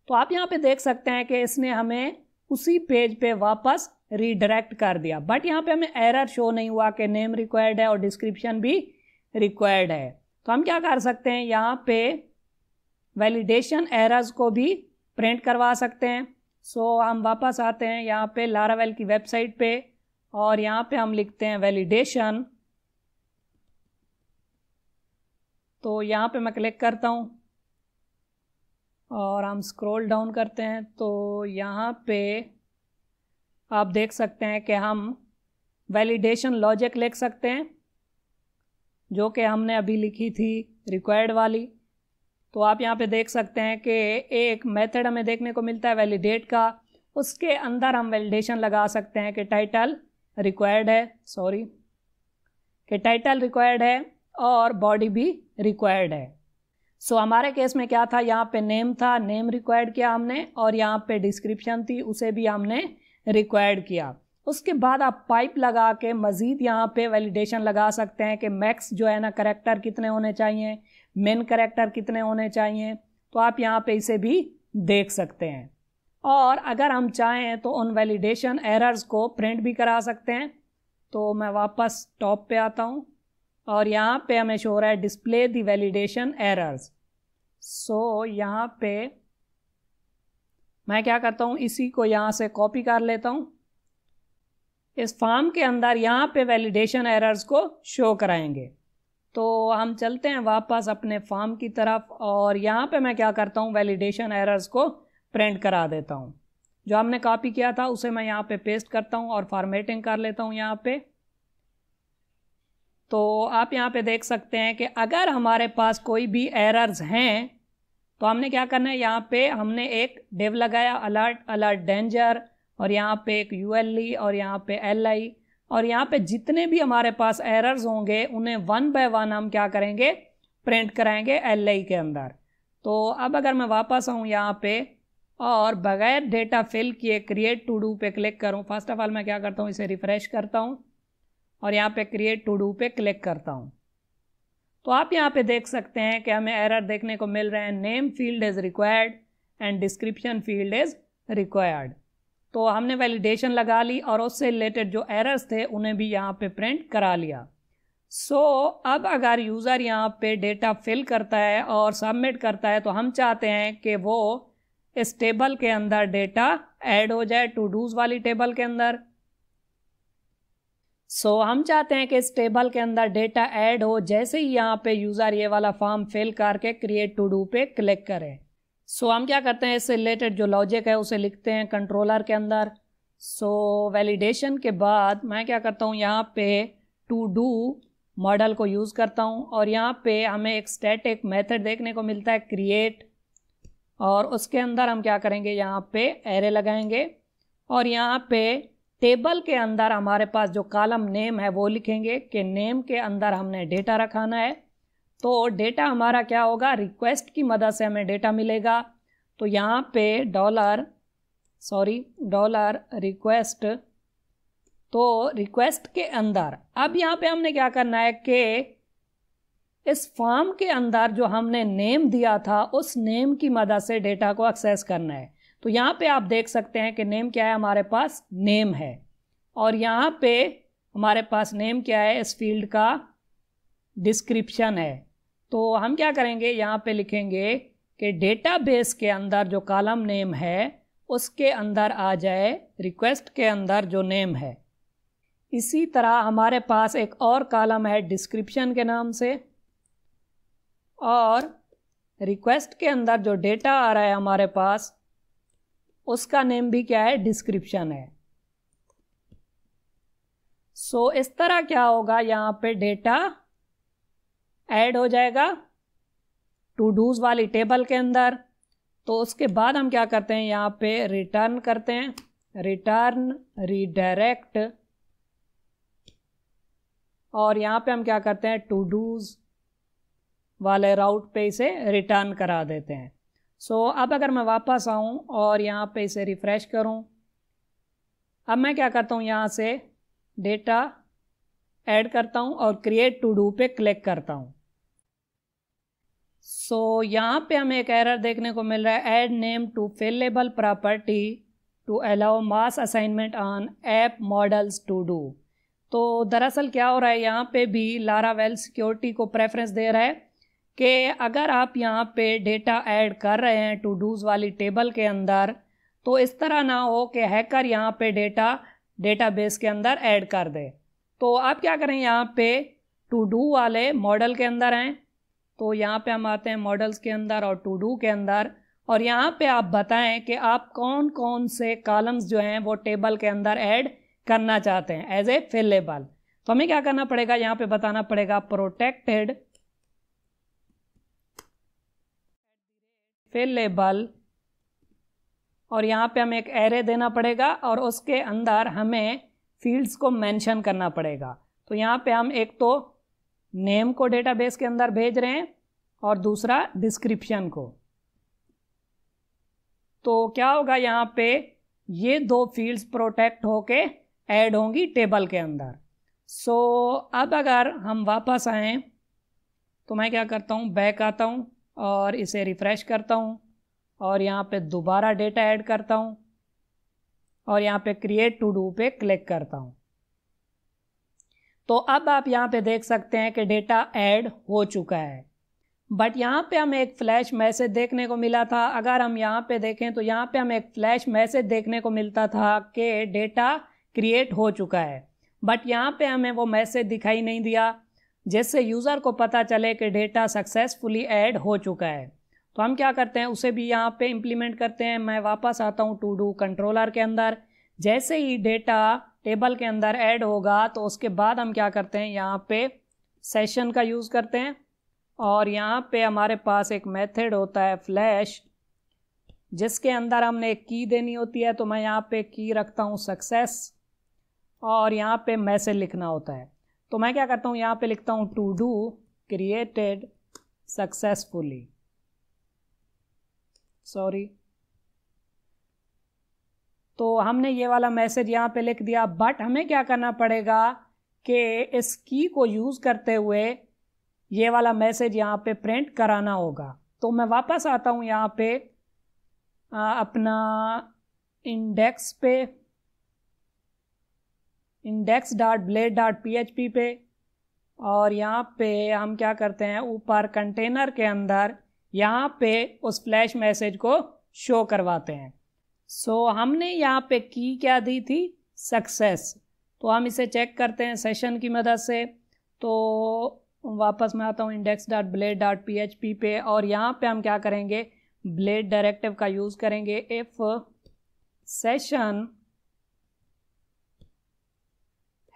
तो आप यहाँ पे देख सकते हैं कि इसने हमें उसी पेज पे वापस रीडायरेक्ट कर दिया बट यहाँ पे हमें एरर शो नहीं हुआ कि नेम रिक्वायर्ड है और डिस्क्रिप्शन भी रिक्वायर्ड है तो हम क्या कर सकते हैं यहाँ पे वैलिडेशन एरर्स को भी प्रिंट करवा सकते हैं सो so, हम वापस आते हैं यहाँ पे लारावेल की वेबसाइट पे और यहाँ पे हम लिखते हैं वैलिडेशन तो यहाँ पे मैं क्लिक करता हूँ और हम स्क्रॉल डाउन करते हैं तो यहाँ पे आप देख सकते हैं कि हम वैलिडेशन लॉजिक लिख सकते हैं जो कि हमने अभी लिखी थी रिक्वायर्ड वाली तो आप यहाँ पे देख सकते हैं कि एक मेथड हमें देखने को मिलता है वैलिडेट का उसके अंदर हम वैलिडेशन लगा सकते हैं कि टाइटल रिक्वायर्ड है सॉरी कि टाइटल रिक्वायर्ड है और बॉडी भी रिक्वायर्ड है सो so, हमारे केस में क्या था यहाँ पे नेम था नेम रिक्वायर्ड किया हमने और यहाँ पे डिस्क्रिप्शन थी उसे भी हमने रिक्वायर्ड किया उसके बाद आप पाइप लगा के मज़ीद यहाँ पे वैलिडेशन लगा सकते हैं कि मैक्स जो है ना करेक्टर कितने होने चाहिए मेन करेक्टर कितने होने चाहिए तो आप यहाँ पे इसे भी देख सकते हैं और अगर हम चाहें तो उन वैलिडेशन एरर्स को प्रिंट भी करा सकते हैं तो मैं वापस टॉप पे आता हूँ और यहाँ पे हमें शो हो रहा है display the validation errors so यहाँ पे मैं क्या करता हूँ इसी को यहाँ से कॉपी कर लेता हूँ इस फॉर्म के अंदर यहाँ पे वैलिडेशन एरर्स को शो कराएंगे तो हम चलते हैं वापस अपने फॉर्म की तरफ और यहाँ पे मैं क्या करता हूँ वैलिडेशन एरर्स को प्रिंट करा देता हूँ जो हमने कॉपी किया था उसे मैं यहाँ पे पेस्ट करता हूँ और फॉर्मेटिंग कर लेता हूँ यहाँ पे तो आप यहाँ पे देख सकते हैं कि अगर हमारे पास कोई भी एरर्स हैं तो हमने क्या करना है यहाँ पे हमने एक डेव लगाया अलर्ट अलर्ट डेंजर और यहाँ पे एक यू एल ई और यहाँ पे एल आई और यहाँ पे जितने भी हमारे पास एरर्स होंगे उन्हें वन बाय वन हम क्या करेंगे प्रिंट कराएंगे एल आई के अंदर तो अब अगर मैं वापस आऊँ यहाँ पे और बगैर डेटा फिल किए क्रिएट टू डू पे क्लिक करूँ फर्स्ट ऑफ ऑल मैं क्या करता हूँ इसे रिफ़्रेश करता हूँ और यहाँ पे क्रिएट टू डू पे क्लिक करता हूँ तो आप यहाँ पे देख सकते हैं कि हमें एरर देखने को मिल रहे हैं name field is required and description field is required तो हमने वैलिडेशन लगा ली और उससे रिलेटेड जो एरर्स थे उन्हें भी यहाँ पे प्रिंट करा लिया सो so, अब अगर यूज़र यहाँ पे डेटा फिल करता है और सबमिट करता है तो हम चाहते हैं कि वो इस टेबल के अंदर डेटा ऐड हो जाए टू डूज वाली टेबल के अंदर सो so, हम चाहते हैं कि इस टेबल के अंदर डेटा ऐड हो जैसे ही यहाँ पे यूज़र ये वाला फॉर्म फिल करके क्रिएट टू डू पे क्लिक करें सो so, हम क्या करते हैं इससे रिलेटेड जो लॉजिक है उसे लिखते हैं कंट्रोलर के अंदर सो so, वैलिडेशन के बाद मैं क्या करता हूँ यहाँ पे टू डू मॉडल को यूज़ करता हूँ और यहाँ पे हमें एक स्टैटिक मेथड देखने को मिलता है क्रिएट और उसके अंदर हम क्या करेंगे यहाँ पे एरे लगाएंगे और यहाँ पे टेबल के अंदर हमारे पास जो कॉलम नेम है वो लिखेंगे कि नेम के अंदर हमने डेटा रखाना है तो डेटा हमारा क्या होगा रिक्वेस्ट की मदद से हमें डेटा मिलेगा तो यहाँ पे डॉलर सॉरी डॉलर रिक्वेस्ट तो रिक्वेस्ट के अंदर अब यहाँ पे हमने क्या करना है कि इस फॉर्म के अंदर जो हमने नेम दिया था उस नेम की मदद से डेटा को एक्सेस करना है तो यहाँ पे आप देख सकते हैं कि नेम क्या है हमारे पास नेम है और यहाँ पे हमारे पास नेम क्या है इस फील्ड का डिस्क्रिप्शन है तो हम क्या करेंगे यहाँ पे लिखेंगे कि डेटाबेस के अंदर जो कॉलम नेम है उसके अंदर आ जाए रिक्वेस्ट के अंदर जो नेम है इसी तरह हमारे पास एक और कॉलम है डिस्क्रिप्शन के नाम से और रिक्वेस्ट के अंदर जो डेटा आ रहा है हमारे पास उसका नेम भी क्या है डिस्क्रिप्शन है सो so, इस तरह क्या होगा यहाँ पे डेटा ऐड हो जाएगा टू डूज वाली टेबल के अंदर तो उसके बाद हम क्या करते हैं यहाँ पे रिटर्न करते हैं रिटर्न रिडायरेक्ट और यहाँ पे हम क्या करते हैं टू डूज वाले राउट पे इसे रिटर्न करा देते हैं सो so, अब अगर मैं वापस आऊँ और यहाँ पे इसे रिफ़्रेश करूँ अब मैं क्या करता हूँ यहाँ से डेटा ऐड करता हूँ और क्रिएट टू डू पे क्लिक करता हूँ सो so, यहाँ पे हमें एक एरर देखने को मिल रहा है add name to fillable property to allow mass assignment on app models to do तो दरअसल क्या हो रहा है यहाँ पे भी लारा वेल सिक्योरिटी को प्रेफरेंस दे रहा है कि अगर आप यहाँ पे डेटा ऐड कर रहे हैं टू डूज़ वाली टेबल के अंदर तो इस तरह ना हो कि हैकर यहाँ पे डेटा डेटाबेस के अंदर ऐड कर दे तो आप क्या करें यहाँ पे टू डू वाले मॉडल के अंदर हैं तो यहाँ पे हम आते हैं मॉडल्स के अंदर और टू डू के अंदर और यहाँ पे आप बताएं कि आप कौन कौन से कॉलम्स जो हैं वो टेबल के अंदर ऐड करना चाहते हैं एज ए फिलेबल तो हमें क्या करना पड़ेगा यहाँ पे बताना पड़ेगा प्रोटेक्टेड फिर लेबल और यहाँ पे हमें एक एरे देना पड़ेगा और उसके अंदर हमें फील्ड्स को मेंशन करना पड़ेगा तो यहाँ पे हम एक तो नेम को डेटाबेस के अंदर भेज रहे हैं और दूसरा डिस्क्रिप्शन को तो क्या होगा यहाँ पे ये दो फील्ड्स प्रोटेक्ट होके ऐड होंगी टेबल के अंदर सो so, अब अगर हम वापस आएँ तो मैं क्या करता हूँ बैक आता हूँ और इसे रिफ़्रेश करता हूँ और यहाँ पे दोबारा डेटा ऐड करता हूँ और यहाँ पे क्रिएट टू डू पे क्लिक करता हूँ तो अब आप यहाँ पे देख सकते हैं कि डेटा ऐड हो चुका है बट यहाँ पे हमें एक फ़्लैश मैसेज देखने को मिला था अगर हम यहाँ पे देखें तो यहाँ पे हमें एक फ़्लैश मैसेज देखने को मिलता था कि डेटा क्रिएट हो चुका है बट यहाँ पे हमें वो मैसेज दिखाई नहीं दिया जिससे यूज़र को पता चले कि डेटा सक्सेसफुली ऐड हो चुका है तो हम क्या करते हैं उसे भी यहाँ पे इम्प्लीमेंट करते हैं मैं वापस आता हूँ टू डू कंट्रोलर के अंदर जैसे ही डेटा टेबल के अंदर ऐड होगा तो उसके बाद हम क्या करते हैं यहाँ पे सेशन का यूज़ करते हैं और यहाँ पे हमारे पास एक मेथड होता है फ्लैश जिसके अंदर हमने एक की देनी होती है तो मैं यहाँ पे की रखता हूँ सक्सेस और यहाँ पे मैसेज लिखना होता है तो मैं क्या करता हूँ यहाँ पे लिखता हूँ to do created successfully sorry तो हमने ये वाला मैसेज यहाँ पे लिख दिया बट हमें क्या करना पड़ेगा कि इस की को यूज़ करते हुए ये वाला मैसेज यहाँ पे प्रिंट कराना होगा तो मैं वापस आता हूँ यहाँ पे आ, अपना इंडेक्स पे index dot blade dot P पे और यहाँ पे हम क्या करते हैं ऊपर कंटेनर के अंदर यहाँ पे उस फ्लैश मैसेज को शो करवाते हैं सो so, हमने यहाँ पे की क्या दी थी सक्सेस तो हम इसे चेक करते हैं सेशन की मदद से तो वापस मैं आता हूँ index dot blade dot P पे और यहाँ पे हम क्या करेंगे ब्लेड डायरेक्टिव का यूज़ करेंगे इफ़ सेशन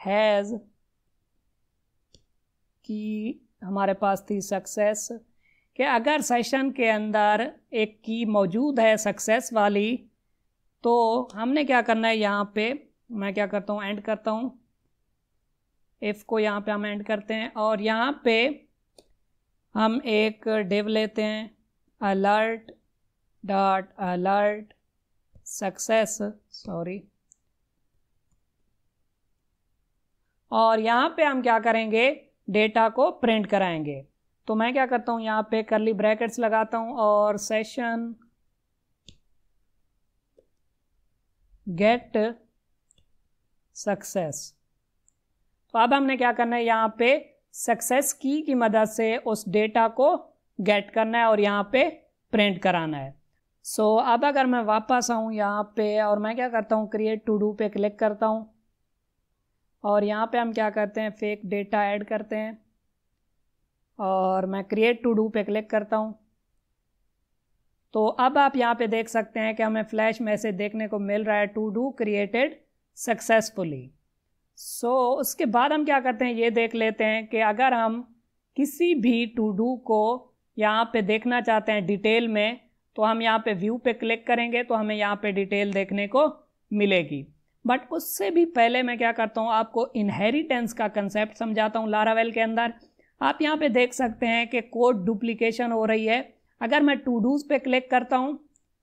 हैज़ की हमारे पास थी सक्सेस कि अगर सेशन के अंदर एक की मौजूद है सक्सेस वाली तो हमने क्या करना है यहाँ पे मैं क्या करता हूँ एंड करता हूँ इफ़ को यहाँ पे हम एंड करते हैं और यहाँ पे हम एक डिव लेते हैं alert dot alert success sorry और यहाँ पे हम क्या करेंगे डेटा को प्रिंट कराएंगे तो मैं क्या करता हूँ यहाँ पे करली ब्रैकेट्स लगाता हूँ और सेशन गेट सक्सेस तो अब हमने क्या करना है यहाँ पे सक्सेस की की मदद से उस डेटा को गेट करना है और यहाँ पे प्रिंट कराना है सो so, अब अगर मैं वापस आऊँ यहाँ पे और मैं क्या करता हूँ क्रिएट टू डू पे क्लिक करता हूँ और यहाँ पे हम क्या करते हैं फेक डेटा ऐड करते हैं और मैं क्रिएट टू डू पे क्लिक करता हूँ तो अब आप यहाँ पे देख सकते हैं कि हमें फ्लैश मैसेज देखने को मिल रहा है to do created successfully so उसके बाद हम क्या करते हैं ये देख लेते हैं कि अगर हम किसी भी टू डू को यहाँ पे देखना चाहते हैं डिटेल में तो हम यहाँ पे व्यू पे क्लिक करेंगे तो हमें यहाँ पे डिटेल देखने को मिलेगी बट उससे भी पहले मैं क्या करता हूँ आपको इनहेरिटेंस का कंसेप्ट समझाता हूँ लारावेल के अंदर आप यहाँ पे देख सकते हैं कि कोड डुप्लीकेशन हो रही है अगर मैं टू डूज पे क्लिक करता हूँ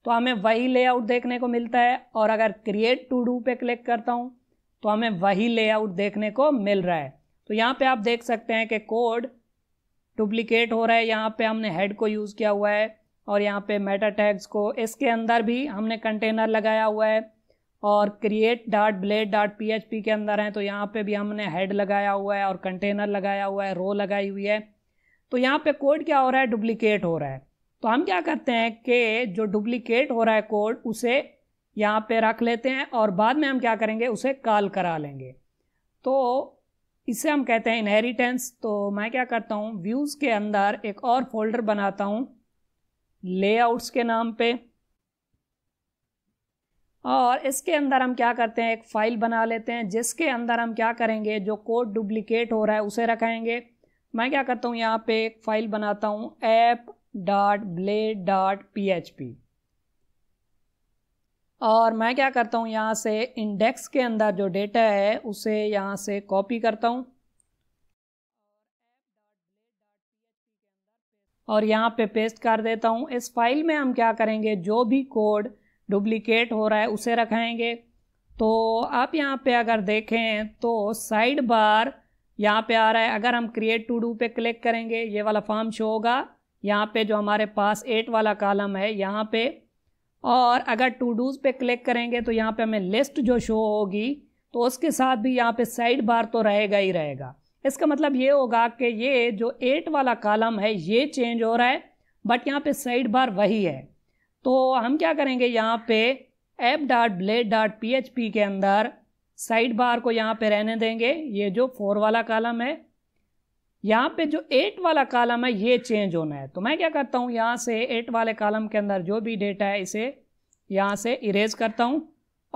तो हमें वही लेआउट देखने को मिलता है और अगर क्रिएट टू डू पे क्लिक करता हूँ तो हमें वही लेआउट देखने को मिल रहा है तो यहाँ पे आप देख सकते हैं कि कोड डुप्लीकेट हो रहा है यहाँ पे हमने हेड को यूज़ किया हुआ है और यहाँ पे मेटा टैग्स को इसके अंदर भी हमने कंटेनर लगाया हुआ है और create dot blade dot P H P के अंदर हैं तो यहाँ पे भी हमने हेड लगाया हुआ है और कंटेनर लगाया हुआ है रो लगाई हुई है तो यहाँ पे कोड क्या हो रहा है डुप्लीकेट हो रहा है तो हम क्या करते हैं कि जो डुप्लीकेट हो रहा है कोड उसे यहाँ पे रख लेते हैं और बाद में हम क्या करेंगे उसे कॉल करा लेंगे तो इसे हम कहते हैं इनहेरिटेंस तो मैं क्या करता हूँ व्यूज़ के अंदर एक और फोल्डर बनाता हूँ लेआउट्स के नाम पर और इसके अंदर हम क्या करते हैं एक फ़ाइल बना लेते हैं जिसके अंदर हम क्या करेंगे जो कोड डुप्लिकेट हो रहा है उसे रखाएंगे मैं क्या करता हूँ यहाँ पे एक फ़ाइल बनाता हूँ app dot blade dot P H P और मैं क्या करता हूँ यहाँ से इंडेक्स के अंदर जो डेटा है उसे यहाँ से कॉपी करता हूँ और यहाँ पे पेस्ट कर देता हूँ इस फाइल में हम क्या करेंगे जो भी कोड डुप्लीकेट हो रहा है उसे रखाएंगे तो आप यहाँ पे अगर देखें तो साइड बार यहाँ पे आ रहा है अगर हम क्रिएट टू डू पे क्लिक करेंगे ये वाला फॉर्म शो होगा यहाँ पे जो हमारे पास एट वाला कॉलम है यहाँ पे और अगर टू डूज़ पे क्लिक करेंगे तो यहाँ पे हमें लिस्ट जो शो होगी तो उसके साथ भी यहाँ पे साइड बार तो रहेगा ही रहेगा इसका मतलब ये होगा कि ये जो एट वाला कॉलम है ये चेंज हो रहा है बट यहाँ पे साइड बार वही है तो हम क्या करेंगे यहाँ पे app dot blade dot P H P के अंदर साइड बार को यहाँ पे रहने देंगे ये जो फोर वाला कालम है यहाँ पे जो एट वाला कालम है ये चेंज होना है तो मैं क्या करता हूँ यहाँ से एट वाले कालम के अंदर जो भी डेटा है इसे यहाँ से इरेज करता हूँ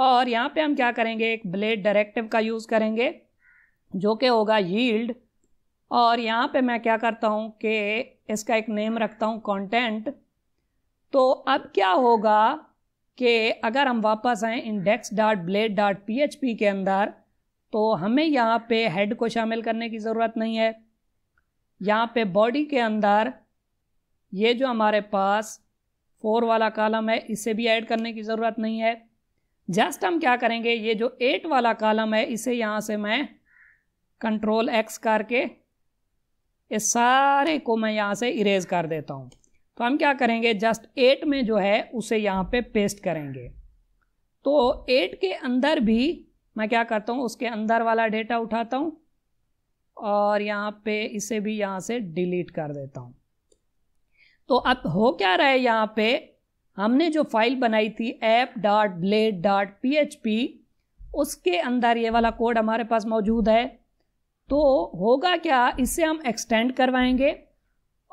और यहाँ पे हम क्या करेंगे एक ब्लेड डायरेक्टिव का यूज़ करेंगे जो कि होगा यील्ड और यहाँ पे मैं क्या करता हूँ कि इसका एक नेम रखता हूँ कॉन्टेंट तो अब क्या होगा कि अगर हम वापस आए index dot blade dot P के अंदर तो हमें यहाँ पे हेड को शामिल करने की ज़रूरत नहीं है यहाँ पे बॉडी के अंदर ये जो हमारे पास फोर वाला कॉलम है इसे भी ऐड करने की ज़रूरत नहीं है जस्ट हम क्या करेंगे ये जो एट वाला कॉलम है इसे यहाँ से मैं कंट्रोल एक्स करके इस सारे को मैं यहाँ से इरेज कर देता हूँ तो हम क्या करेंगे जस्ट एट में जो है उसे यहाँ पे पेस्ट करेंगे तो एट के अंदर भी मैं क्या करता हूँ उसके अंदर वाला डेटा उठाता हूँ और यहाँ पे इसे भी यहाँ से डिलीट कर देता हूँ तो अब हो क्या रहा है यहाँ पे हमने जो फाइल बनाई थी app dot blade dot P H P उसके अंदर ये वाला कोड हमारे पास मौजूद है तो होगा क्या इसे हम एक्सटेंड करवाएंगे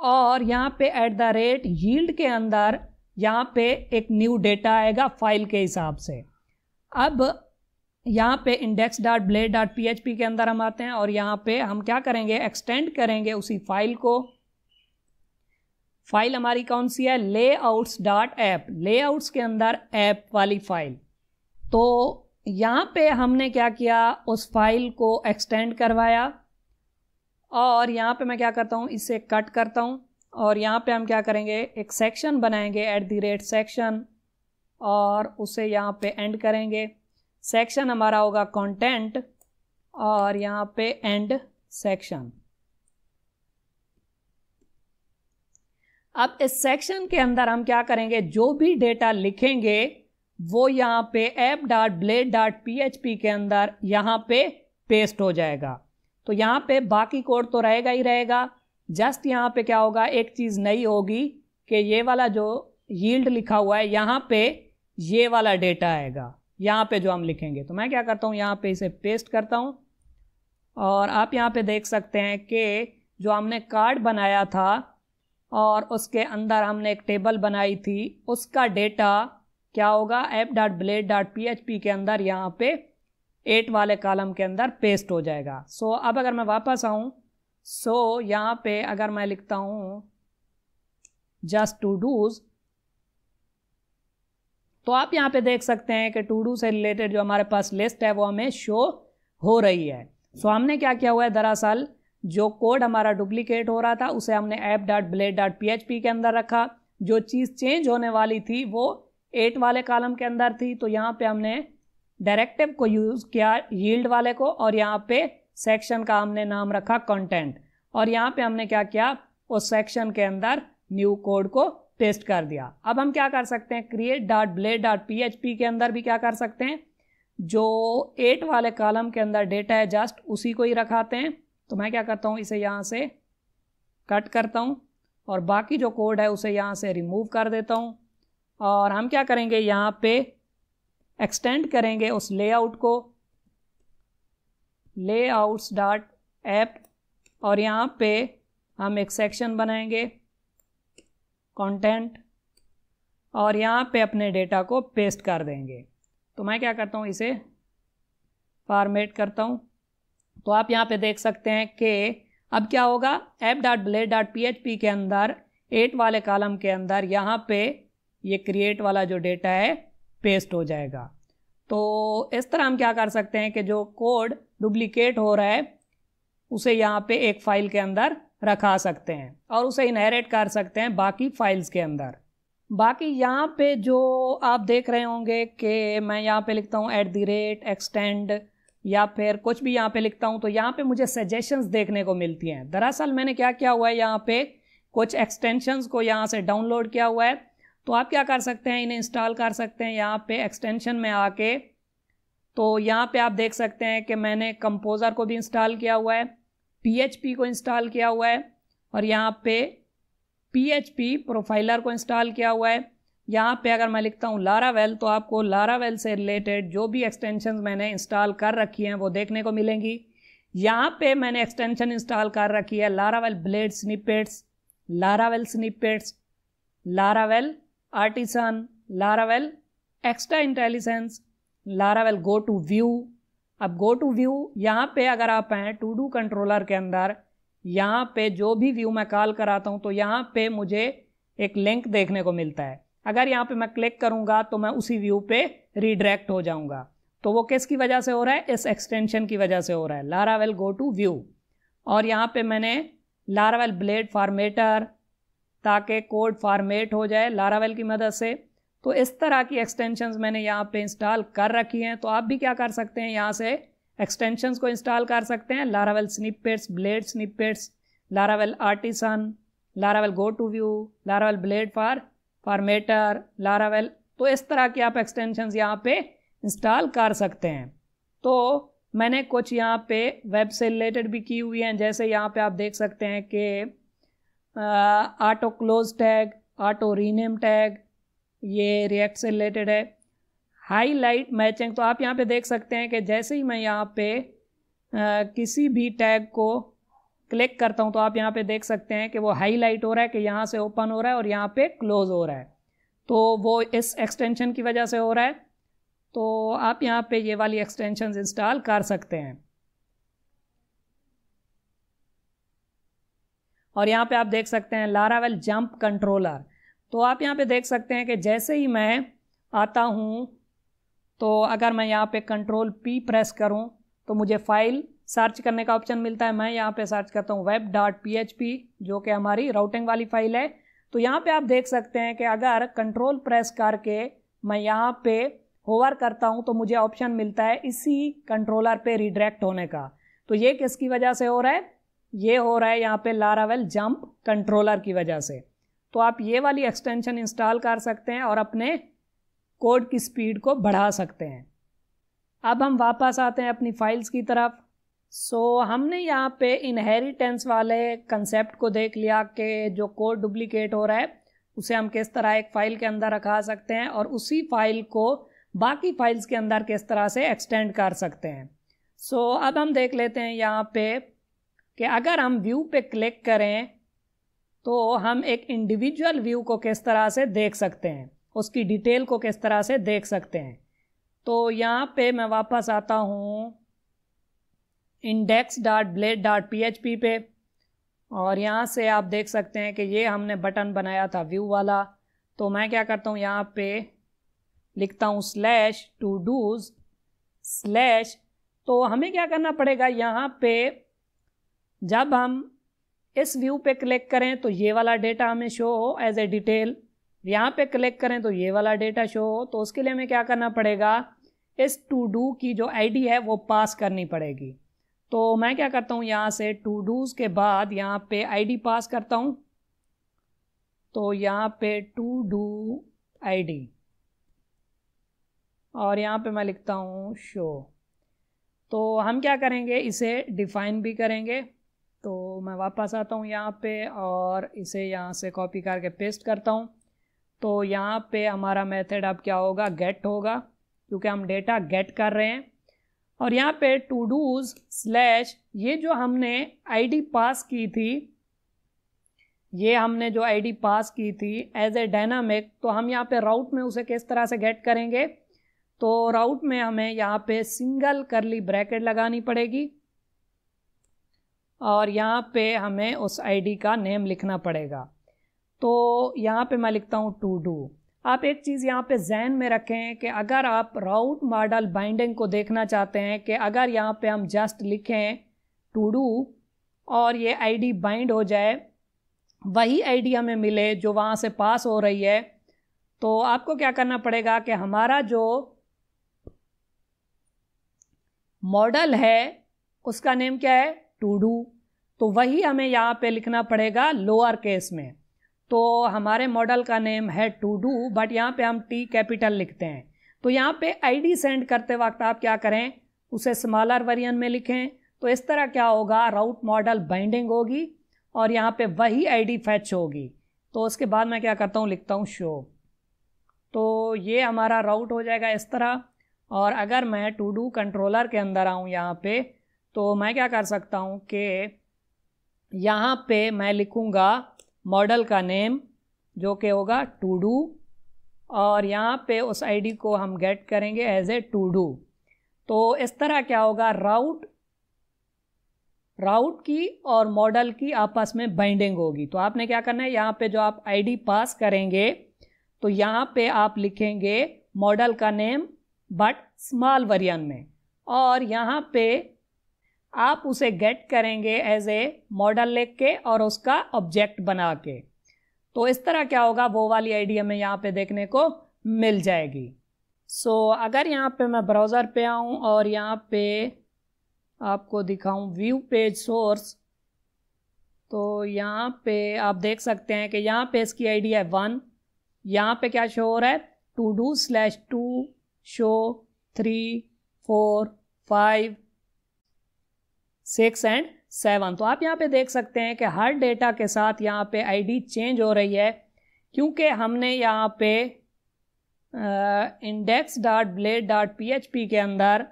और यहाँ पे एट द रेट यील्ड के अंदर यहाँ पे एक न्यू डेटा आएगा फाइल के हिसाब से अब यहाँ पे index dot blade dot P के अंदर हम आते हैं और यहाँ पे हम क्या करेंगे एक्सटेंड करेंगे उसी फाइल को फाइल हमारी कौन सी है layouts dot app layouts के अंदर ऐप वाली फाइल तो यहाँ पे हमने क्या किया उस फाइल को एक्सटेंड करवाया और यहाँ पे मैं क्या करता हूँ इसे कट करता हूँ और यहाँ पे हम क्या करेंगे एक सेक्शन बनाएंगे एट दी रेट सेक्शन और उसे यहाँ पे एंड करेंगे सेक्शन हमारा होगा कंटेंट और यहाँ पे एंड सेक्शन अब इस सेक्शन के अंदर हम क्या करेंगे जो भी डेटा लिखेंगे वो यहाँ पे app dot blade dot P के अंदर यहाँ पे पेस्ट हो जाएगा तो यहाँ पे बाकी कोड तो रहेगा ही रहेगा जस्ट यहाँ पे क्या होगा एक चीज़ नई होगी कि ये वाला जो यील्ड लिखा हुआ है यहाँ पे ये वाला डेटा आएगा यहाँ पे जो हम लिखेंगे तो मैं क्या करता हूँ यहाँ पे इसे पेस्ट करता हूँ और आप यहाँ पे देख सकते हैं कि जो हमने कार्ड बनाया था और उसके अंदर हमने एक टेबल बनाई थी उसका डेटा क्या होगा app dot blade dot P के अंदर यहाँ पे एट वाले कॉलम के अंदर पेस्ट हो जाएगा सो so, अब अगर मैं वापस आऊँ सो so, यहाँ पे अगर मैं लिखता हूँ जस्ट टू डूज तो आप यहाँ पे देख सकते हैं कि टू डू से रिलेटेड जो हमारे पास लिस्ट है वो हमें शो हो रही है सो so, हमने क्या किया हुआ है दरअसल जो कोड हमारा डुप्लीकेट हो रहा था उसे हमने app dot blade dot P H P के अंदर रखा जो चीज़ चेंज होने वाली थी वो एट वाले कॉलम के अंदर थी तो यहाँ पे हमने डायरेक्टिव को यूज किया यील्ड वाले को और यहाँ पे सेक्शन का हमने नाम रखा कंटेंट और यहाँ पे हमने क्या किया उस सेक्शन के अंदर न्यू कोड को पेस्ट कर दिया अब हम क्या कर सकते हैं create dot blade dot P के अंदर भी क्या कर सकते हैं जो एट वाले कॉलम के अंदर डेटा है जस्ट उसी को ही रखाते हैं तो मैं क्या करता हूँ इसे यहाँ से कट करता हूँ और बाकी जो कोड है उसे यहाँ से रिमूव कर देता हूँ और हम क्या करेंगे यहाँ पे एक्सटेंड करेंगे उस लेआउट को लेआउट्स डॉट ऐप और यहाँ पे हम एक सेक्शन बनाएंगे कंटेंट और यहाँ पे अपने डेटा को पेस्ट कर देंगे तो मैं क्या करता हूँ इसे फॉर्मेट करता हूँ तो आप यहाँ पे देख सकते हैं कि अब क्या होगा app dot blade dot P H P के अंदर एट वाले कॉलम के अंदर यहाँ पे ये क्रिएट वाला जो डेटा है पेस्ट हो जाएगा तो इस तरह हम क्या कर सकते हैं कि जो कोड डुप्लीकेट हो रहा है उसे यहाँ पे एक फ़ाइल के अंदर रखा सकते हैं और उसे इनहेरिट कर सकते हैं बाकी फाइल्स के अंदर बाकी यहाँ पे जो आप देख रहे होंगे कि मैं यहाँ पे लिखता हूँ एट दी रेट एक्सटेंड या फिर कुछ भी यहाँ पे लिखता हूँ तो यहाँ पे मुझे सजेशंस देखने को मिलती हैं दरअसल मैंने क्या किया हुआ है यहाँ पे कुछ एक्सटेंशंस को यहाँ से डाउनलोड किया हुआ है तो आप क्या कर सकते हैं इन्हें इंस्टॉल कर सकते हैं यहाँ पे एक्सटेंशन में आके तो यहाँ पे आप देख सकते हैं कि मैंने कंपोज़र को भी इंस्टॉल किया हुआ है पी को इंस्टॉल किया हुआ है और यहाँ पे पी प्रोफाइलर को इंस्टॉल किया हुआ है यहाँ पे अगर मैं लिखता हूँ लारावेल तो आपको लारावेल से रिलेटेड जो भी एक्सटेंशन मैंने इंस्टॉल कर रखी हैं वो देखने को मिलेंगी यहाँ पर मैंने एक्सटेंशन इंस्टॉल कर रखी है Laravel blade snippets Laravel snippets Laravel artisan Laravel extra intelligence Laravel go to view अब गो टू व्यू यहाँ पे अगर आप हैं टू डू कंट्रोलर के अंदर यहाँ पे जो भी व्यू मैं कॉल कराता हूँ तो यहाँ पे मुझे एक लिंक देखने को मिलता है अगर यहाँ पे मैं क्लिक करूँगा तो मैं उसी व्यू पे रिडायरेक्ट हो जाऊँगा तो वो किसकी वजह से हो रहा है इस एक्सटेंशन की वजह से हो रहा है लारावेल गो टू व्यू और यहाँ पे मैंने लारावेल ब्लेड फॉर्मेटर ताकि कोड फॉर्मेट हो जाए लारावेल की मदद से तो इस तरह की एक्सटेंशंस मैंने यहाँ पे इंस्टॉल कर रखी हैं तो आप भी क्या कर सकते हैं यहाँ से एक्सटेंशंस को इंस्टॉल कर सकते हैं Laravel snippets blade snippets Laravel artisan Laravel go to view Laravel blade for formatter Laravel तो इस तरह की आप एक्सटेंशंस यहाँ पे इंस्टॉल कर सकते हैं तो मैंने कुछ यहाँ पे वेब से रिलेटेड भी की हुई हैं जैसे यहाँ पे आप देख सकते हैं कि auto close tag auto rename tag ये रिएक्ट से रिलेटेड है हाई लाइट मैचिंग तो आप यहाँ पे देख सकते हैं कि जैसे ही मैं यहाँ पे आ, uh, किसी भी टैग को क्लिक करता हूँ तो आप यहाँ पे देख सकते हैं कि वो हाई लाइट हो रहा है कि यहाँ से ओपन हो रहा है और यहाँ पे क्लोज हो रहा है तो वो इस एक्सटेंशन की वजह से हो रहा है तो आप यहाँ पे ये वाली एक्सटेंशन इंस्टॉल कर सकते हैं और यहाँ पे आप देख सकते हैं लारावेल जंप कंट्रोलर तो आप यहाँ पे देख सकते हैं कि जैसे ही मैं आता हूँ तो अगर मैं यहाँ पे कंट्रोल पी प्रेस करूँ तो मुझे फाइल सर्च करने का ऑप्शन मिलता है मैं यहाँ पे सर्च करता हूँ web dot P H P जो कि हमारी राउटिंग वाली फाइल है तो यहाँ पे आप देख सकते हैं कि अगर कंट्रोल प्रेस करके मैं यहाँ पे होवर करता हूँ तो मुझे ऑप्शन मिलता है इसी कंट्रोलर पे रिडायरेक्ट होने का तो ये किसकी वजह से हो रहा है ये हो रहा है यहाँ पे लारावेल जंप कंट्रोलर की वजह से तो आप ये वाली एक्सटेंशन इंस्टॉल कर सकते हैं और अपने कोड की स्पीड को बढ़ा सकते हैं अब हम वापस आते हैं अपनी फाइल्स की तरफ सो so, हमने यहाँ पे इनहेरिटेंस वाले कंसेप्ट को देख लिया कि जो कोड डुप्लीकेट हो रहा है उसे हम किस तरह एक फ़ाइल के अंदर रखा सकते हैं और उसी फाइल को बाकी फाइल्स के अंदर किस तरह से एक्सटेंड कर सकते हैं सो so, अब हम देख लेते हैं यहाँ पे कि अगर हम व्यू पे क्लिक करें तो हम एक इंडिविजुअल व्यू को किस तरह से देख सकते हैं उसकी डिटेल को किस तरह से देख सकते हैं तो यहाँ पे मैं वापस आता हूँ index dot blade dot P पे और यहाँ से आप देख सकते हैं कि ये हमने बटन बनाया था व्यू वाला तो मैं क्या करता हूँ यहाँ पे लिखता हूँ स्लैश टू डूज स्लैश तो हमें क्या करना पड़ेगा यहाँ पे जब हम इस व्यू पे क्लिक करें तो ये वाला डेटा हमें शो हो एज ए डिटेल यहाँ पे क्लिक करें तो ये वाला डेटा शो हो तो उसके लिए हमें क्या करना पड़ेगा इस टू डू की जो आईडी है वो पास करनी पड़ेगी तो मैं क्या करता हूँ यहाँ से टू डूज़ के बाद यहाँ पे आईडी पास करता हूँ तो यहाँ पे टू डू आईडी और यहाँ पे मैं लिखता हूँ शो तो हम क्या करेंगे इसे डिफाइन भी करेंगे तो मैं वापस आता हूँ यहाँ पे और इसे यहाँ से कॉपी करके पेस्ट करता हूँ तो यहाँ पे हमारा मेथड अब क्या होगा गेट होगा क्योंकि हम डेटा गेट कर रहे हैं और यहाँ पे टू डूज स्लैश ये जो हमने आईडी पास की थी ये हमने जो आईडी पास की थी एज ए डायनामिक तो हम यहाँ पे राउट में उसे किस तरह से गेट करेंगे तो राउट में हमें यहाँ पे सिंगल करली ब्रैकेट लगानी पड़ेगी और यहाँ पे हमें उस आईडी का नेम लिखना पड़ेगा तो यहाँ पे मैं लिखता हूँ टू डू आप एक चीज़ यहाँ पे जहन में रखें कि अगर आप राउट मॉडल बाइंडिंग को देखना चाहते हैं कि अगर यहाँ पे हम जस्ट लिखें टू डू और ये आईडी बाइंड हो जाए वही आईडी हमें मिले जो वहाँ से पास हो रही है तो आपको क्या करना पड़ेगा कि हमारा जो मॉडल है उसका नेम क्या है टू डू तो वही हमें यहाँ पे लिखना पड़ेगा लोअर केस में तो हमारे मॉडल का नेम है टू डू बट यहाँ पे हम टी कैपिटल लिखते हैं तो यहाँ पे आईडी सेंड करते वक्त आप क्या करें उसे स्मॉलर वर्जन में लिखें तो इस तरह क्या होगा राउट मॉडल बाइंडिंग होगी और यहाँ पे वही आईडी फैच होगी तो उसके बाद मैं क्या करता हूँ लिखता हूँ शो तो ये हमारा राउट हो जाएगा इस तरह और अगर मैं टू डू कंट्रोलर के अंदर आऊँ यहाँ पर तो मैं क्या कर सकता हूँ कि यहाँ पे मैं लिखूँगा मॉडल का नेम जो कि होगा टू डू और यहाँ पे उस आईडी को हम गेट करेंगे एज ए टू डू तो इस तरह क्या होगा राउट राउट की और मॉडल की आपस में बाइंडिंग होगी तो आपने क्या करना है यहाँ पे जो आप आईडी पास करेंगे तो यहाँ पे आप लिखेंगे मॉडल का नेम बट स्मॉल वर्जन में और यहाँ पे आप उसे गेट करेंगे एज ए मॉडल लेख के और उसका ऑब्जेक्ट बना के तो इस तरह क्या होगा वो वाली आईडी हमें यहाँ पे देखने को मिल जाएगी सो so, अगर यहाँ पे मैं ब्राउज़र पे आऊँ और यहाँ पे आपको दिखाऊँ व्यू पेज सोर्स तो यहाँ पे आप देख सकते हैं कि यहाँ पे इसकी आइडिया है वन यहाँ पे क्या शो हो रहा है to do slash to show three four five six and seven तो आप यहाँ पे देख सकते हैं कि हर डेटा के साथ यहाँ पे आईडी चेंज हो रही है क्योंकि हमने यहाँ पे index dot blade dot P के अंदर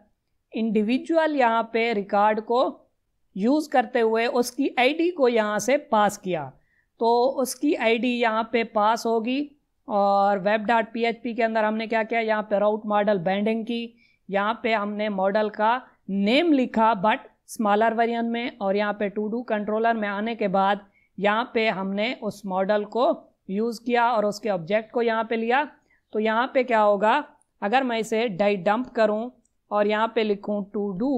इंडिविजुअल यहाँ पे रिकॉर्ड को यूज़ करते हुए उसकी आईडी को यहाँ से पास किया तो उसकी आईडी डी यहाँ पर पास होगी और वेब डॉट पी के अंदर हमने क्या किया यहाँ पे राउट मॉडल बैंडिंग की यहाँ पे हमने मॉडल का नेम लिखा बट स्मॉलर वर्जन में और यहाँ पे टू डू कंट्रोलर में आने के बाद यहाँ पे हमने उस मॉडल को यूज़ किया और उसके ऑब्जेक्ट को यहाँ पे लिया तो यहाँ पे क्या होगा अगर मैं इसे डाई डंप करूँ और यहाँ पे लिखूँ टू डू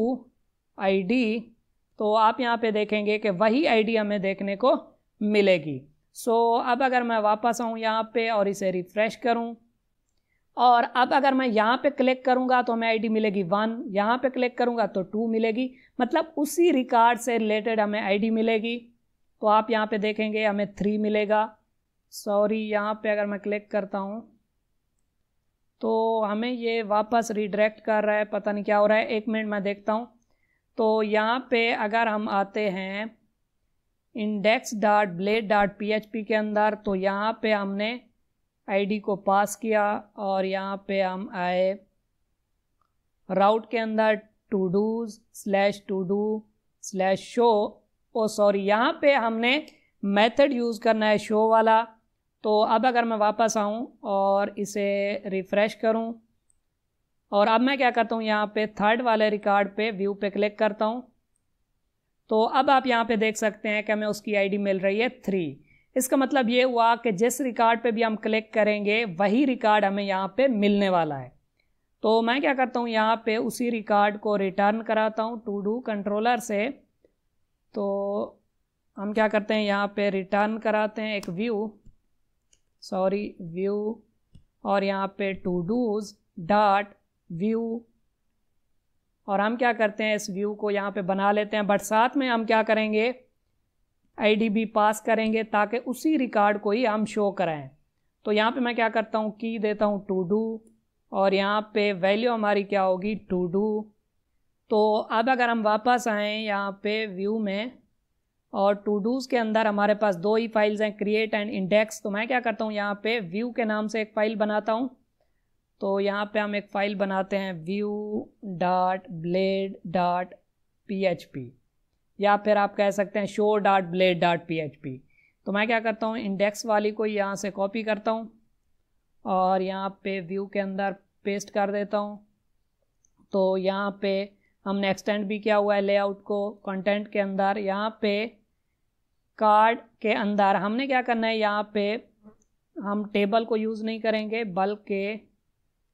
आईडी तो आप यहाँ पे देखेंगे कि वही आईडी हमें देखने को मिलेगी सो so, अब अगर मैं वापस आऊँ यहाँ पे और इसे रिफ़्रेश करूँ और अब अगर मैं यहाँ पे क्लिक करूँगा तो हमें आईडी मिलेगी वन यहाँ पे क्लिक करूँगा तो टू मिलेगी मतलब उसी रिकॉर्ड से रिलेटेड हमें आईडी मिलेगी तो आप यहाँ पे देखेंगे हमें थ्री मिलेगा सॉरी यहाँ पे अगर मैं क्लिक करता हूँ तो हमें ये वापस रिडायरेक्ट कर रहा है पता नहीं क्या हो रहा है एक मिनट मैं देखता हूँ तो यहाँ पे अगर हम आते हैं index dot blade dot P के अंदर तो यहाँ पे हमने आईडी को पास किया और यहाँ पे हम आए राउट के अंदर to dos slash to do slash show oh sorry यहाँ पे हमने मेथड यूज़ करना है शो वाला तो अब अगर मैं वापस आऊँ और इसे रिफ़्रेश करूँ और अब मैं क्या करता हूँ यहाँ पे थर्ड वाले रिकॉर्ड पे व्यू पे क्लिक करता हूँ तो अब आप यहाँ पे देख सकते हैं कि हमें उसकी आईडी मिल रही है थ्री इसका मतलब ये हुआ कि जिस रिकॉर्ड पे भी हम क्लिक करेंगे वही रिकॉर्ड हमें यहाँ पे मिलने वाला है तो मैं क्या करता हूँ यहाँ पे उसी रिकॉर्ड को रिटर्न कराता हूँ टू डू कंट्रोलर से तो हम क्या करते हैं यहाँ पे रिटर्न कराते हैं एक व्यू सॉरी व्यू और यहाँ पे टू डूज डॉट व्यू और हम क्या करते हैं इस व्यू को यहाँ पे बना लेते हैं बट साथ में हम क्या करेंगे आई डी भी पास करेंगे ताकि उसी रिकॉर्ड को ही हम शो कराएं तो यहाँ पे मैं क्या करता हूँ की देता हूँ टू डू और यहाँ पे वैल्यू हमारी क्या होगी टू डू तो अब अगर हम वापस आएँ यहाँ पे व्यू में और टू डूज़ के अंदर हमारे पास दो ही फाइल्स हैं क्रिएट एंड इंडेक्स तो मैं क्या करता हूँ यहाँ पे व्यू के नाम से एक फ़ाइल बनाता हूँ तो यहाँ पे हम एक फ़ाइल बनाते हैं view dot blade dot P H P या फिर आप कह सकते हैं show dot blade dot P H P तो मैं क्या करता हूँ इंडेक्स वाली को यहाँ से कॉपी करता हूँ और यहाँ पे व्यू के अंदर पेस्ट कर देता हूँ तो यहाँ पे हमने एक्सटेंड भी किया हुआ है लेआउट को कंटेंट के अंदर यहाँ पे कार्ड के अंदर हमने क्या करना है यहाँ पे हम टेबल को यूज़ नहीं करेंगे बल्कि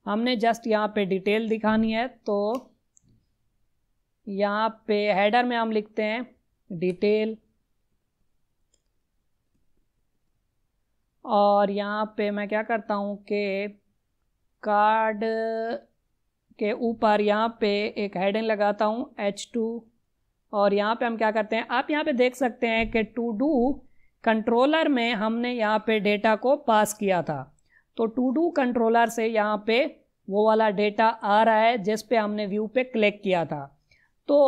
हमने जस्ट यहाँ पे डिटेल दिखानी है तो यहाँ पे हेडर में हम लिखते हैं डिटेल और यहाँ पे मैं क्या करता हूँ कि कार्ड के ऊपर यहाँ पे एक हेडिंग लगाता हूँ एच टू और यहाँ पे हम क्या करते हैं आप यहाँ पे देख सकते हैं कि टू डू कंट्रोलर में हमने यहाँ पे डेटा को पास किया था तो टू डू कंट्रोलर से यहाँ पे वो वाला डेटा आ रहा है जिस पे हमने व्यू पे क्लिक किया था तो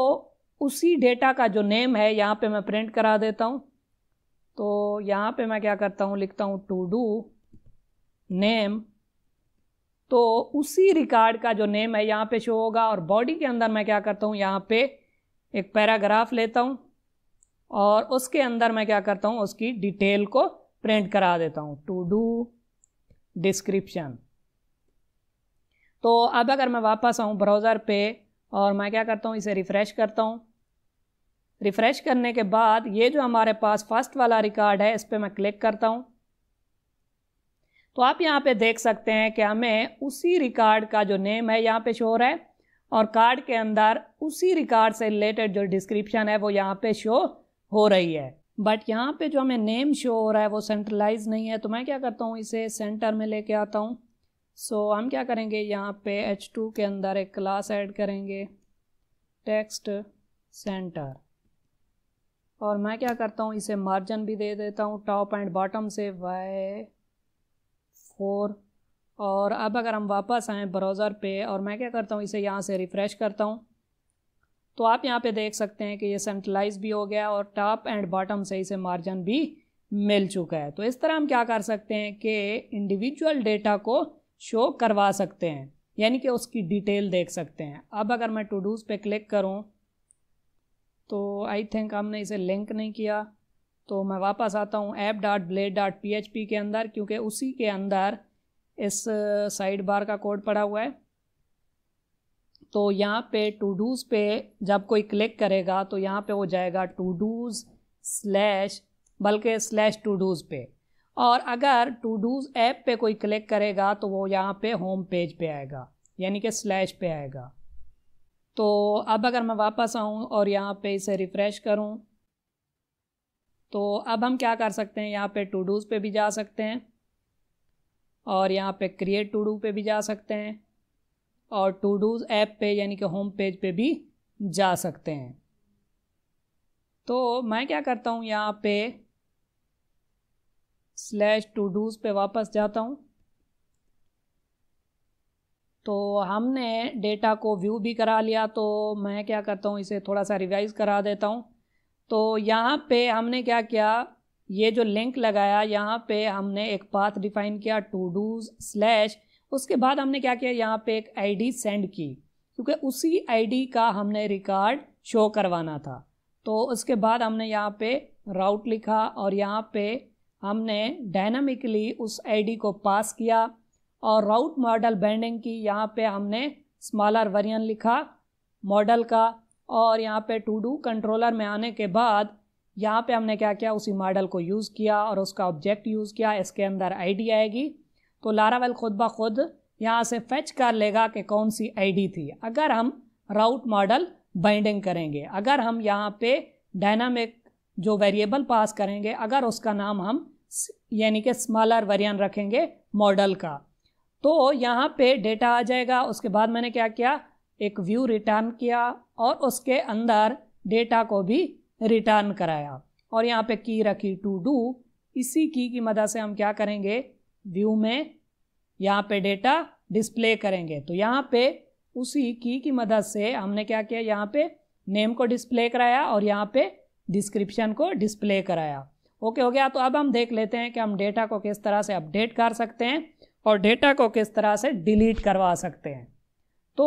उसी डेटा का जो नेम है यहाँ पे मैं प्रिंट करा देता हूँ तो यहाँ पे मैं क्या करता हूँ लिखता हूँ टू डू नेम तो उसी रिकॉर्ड का जो नेम है यहाँ पे शो होगा और बॉडी के अंदर मैं क्या करता हूँ यहाँ पे एक पैराग्राफ लेता हूँ और उसके अंदर मैं क्या करता हूँ उसकी डिटेल को प्रिंट करा देता हूँ टू डू डिस्क्रिप्शन तो अब अगर मैं वापस आऊँ ब्राउज़र पे और मैं क्या करता हूँ इसे रिफ़्रेश करता हूँ रिफ़्रेश करने के बाद ये जो हमारे पास फर्स्ट वाला रिकॉर्ड है इस पर मैं क्लिक करता हूँ तो आप यहाँ पे देख सकते हैं कि हमें उसी रिकॉर्ड का जो नेम है यहाँ पे शो हो रहा है और कार्ड के अंदर उसी रिकॉर्ड से रिलेटेड जो डिस्क्रिप्शन है वो यहाँ पे शो हो रही है बट यहाँ पे जो हमें नेम शो हो रहा है वो सेंट्रलाइज नहीं है तो मैं क्या करता हूँ इसे सेंटर में लेके आता हूँ सो so, हम क्या करेंगे यहाँ पे H2 के अंदर एक क्लास ऐड करेंगे टेक्स्ट सेंटर और मैं क्या करता हूँ इसे मार्जिन भी दे देता हूँ टॉप एंड बॉटम से वाई फोर और अब अगर हम वापस आएँ ब्राउज़र पे और मैं क्या करता हूँ इसे यहाँ से रिफ़्रेश करता हूँ तो आप यहाँ पे देख सकते हैं कि ये सेंट्रलाइज भी हो गया और टॉप एंड बॉटम से इसे मार्जिन भी मिल चुका है तो इस तरह हम क्या कर सकते हैं कि इंडिविजुअल डेटा को शो करवा सकते हैं यानी कि उसकी डिटेल देख सकते हैं अब अगर मैं टू डूज़ पर क्लिक करूँ तो आई थिंक हमने इसे लिंक नहीं किया तो मैं वापस आता हूँ app dot blade dot P H P के अंदर क्योंकि उसी के अंदर इस साइड बार का कोड पड़ा हुआ है तो यहाँ पे टू डूज़ पे जब कोई क्लिक करेगा तो यहाँ पे हो जाएगा टू डूज़ स्लैश बल्कि स्लैश टू डूज़ पे और अगर टू डूज़ ऐप पे कोई क्लिक करेगा तो वो यहाँ पे होम पेज पे आएगा यानी कि स्लैश पे आएगा तो अब अगर मैं वापस आऊँ और यहाँ पे इसे रिफ़्रेश करूँ तो अब हम क्या कर सकते हैं यहाँ पे टू डूज़ पे भी जा सकते हैं और यहाँ पे क्रिएट टू डू पे भी जा सकते हैं और टू डूज़ ऐप पे यानी कि होम पेज पे भी जा सकते हैं तो मैं क्या करता हूँ यहाँ पे स्लैश टू डूज़ पे वापस जाता हूँ तो हमने डेटा को व्यू भी करा लिया तो मैं क्या करता हूँ इसे थोड़ा सा रिवाइज़ करा देता हूँ तो यहाँ पे हमने क्या किया ये जो लिंक लगाया यहाँ पे हमने एक पाथ डिफाइन किया टू डूज स्लैश उसके बाद हमने क्या किया यहाँ पे एक आईडी सेंड की क्योंकि उसी आईडी का हमने रिकॉर्ड शो करवाना था तो उसके बाद हमने यहाँ पे राउट लिखा और यहाँ पे हमने डायनामिकली उस आईडी को पास किया और राउट मॉडल बैंडिंग की यहाँ पे हमने स्मॉलर वरियन लिखा मॉडल का और यहाँ पे टू डू कंट्रोलर में आने के बाद यहाँ पे हमने क्या किया उसी मॉडल को यूज़ किया और उसका ऑब्जेक्ट यूज़ किया इसके अंदर आईडी आएगी तो लारावेल खुद ब खुद यहाँ से फेच कर लेगा कि कौन सी आईडी थी अगर हम राउट मॉडल बाइंडिंग करेंगे अगर हम यहाँ पे डायनामिक जो वेरिएबल पास करेंगे अगर उसका नाम हम यानी कि स्मॉलर वरियन रखेंगे मॉडल का तो यहाँ पे डेटा आ जाएगा उसके बाद मैंने क्या किया एक व्यू रिटर्न किया और उसके अंदर डेटा को भी रिटर्न कराया और यहाँ पे की रखी टू डू इसी की की मदद से हम क्या करेंगे व्यू में यहाँ पे डेटा डिस्प्ले करेंगे तो यहाँ पे उसी की की मदद से हमने क्या किया यहाँ पे नेम को डिस्प्ले कराया और यहाँ पे डिस्क्रिप्शन को डिस्प्ले कराया ओके हो गया तो अब हम देख लेते हैं कि हम डेटा को किस तरह से अपडेट कर सकते हैं और डेटा को किस तरह से डिलीट करवा सकते हैं तो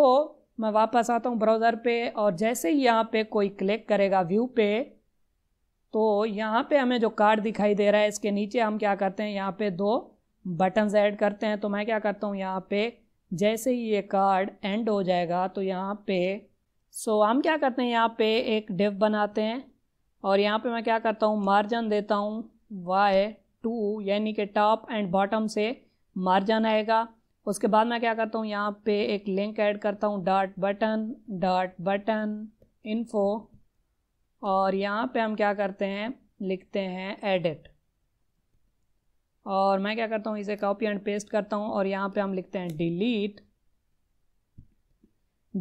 मैं वापस आता हूँ ब्राउज़र पे और जैसे ही यहाँ पे कोई क्लिक करेगा व्यू पे तो यहाँ पे हमें जो कार्ड दिखाई दे रहा है इसके नीचे हम क्या करते हैं यहाँ पे दो बटन्स ऐड करते हैं तो मैं क्या करता हूँ यहाँ पे जैसे ही ये कार्ड एंड हो जाएगा तो यहाँ पे सो हम क्या करते हैं यहाँ पे एक डिव बनाते हैं और यहाँ पे मैं क्या करता हूँ मार्जिन देता हूँ वाई टू यानी कि टॉप एंड बॉटम से मार्जन आएगा उसके बाद मैं क्या करता हूँ यहाँ पे एक लिंक ऐड करता हूँ dot button dot button info और यहाँ पे हम क्या करते हैं लिखते हैं एडिट और मैं क्या करता हूँ इसे कॉपी एंड पेस्ट करता हूँ और यहाँ पे हम लिखते हैं डिलीट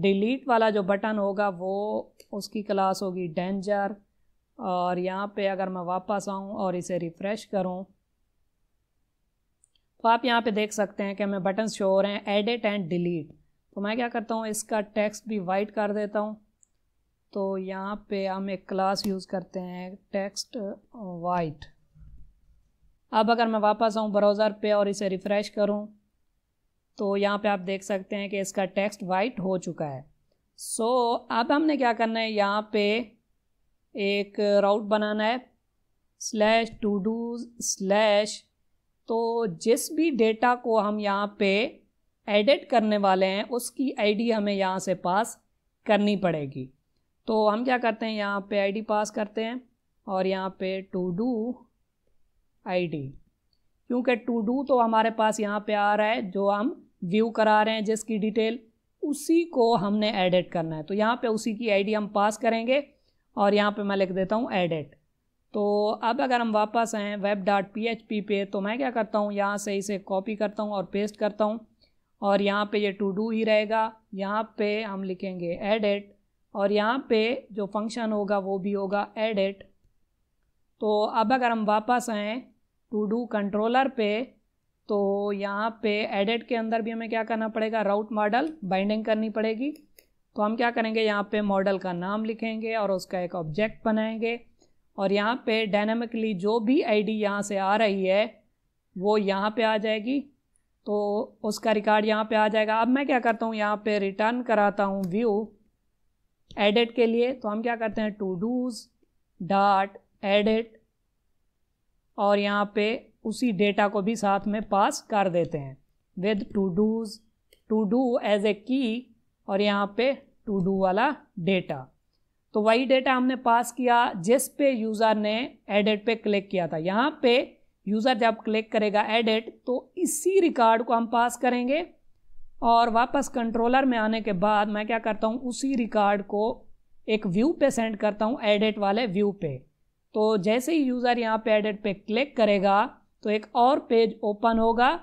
डिलीट वाला जो बटन होगा वो उसकी क्लास होगी डेंजर और यहाँ पे अगर मैं वापस आऊँ और इसे रिफ़्रेश करूँ तो आप यहाँ पे देख सकते हैं कि हमें बटन शो हो रहे हैं एडिट एंड डिलीट तो मैं क्या करता हूँ इसका टेक्स्ट भी वाइट कर देता हूँ तो यहाँ पे हम एक क्लास यूज़ करते हैं टेक्स्ट वाइट uh, अब अगर मैं वापस आऊँ ब्राउज़र पे और इसे रिफ़्रेश करूँ तो यहाँ पे आप देख सकते हैं कि इसका टेक्स्ट वाइट हो चुका है सो so, अब हमने क्या करना है यहाँ पे एक राउट बनाना है स्लैश टू डू स्लैश तो जिस भी डेटा को हम यहाँ पे एडिट करने वाले हैं उसकी आईडी हमें यहाँ से पास करनी पड़ेगी तो हम क्या करते हैं यहाँ पे आईडी पास करते हैं और यहाँ पे टू डू आईडी क्योंकि टू डू तो हमारे पास यहाँ पे आ रहा है जो हम व्यू करा रहे हैं जिसकी डिटेल उसी को हमने एडिट करना है तो यहाँ पे उसी की आईडी हम पास करेंगे और यहाँ पे मैं लिख देता हूँ एडिट तो अब अगर हम वापस आएँ web dot P H P पे तो मैं क्या करता हूँ यहाँ से इसे कॉपी करता हूँ और पेस्ट करता हूँ और यहाँ पे ये टू डू ही रहेगा यहाँ पे हम लिखेंगे एडिट और यहाँ पे जो फंक्शन होगा वो भी होगा एडिट तो अब अगर हम वापस आएँ टू डू कंट्रोलर पे तो यहाँ पे एडिट के अंदर भी हमें क्या करना पड़ेगा राउट मॉडल बाइंडिंग करनी पड़ेगी तो हम क्या करेंगे यहाँ पे मॉडल का नाम लिखेंगे और उसका एक ऑब्जेक्ट बनाएंगे और यहाँ पे डायनामिकली जो भी आईडी यहाँ से आ रही है वो यहाँ पे आ जाएगी तो उसका रिकॉर्ड यहाँ पे आ जाएगा अब मैं क्या करता हूँ यहाँ पे रिटर्न कराता हूँ व्यू एडिट के लिए तो हम क्या करते हैं टू डूज डाट एडिट और यहाँ पे उसी डेटा को भी साथ में पास कर देते हैं with to dos to do as a की और यहाँ पे टू डू वाला डेटा तो वही डेटा हमने पास किया जिस पे यूज़र ने एडिट पे क्लिक किया था यहाँ पे यूज़र जब क्लिक करेगा एडिट तो इसी रिकॉर्ड को हम पास करेंगे और वापस कंट्रोलर में आने के बाद मैं क्या करता हूँ उसी रिकॉर्ड को एक व्यू पे सेंड करता हूँ एडिट वाले व्यू पे तो जैसे ही यूज़र यहाँ पे एडिट पे क्लिक करेगा तो एक और पेज ओपन होगा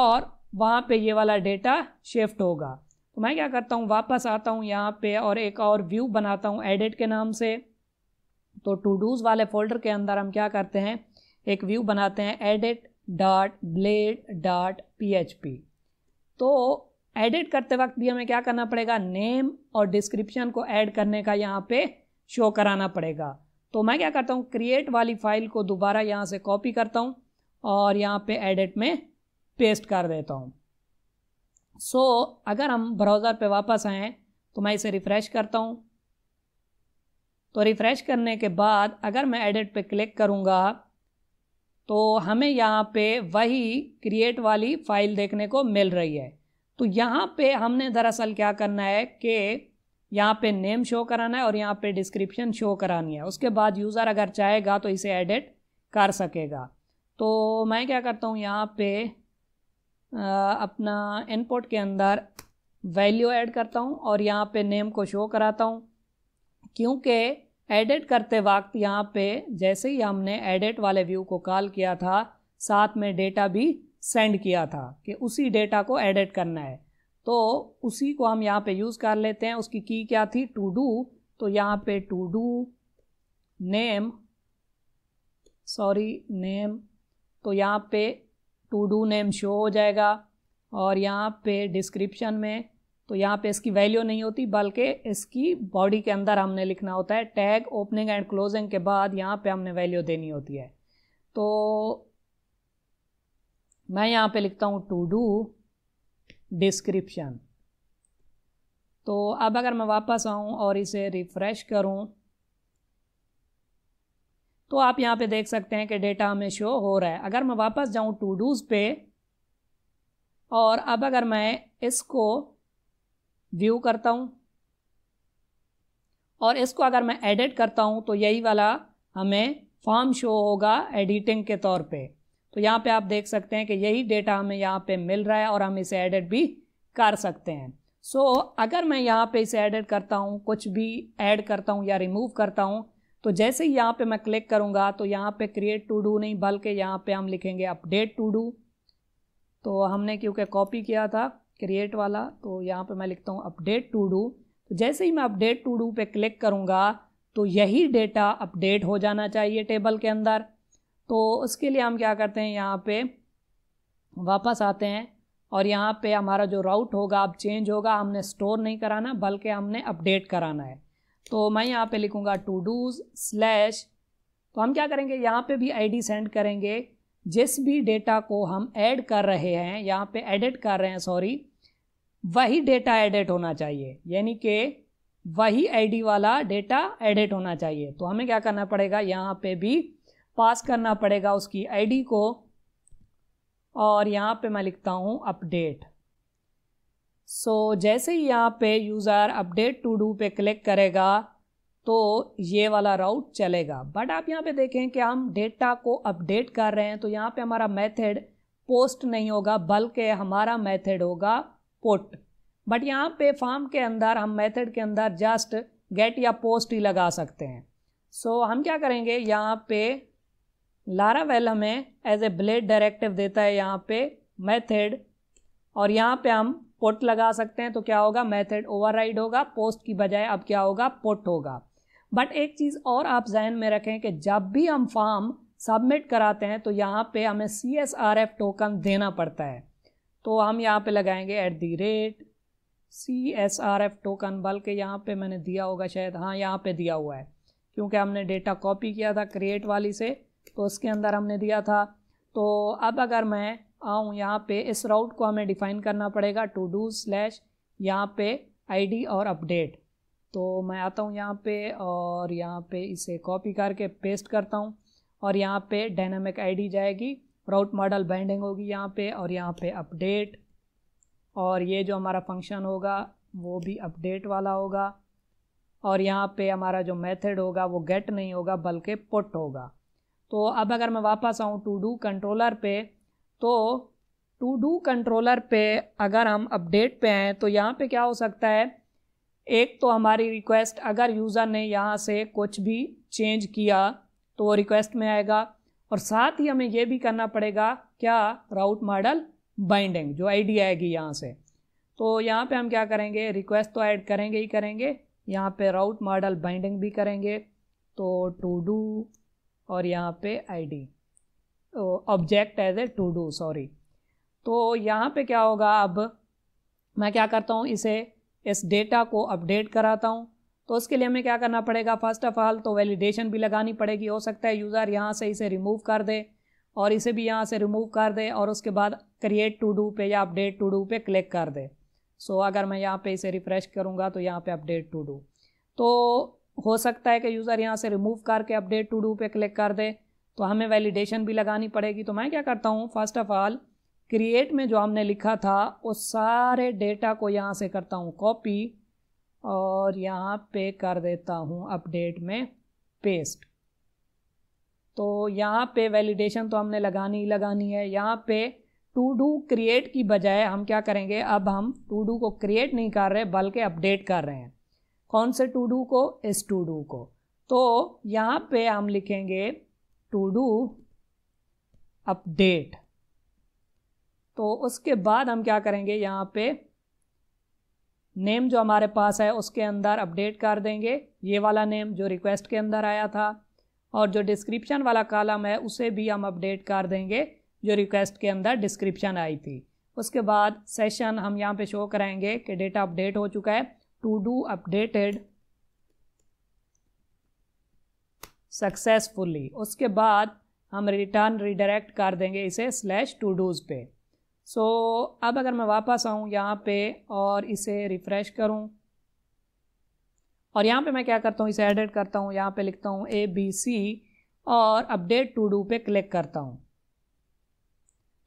और वहाँ पे ये वाला डेटा शिफ्ट होगा तो मैं क्या करता हूँ वापस आता हूँ यहाँ पे और एक और व्यू बनाता हूँ एडिट के नाम से तो टू डूज वाले फोल्डर के अंदर हम क्या करते हैं एक व्यू बनाते हैं edit dot blade dot P H P तो एडिट करते वक्त भी हमें क्या करना पड़ेगा नेम और डिस्क्रिप्शन को ऐड करने का यहाँ पे शो कराना पड़ेगा तो मैं क्या करता हूँ क्रिएट वाली फाइल को दोबारा यहाँ से कॉपी करता हूँ और यहाँ पे एडिट में पेस्ट कर देता हूँ सो so, अगर हम ब्राउज़र पे वापस आएँ तो मैं इसे रिफ़्रेश करता हूँ तो रिफ़्रेश करने के बाद अगर मैं एडिट पे क्लिक करूँगा तो हमें यहाँ पे वही क्रिएट वाली फ़ाइल देखने को मिल रही है तो यहाँ पे हमने दरअसल क्या करना है कि यहाँ पे नेम शो कराना है और यहाँ पे डिस्क्रिप्शन शो करानी है उसके बाद यूज़र अगर चाहेगा तो इसे एडिट कर सकेगा तो मैं क्या करता हूँ यहाँ पर अपना इनपुट के अंदर वैल्यू ऐड करता हूँ और यहाँ पे नेम को शो कराता हूँ क्योंकि एडिट करते वक्त यहाँ पे जैसे ही हमने एडिट वाले व्यू को कॉल किया था साथ में डेटा भी सेंड किया था कि उसी डेटा को एडिट करना है तो उसी को हम यहाँ पे यूज़ कर लेते हैं उसकी की क्या थी टू डू तो यहाँ पे to do name sorry name तो यहाँ पे टू डू नेम शो हो जाएगा और यहाँ पे डिस्क्रिप्शन में तो यहाँ पे इसकी वैल्यू नहीं होती बल्कि इसकी बॉडी के अंदर हमने लिखना होता है टैग ओपनिंग एंड क्लोजिंग के बाद यहाँ पे हमने वैल्यू देनी होती है तो मैं यहाँ पे लिखता हूँ टू डू डिस्क्रिप्शन तो अब अगर मैं वापस आऊँ और इसे रिफ़्रेश करूँ तो आप यहाँ पे देख सकते हैं कि डेटा हमें शो हो रहा है अगर मैं वापस जाऊँ टू डूज़ पे और अब अगर मैं इसको व्यू करता हूँ और इसको अगर मैं एडिट करता हूँ तो यही वाला हमें फॉर्म शो होगा एडिटिंग के तौर पे तो यहाँ पे आप देख सकते हैं कि यही डेटा हमें यहाँ पे मिल रहा है और हम इसे एडिट भी कर सकते हैं सो so, अगर मैं यहाँ पे इसे एडिट करता हूँ कुछ भी ऐड करता हूँ या रिमूव करता हूँ तो जैसे ही यहाँ पे मैं क्लिक करूँगा तो यहाँ पे क्रिएट टू डू नहीं बल्कि यहाँ पे हम लिखेंगे अपडेट टू डू तो हमने क्योंकि कॉपी किया था क्रिएट वाला तो यहाँ पे मैं लिखता हूँ अपडेट टू डू तो जैसे ही मैं अपडेट टू डू पे क्लिक करूँगा तो यही डेटा अपडेट हो जाना चाहिए टेबल के अंदर तो उसके लिए हम क्या करते हैं यहाँ पर वापस आते हैं और यहाँ पे हमारा जो राउट होगा अब चेंज होगा हमने स्टोर नहीं कराना बल्कि हमने अपडेट कराना है तो मैं यहाँ पे लिखूँगा टू डूज स्लैश तो हम क्या करेंगे यहाँ पे भी आईडी सेंड करेंगे जिस भी डेटा को हम ऐड कर रहे हैं यहाँ पे एडिट कर रहे हैं सॉरी वही डेटा एडिट होना चाहिए यानी कि वही आईडी वाला डेटा एडिट होना चाहिए तो हमें क्या करना पड़ेगा यहाँ पे भी पास करना पड़ेगा उसकी आईडी को और यहाँ पे मैं लिखता हूँ अपडेट सो so, जैसे ही यहाँ पे यूज़र अपडेट टू डू पे क्लिक करेगा तो ये वाला राउट चलेगा बट आप यहाँ पे देखें कि हम डेटा को अपडेट कर रहे हैं तो यहाँ पे हमारा मेथड पोस्ट नहीं होगा बल्कि हमारा मेथड होगा पुट बट यहाँ पे फॉर्म के अंदर हम मेथड के अंदर जस्ट गेट या पोस्ट ही लगा सकते हैं सो so, हम क्या करेंगे यहाँ पे लारा वेल हमें एज ए ब्लेड डायरेक्टिव देता है यहाँ पे मेथड और यहाँ पे हम पुट लगा सकते हैं तो क्या होगा मेथड ओवरराइड होगा पोस्ट की बजाय अब क्या होगा पुट होगा बट एक चीज़ और आप जहन में रखें कि जब भी हम फॉर्म सबमिट कराते हैं तो यहाँ पे हमें C S R F token देना पड़ता है तो हम यहाँ पे लगाएंगे at the rate C S R F token बल्कि यहाँ पे मैंने दिया होगा शायद हाँ यहाँ पे दिया हुआ है क्योंकि हमने डेटा कॉपी किया था क्रिएट वाली से तो उसके अंदर हमने दिया था तो अब अगर मैं आऊँ यहाँ पे इस राउट को हमें डिफाइन करना पड़ेगा टू डू स्लैश यहाँ पे आईडी और अपडेट तो मैं आता हूँ यहाँ पे और यहाँ पे इसे कॉपी करके पेस्ट करता हूँ और यहाँ पे डायनामिक आईडी जाएगी राउट मॉडल बाइंडिंग होगी यहाँ पे और यहाँ पे अपडेट और ये जो हमारा फंक्शन होगा वो भी अपडेट वाला होगा और यहाँ पे हमारा जो मेथड होगा वो गेट नहीं होगा बल्कि पुट होगा तो अब अगर मैं वापस आऊँ टू डू कंट्रोलर पे तो टू डू कंट्रोलर पे अगर हम अपडेट पे आएँ तो यहाँ पे क्या हो सकता है एक तो हमारी रिक्वेस्ट अगर यूज़र ने यहाँ से कुछ भी चेंज किया तो वो रिक्वेस्ट में आएगा और साथ ही हमें यह भी करना पड़ेगा क्या राउट मॉडल बाइंडिंग जो आईडी आएगी यहाँ से तो यहाँ पे हम क्या करेंगे रिक्वेस्ट तो ऐड करेंगे ही करेंगे यहाँ पे राउट मॉडल बाइंडिंग भी करेंगे तो टू डू और यहाँ पे ID object as a to do sorry तो यहाँ पे क्या होगा अब मैं क्या करता हूँ इसे इस डेटा को अपडेट कराता हूँ तो उसके लिए हमें क्या करना पड़ेगा फर्स्ट ऑफ ऑल तो वैलिडेशन भी लगानी पड़ेगी हो सकता है यूज़र यहाँ से इसे रिमूव कर दे और इसे भी यहाँ से रिमूव कर दे और उसके बाद क्रिएट टू डू पे या अपडेट टू डू पे क्लिक कर दे सो so, अगर मैं यहाँ पे इसे रिफ़्रेश करूँगा तो यहाँ पे अपडेट टू डू तो हो सकता है कि यूज़र यहाँ से रिमूव करके अपडेट टू डू पे क्लिक कर दे तो हमें वैलिडेशन भी लगानी पड़ेगी तो मैं क्या करता हूँ फर्स्ट ऑफ ऑल क्रिएट में जो हमने लिखा था उस सारे डेटा को यहाँ से करता हूँ कॉपी और यहाँ पे कर देता हूँ अपडेट में पेस्ट तो यहाँ पे वैलिडेशन तो हमने लगानी ही लगानी है यहाँ पे टू डू क्रिएट की बजाय हम क्या करेंगे अब हम टू डू को क्रिएट नहीं कर रहे बल्कि अपडेट कर रहे हैं कौन से टू डू को इस टू डू को तो यहाँ पे हम लिखेंगे टू डू अपडेट तो उसके बाद हम क्या करेंगे यहाँ पे नेम जो हमारे पास है उसके अंदर अपडेट कर देंगे ये वाला नेम जो रिक्वेस्ट के अंदर आया था और जो डिस्क्रिप्शन वाला कॉलम है उसे भी हम अपडेट कर देंगे जो रिक्वेस्ट के अंदर डिस्क्रिप्शन आई थी उसके बाद सेशन हम यहाँ पे शो कराएंगे कि डेटा अपडेट हो चुका है टू डू अपडेटेड सक्सेसफुली उसके बाद हम रिटर्न रिडायरेक्ट कर देंगे इसे स्लैश टू डूज़ पे सो so, अब अगर मैं वापस आऊँ यहाँ पे और इसे रिफ़्रेश करूँ और यहाँ पे मैं क्या करता हूँ इसे एडिट करता हूँ यहाँ पे लिखता हूँ ए बी सी और अपडेट टू डू पे क्लिक करता हूँ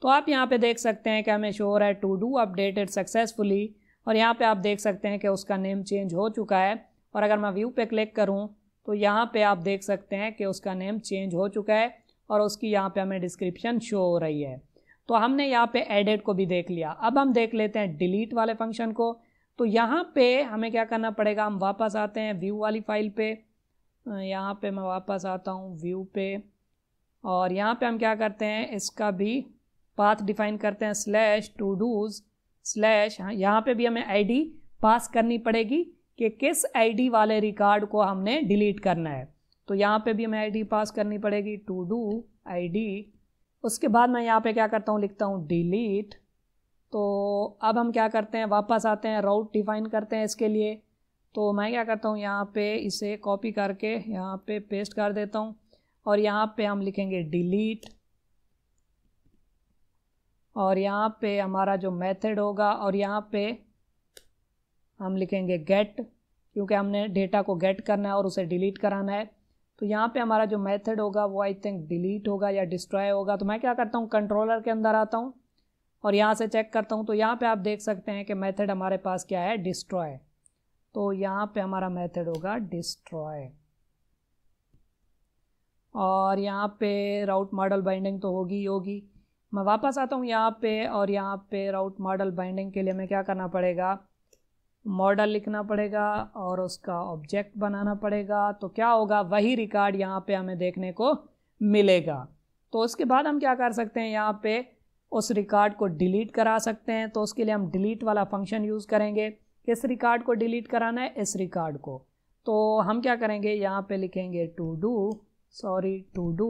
तो आप यहाँ पे देख सकते हैं कि हमें शोर है टू डू अपडेटेड सक्सेसफुली और यहाँ पे आप देख सकते हैं कि उसका नेम चेंज हो चुका है और अगर मैं व्यू पे क्लिक करूँ तो यहाँ पे आप देख सकते हैं कि उसका नेम चेंज हो चुका है और उसकी यहाँ पे हमें डिस्क्रिप्शन शो हो रही है तो हमने यहाँ पे एडिट को भी देख लिया अब हम देख लेते हैं डिलीट वाले फंक्शन को तो यहाँ पे हमें क्या करना पड़ेगा हम वापस आते हैं व्यू वाली फाइल पे यहाँ पे मैं वापस आता हूँ व्यू पे और यहाँ पे हम क्या करते हैं इसका भी पाथ डिफाइन करते हैं स्लैश टू डूज स्लैश यहाँ पे भी हमें आईडी पास करनी पड़ेगी कि किस आईडी वाले रिकॉर्ड को हमने डिलीट करना है तो यहाँ पे भी हमें आईडी पास करनी पड़ेगी टू डू आईडी उसके बाद मैं यहाँ पे क्या करता हूँ लिखता हूँ डिलीट तो अब हम क्या करते हैं वापस आते हैं राउट डिफाइन करते हैं इसके लिए तो मैं क्या करता हूँ यहाँ पे इसे कॉपी करके यहाँ पे पेस्ट कर देता हूँ और यहाँ पे हम लिखेंगे डिलीट और यहाँ पे हमारा जो मेथड होगा और यहाँ पे हम लिखेंगे गेट क्योंकि हमने डेटा को गेट करना है और उसे डिलीट कराना है तो यहाँ पे हमारा जो मेथड होगा वो आई थिंक डिलीट होगा या डिस्ट्रॉय होगा तो मैं क्या करता हूँ कंट्रोलर के अंदर आता हूँ और यहाँ से चेक करता हूँ तो यहाँ पे आप देख सकते हैं कि मेथड हमारे पास क्या है डिस्ट्रॉय तो यहाँ पे हमारा मेथड होगा डिस्ट्रॉय और यहाँ पे राउट मॉडल बाइंडिंग तो होगी ही होगी मैं वापस आता हूँ यहाँ पे और यहाँ पे राउट मॉडल बाइंडिंग के लिए हमें क्या करना पड़ेगा मॉडल लिखना पड़ेगा और उसका ऑब्जेक्ट बनाना पड़ेगा तो क्या होगा वही रिकॉर्ड यहाँ पे हमें देखने को मिलेगा तो उसके बाद हम क्या कर सकते हैं यहाँ पे उस रिकॉर्ड को डिलीट करा सकते हैं तो उसके लिए हम डिलीट वाला फंक्शन यूज़ करेंगे किस रिकॉर्ड को डिलीट कराना है इस रिकॉर्ड को तो हम क्या करेंगे यहाँ पे लिखेंगे to do sorry to do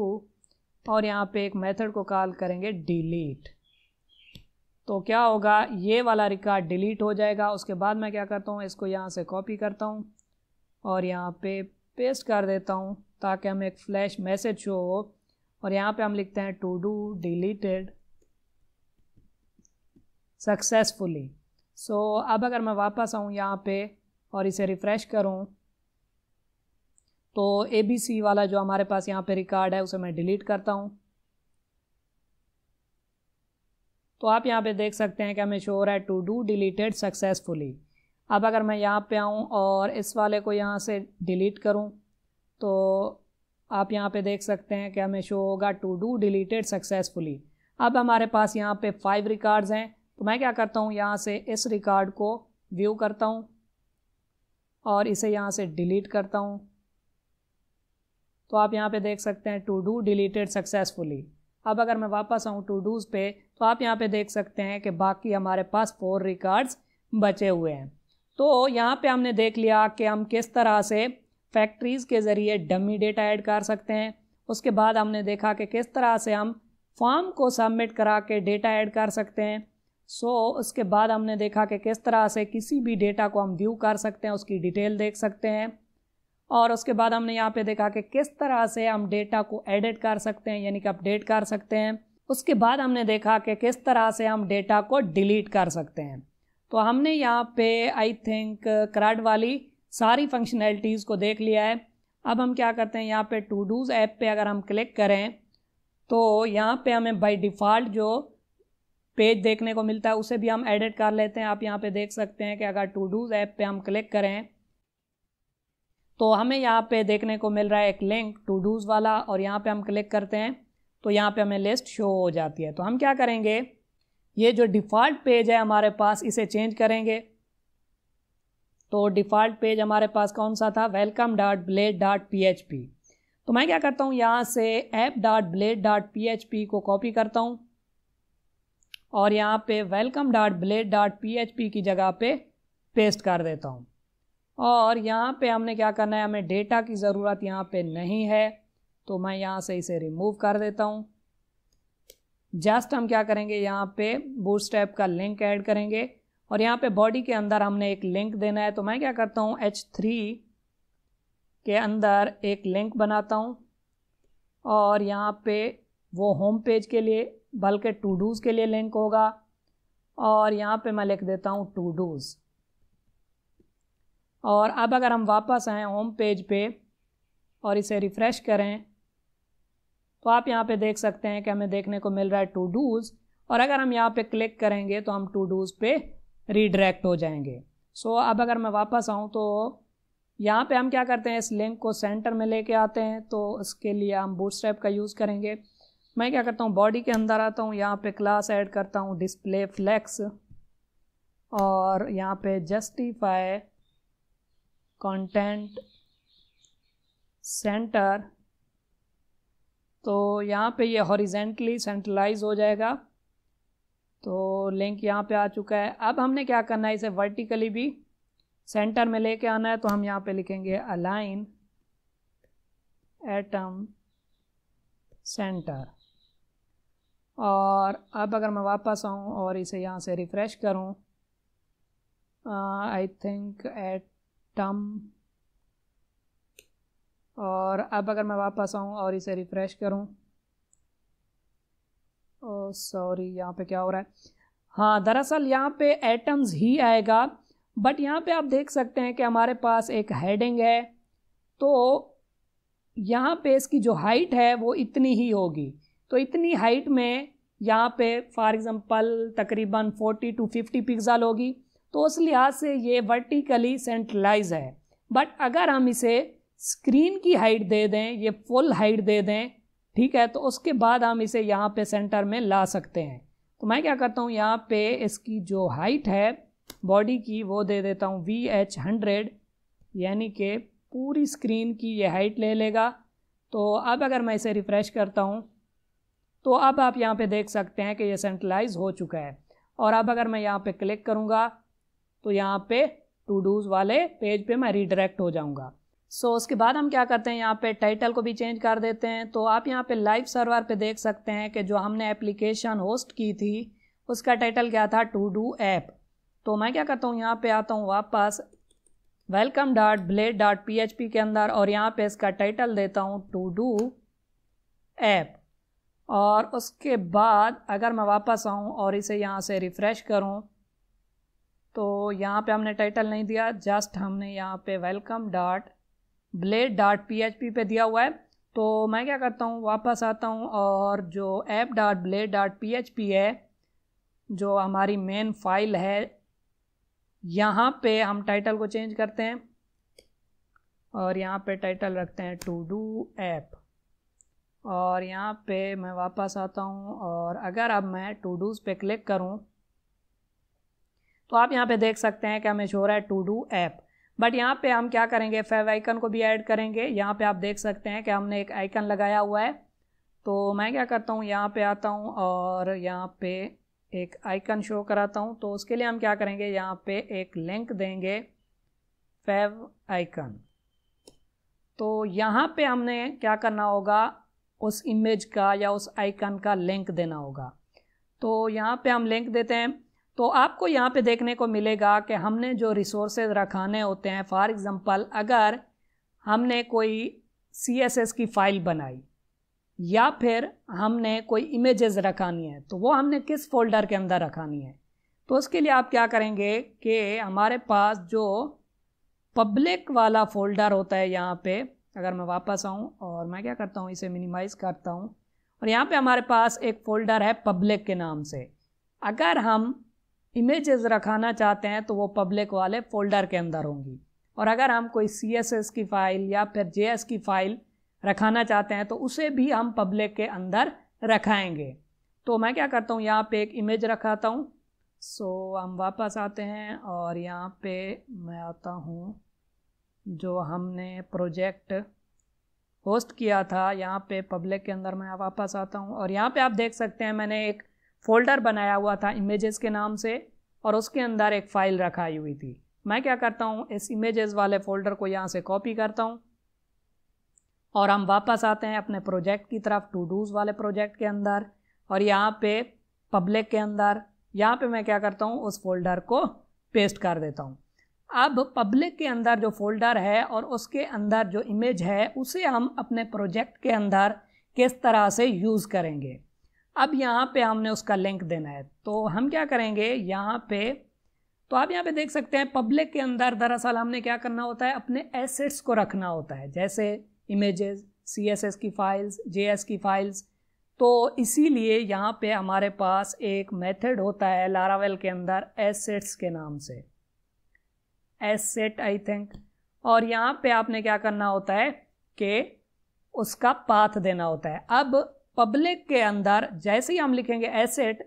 और यहाँ पे एक मेथड को कॉल करेंगे डिलीट तो क्या होगा ये वाला रिकॉर्ड डिलीट हो जाएगा उसके बाद मैं क्या करता हूँ इसको यहाँ से कॉपी करता हूँ और यहाँ पे पेस्ट कर देता हूँ ताकि हमें एक फ्लैश मैसेज शो हो और यहाँ पे हम लिखते हैं to do deleted successfully so अब अगर मैं वापस आऊँ यहाँ पे और इसे रिफ़्रेश करूँ तो ए बी सी वाला जो हमारे पास यहाँ पे रिकॉर्ड है उसे मैं डिलीट करता हूँ तो आप यहाँ पे देख सकते हैं कि हमें शो हो रहा है टू डू डिलीटेड सक्सेसफुली अब अगर मैं यहाँ पे आऊँ और इस वाले को यहाँ से डिलीट करूँ तो आप यहाँ पे देख सकते हैं कि हमें शो होगा टू डू डिलीटेड सक्सेसफुली अब हमारे पास यहाँ पे फाइव रिकॉर्ड्स हैं तो मैं क्या करता हूँ यहाँ से इस रिकॉर्ड को व्यू करता हूँ और इसे यहाँ से डिलीट करता हूँ तो आप यहाँ पे देख सकते हैं टू डू डिलीटेड सक्सेसफुली अब अगर मैं वापस आऊँ टू डूज़ पे तो आप यहाँ पे देख सकते हैं कि बाकी हमारे पास फोर रिकॉर्ड्स बचे हुए हैं तो यहाँ पे हमने देख लिया कि हम किस तरह से फैक्ट्रीज़ के ज़रिए डमी डेटा ऐड कर सकते हैं उसके बाद हमने देखा कि किस तरह से हम फॉर्म को सबमिट करा के डेटा ऐड कर सकते हैं सो so, उसके बाद हमने देखा कि किस तरह से किसी भी डेटा को हम व्यू कर सकते हैं उसकी डिटेल देख सकते हैं और उसके बाद हमने यहाँ पे देखा कि किस तरह से हम डेटा को एडिट कर सकते हैं यानी कि अपडेट कर सकते हैं उसके बाद हमने देखा कि किस तरह से हम डेटा को डिलीट कर सकते हैं तो हमने यहाँ पे आई थिंक कराड वाली सारी फंक्शनैलिटीज़ को देख लिया है अब हम क्या करते हैं यहाँ पे टू डूज़ ऐप पे अगर हम क्लिक करें तो यहाँ पे हमें बाय डिफ़ॉल्ट जो पेज देखने को मिलता है उसे भी हम एडिट कर लेते हैं आप यहाँ पे देख सकते हैं कि अगर टू डूज़ ऐप पे हम क्लिक करें तो हमें यहाँ पे देखने को मिल रहा है एक लिंक टू डूज़ वाला और यहाँ पर हम क्लिक करते हैं तो यहाँ पे हमें लिस्ट शो हो जाती है तो हम क्या करेंगे ये जो डिफ़ॉल्ट पेज है हमारे पास इसे चेंज करेंगे तो डिफ़ॉल्ट पेज हमारे पास कौन सा था welcome dot blade dot P H P तो मैं क्या करता हूँ यहाँ से app dot blade dot P H P को कॉपी करता हूँ और यहाँ पे welcome dot blade dot P H P की जगह पे पेस्ट कर देता हूँ और यहाँ पे हमने क्या करना है हमें डेटा की ज़रूरत यहाँ पे नहीं है तो मैं यहाँ से इसे रिमूव कर देता हूँ जस्ट हम क्या करेंगे यहाँ पे बूस्ट ऐप का लिंक ऐड करेंगे और यहाँ पे बॉडी के अंदर हमने एक लिंक देना है तो मैं क्या करता हूँ एच थ्री के अंदर एक लिंक बनाता हूँ और यहाँ पे वो होम पेज के लिए बल्कि टू डूज़ के लिए लिंक होगा और यहाँ पे मैं लिख देता हूँ टू डूज़ और अब अगर हम वापस आएँ होम पेज पे और इसे रिफ़्रेश करें तो आप यहाँ पे देख सकते हैं कि हमें देखने को मिल रहा है टू डूज़ और अगर हम यहाँ पे क्लिक करेंगे तो हम टू डूज़ पे रीडायरेक्ट हो जाएंगे सो so, अब अगर मैं वापस आऊँ तो यहाँ पे हम क्या करते हैं इस लिंक को सेंटर में लेके आते हैं तो इसके लिए हम बूटस्ट्रैप का यूज़ करेंगे मैं क्या करता हूँ बॉडी के अंदर आता हूँ यहाँ पे क्लास ऐड करता हूँ डिस्प्ले फ्लैक्स और यहाँ पे जस्टिफाई कंटेंट सेंटर तो यहाँ पे ये हॉरिजेंटली सेंट्रलाइज हो जाएगा तो लिंक यहाँ पे आ चुका है अब हमने क्या करना है इसे वर्टिकली भी सेंटर में लेके आना है तो हम यहाँ पे लिखेंगे अलाइन एटम सेंटर और अब अगर मैं वापस आऊँ और इसे यहाँ से रिफ़्रेश करूँ आई थिंक एटम और अब अगर मैं वापस आऊँ और इसे रिफ़्रेश करूँ ओ सॉरी यहाँ पे क्या हो रहा है हाँ दरअसल यहाँ पे एटम्स ही आएगा बट यहाँ पे आप देख सकते हैं कि हमारे पास एक हेडिंग है तो यहाँ पे इसकी जो हाइट है वो इतनी ही होगी तो इतनी हाइट में यहाँ पे फॉर एग्ज़ाम्पल तकरीबन 40 टू 50 पिक्सल होगी तो उस लिहाज से ये वर्टिकली सेंट्रलाइज है बट अगर हम इसे स्क्रीन की हाइट दे दें ये फुल हाइट दे दें ठीक है तो उसके बाद हम इसे यहाँ पे सेंटर में ला सकते हैं तो मैं क्या करता हूँ यहाँ पे इसकी जो हाइट है बॉडी की वो दे देता हूँ वी एच हंड्रेड यानी कि पूरी स्क्रीन की ये हाइट ले लेगा तो अब अगर मैं इसे रिफ़्रेश करता हूँ तो अब आप यहाँ पे देख सकते हैं कि ये सेंट्रलाइज हो चुका है और अब अगर मैं यहाँ पे क्लिक करूँगा तो यहाँ पे टू डूज़ वाले पेज पे मैं रिडायरेक्ट हो जाऊँगा सो उसके बाद हम क्या करते हैं यहाँ पे टाइटल को भी चेंज कर देते हैं तो आप यहाँ पे लाइव सर्वर पे देख सकते हैं कि जो हमने एप्लीकेशन होस्ट की थी उसका टाइटल क्या था टू डू ऐप तो मैं क्या करता हूँ यहाँ पे आता हूँ वापस welcome dot blade dot P H P के अंदर और यहाँ पे इसका टाइटल देता हूँ टू डू ऐप और उसके बाद अगर मैं वापस आऊँ और इसे यहाँ से रिफ़्रेश करूँ तो यहाँ पे हमने टाइटल नहीं दिया जस्ट हमने यहाँ पे welcome dot blade dot P पे दिया हुआ है तो मैं क्या करता हूँ वापस आता हूँ और जो app dot blade dot P है जो हमारी मेन फाइल है यहाँ पे हम टाइटल को चेंज करते हैं और यहाँ पे टाइटल रखते हैं टू डू ऐप और यहाँ पे मैं वापस आता हूँ और अगर अब मैं टू डूज़ पे क्लिक करूँ तो आप यहाँ पे देख सकते हैं कि हमें शो रहा है टू डू ऐप बट यहाँ पे हम क्या करेंगे फेव आइकन को भी ऐड करेंगे यहाँ पे आप देख सकते हैं कि हमने एक आइकन लगाया हुआ है तो मैं क्या करता हूँ यहाँ पे आता हूँ और यहाँ पे एक आइकन शो कराता हूँ तो उसके लिए हम क्या करेंगे यहाँ पे एक लिंक देंगे फेव आइकन तो यहाँ पे हमने क्या करना होगा उस इमेज का या उस आइकन का लिंक देना होगा तो यहाँ पे हम लिंक देते हैं तो आपको यहाँ पे देखने को मिलेगा कि हमने जो रिसोर्सेज रखाने होते हैं फॉर एग्ज़ाम्पल अगर हमने कोई सी एस एस की फ़ाइल बनाई या फिर हमने कोई इमेजेस रखानी है तो वो हमने किस फोल्डर के अंदर रखानी है तो उसके लिए आप क्या करेंगे कि हमारे पास जो पब्लिक वाला फोल्डर होता है यहाँ पे अगर मैं वापस आऊँ और मैं क्या करता हूँ इसे मिनिमाइज़ करता हूँ और यहाँ पे हमारे पास एक फ़ोल्डर है पब्लिक के नाम से अगर हम इमेजेस रखाना चाहते हैं तो वो पब्लिक वाले फोल्डर के अंदर होंगी और अगर हम कोई सी एस एस की फ़ाइल या फिर जे एस की फ़ाइल रखाना चाहते हैं तो उसे भी हम पब्लिक के अंदर रखाएंगे तो मैं क्या करता हूँ यहाँ पे एक इमेज रखाता हूँ सो हम वापस आते हैं और यहाँ पे मैं आता हूँ जो हमने प्रोजेक्ट होस्ट किया था यहाँ पे पब्लिक के अंदर मैं वापस आता हूँ और यहाँ पे आप देख सकते हैं मैंने एक फोल्डर बनाया हुआ था इमेजेस के नाम से और उसके अंदर एक फ़ाइल रखाई हुई थी मैं क्या करता हूँ इस इमेजेस वाले फ़ोल्डर को यहाँ से कॉपी करता हूँ और हम वापस आते हैं अपने प्रोजेक्ट की तरफ टू डूज़ वाले प्रोजेक्ट के अंदर और यहाँ पे पब्लिक के अंदर यहाँ पे मैं क्या करता हूँ उस फोल्डर को पेस्ट कर देता हूँ अब पब्लिक के अंदर जो फोल्डर है और उसके अंदर जो इमेज है उसे हम अपने प्रोजेक्ट के अंदर किस तरह से यूज़ करेंगे अब यहाँ पे हमने उसका लिंक देना है तो हम क्या करेंगे यहाँ पे तो आप यहाँ पे देख सकते हैं पब्लिक के अंदर दरअसल हमने क्या करना होता है अपने एसेट्स को रखना होता है जैसे इमेजेस सी की फाइल्स जे की फाइल्स तो इसीलिए यहाँ पे हमारे पास एक मेथड होता है लारावेल के अंदर एसेट्स के नाम से एसेट आई थिंक और यहाँ पे आपने क्या करना होता है कि उसका पाथ देना होता है अब पब्लिक के अंदर जैसे ही हम लिखेंगे एसेट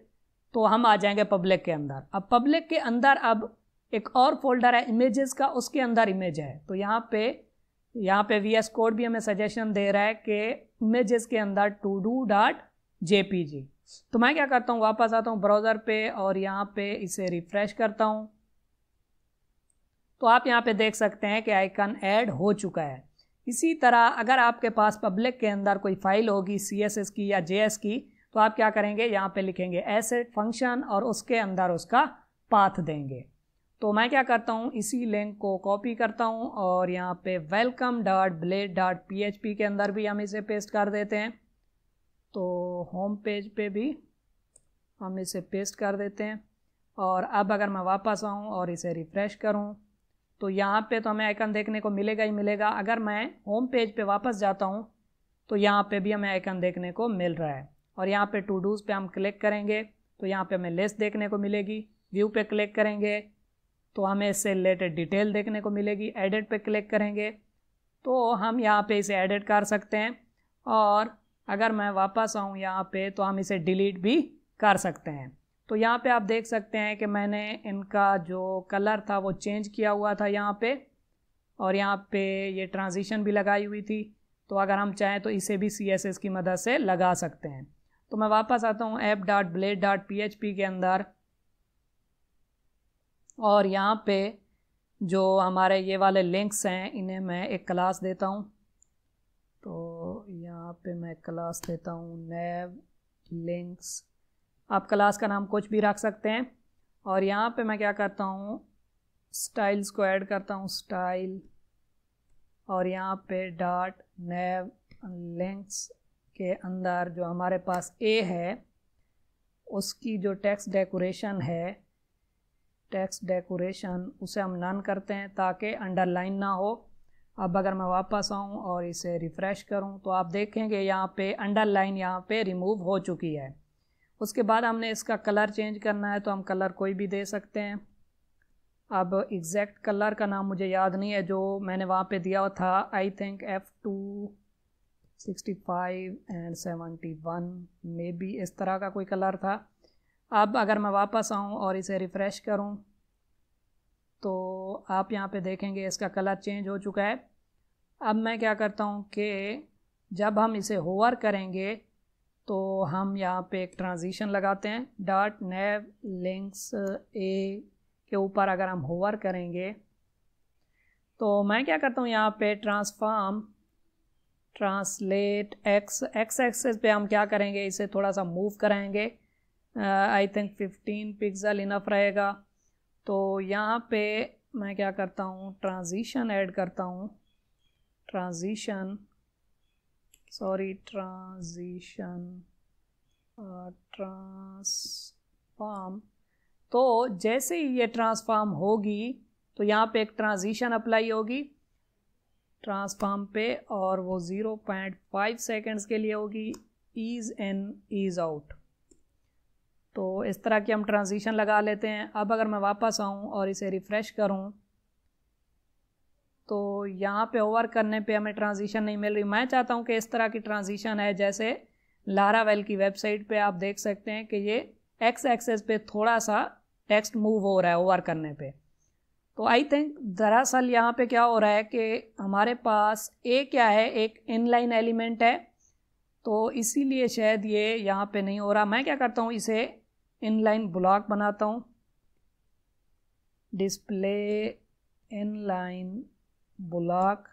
तो हम आ जाएंगे पब्लिक के अंदर अब पब्लिक के अंदर अब एक और फोल्डर है इमेजेस का उसके अंदर इमेज है तो यहाँ पे यहाँ पे वी एस कोड भी हमें सजेशन दे रहा है कि इमेजेस के अंदर to do dot J P G तो मैं क्या करता हूँ वापस आता हूँ ब्राउज़र पे और यहाँ पे इसे रिफ्रेश करता हूँ तो आप यहाँ पे देख सकते हैं कि आइकन ऐड हो चुका है इसी तरह अगर आपके पास पब्लिक के अंदर कोई फाइल होगी सी एस एस की या जे एस की तो आप क्या करेंगे यहाँ पे लिखेंगे ऐसे फंक्शन और उसके अंदर उसका पाथ देंगे तो मैं क्या करता हूँ इसी लिंक को कॉपी करता हूँ और यहाँ पे welcome dot blade dot P H P के अंदर भी हम इसे पेस्ट कर देते हैं तो होम पेज पे भी हम इसे पेस्ट कर देते हैं और अब अगर मैं वापस आऊँ और इसे रिफ़्रेश करूँ तो यहाँ पे तो हमें आइकन देखने को मिलेगा ही मिलेगा अगर मैं होम पेज पे वापस जाता हूँ तो यहाँ पे भी हमें आइकन देखने को मिल रहा है और यहाँ पे टू डूज़ पे हम क्लिक करेंगे तो यहाँ पे हमें लिस्ट देखने को मिलेगी व्यू पे क्लिक करेंगे तो हमें इससे रिलेटेड डिटेल देखने को मिलेगी एडिट पे क्लिक करेंगे तो हम यहाँ पे इसे एडिट कर सकते हैं और अगर मैं वापस आऊँ यहाँ पे तो हम इसे डिलीट भी कर सकते हैं तो यहाँ पे आप देख सकते हैं कि मैंने इनका जो कलर था वो चेंज किया हुआ था यहाँ पे और यहाँ पे ये ट्रांजिशन भी लगाई हुई थी तो अगर हम चाहें तो इसे भी सी की मदद से लगा सकते हैं तो मैं वापस आता हूँ app dot blade dot P H P के अंदर और यहाँ पे जो हमारे ये वाले लिंक्स हैं इन्हें मैं एक क्लास देता हूँ तो यहाँ पे मैं क्लास देता हूँ नैव लिंक्स आप क्लास का नाम कुछ भी रख सकते हैं और यहाँ पे मैं क्या करता हूँ स्टाइल्स को ऐड करता हूँ स्टाइल और यहाँ पे डॉट नेव लिंक्स के अंदर जो हमारे पास ए है उसकी जो टैक्स डेकोरेशन है टैक्स डेकोरेशन उसे हम नन करते हैं ताकि अंडरलाइन ना हो अब अगर मैं वापस आऊँ और इसे रिफ़्रेश करूँ तो आप देखेंगे यहाँ पे अंडरलाइन यहाँ पे रिमूव हो चुकी है उसके बाद हमने इसका कलर चेंज करना है तो हम कलर कोई भी दे सकते हैं अब एग्जैक्ट कलर का नाम मुझे याद नहीं है जो मैंने वहाँ पे दिया हुआ था I think F two sixty five and seventy one may be इस तरह का कोई कलर था अब अगर मैं वापस आऊँ और इसे रिफ़्रेश करूँ तो आप यहाँ पे देखेंगे इसका कलर चेंज हो चुका है अब मैं क्या करता हूँ कि जब हम इसे होवर करेंगे तो हम यहाँ पे एक ट्रांजिशन लगाते हैं डॉट नेव लिंक्स ए के ऊपर अगर हम होवर करेंगे तो मैं क्या करता हूँ यहाँ पे transform translate X X axis पे हम क्या करेंगे इसे थोड़ा सा मूव कराएंगे I think fifteen pixel enough रहेगा तो यहाँ पे मैं क्या करता हूँ ट्रांजिशन ऐड करता हूँ transition sorry transition transform uh, तो जैसे ही ये ट्रांसफॉर्म होगी तो यहाँ पे एक ट्रांजिशन अप्लाई होगी ट्रांसफॉर्म पे और वो ज़ीरो पॉइंट फाइव सेकेंड्स के लिए होगी ईज़ इन ईज़ आउट तो इस तरह की हम ट्रांजिशन लगा लेते हैं अब अगर मैं वापस आऊँ और इसे रिफ़्रेश करूँ तो यहाँ पे ओवर करने पे हमें ट्रांजिशन नहीं मिल रही मैं चाहता हूँ कि इस तरह की ट्रांजिशन है जैसे लारा वेल की वेबसाइट पे आप देख सकते हैं कि ये एक्स एक्सेस पे थोड़ा सा टेक्स्ट मूव हो रहा है ओवर करने पे तो आई थिंक दरअसल यहाँ पे क्या हो रहा है कि हमारे पास ए क्या है एक इनलाइन एलिमेंट है तो इसीलिए शायद ये यहाँ पे नहीं हो रहा मैं क्या करता हूँ इसे इनलाइन ब्लॉक बनाता हूँ डिस्प्ले इनलाइन ब्लॉक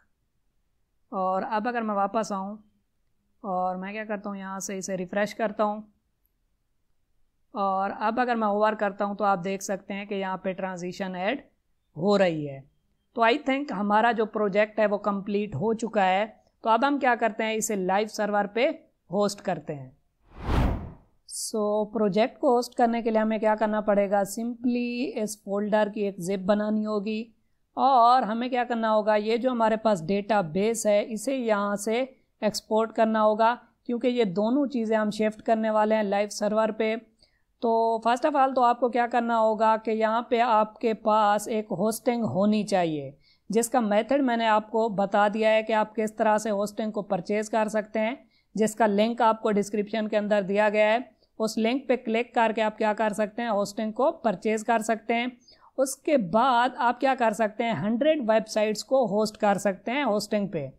और अब अगर मैं वापस आऊँ और मैं क्या करता हूँ यहाँ से इसे रिफ़्रेश करता हूँ और अब अगर मैं ओवर करता हूँ तो आप देख सकते हैं कि यहाँ पे ट्रांजिशन ऐड हो रही है तो आई थिंक हमारा जो प्रोजेक्ट है वो कंप्लीट हो चुका है तो अब हम क्या करते हैं इसे लाइव सर्वर पे होस्ट करते हैं सो so, प्रोजेक्ट को होस्ट करने के लिए हमें क्या करना पड़ेगा सिंपली इस फोल्डर की एक जिप बनानी होगी और हमें क्या करना होगा ये जो हमारे पास डेटा बेस है इसे यहाँ से एक्सपोर्ट करना होगा क्योंकि ये दोनों चीज़ें हम शिफ्ट करने वाले हैं लाइव सर्वर पे तो फर्स्ट ऑफ़ ऑल तो आपको क्या करना होगा कि यहाँ पे आपके पास एक होस्टिंग होनी चाहिए जिसका मेथड मैंने आपको बता दिया है कि आप किस तरह से होस्टिंग को परचेज़ कर सकते हैं जिसका लिंक आपको डिस्क्रिप्शन के अंदर दिया गया है उस लिंक पर क्लिक करके आप क्या कर सकते हैं होस्टिंग को परचेज़ कर सकते हैं उसके बाद आप क्या कर सकते हैं हंड्रेड वेबसाइट्स को होस्ट कर सकते हैं होस्टिंग पे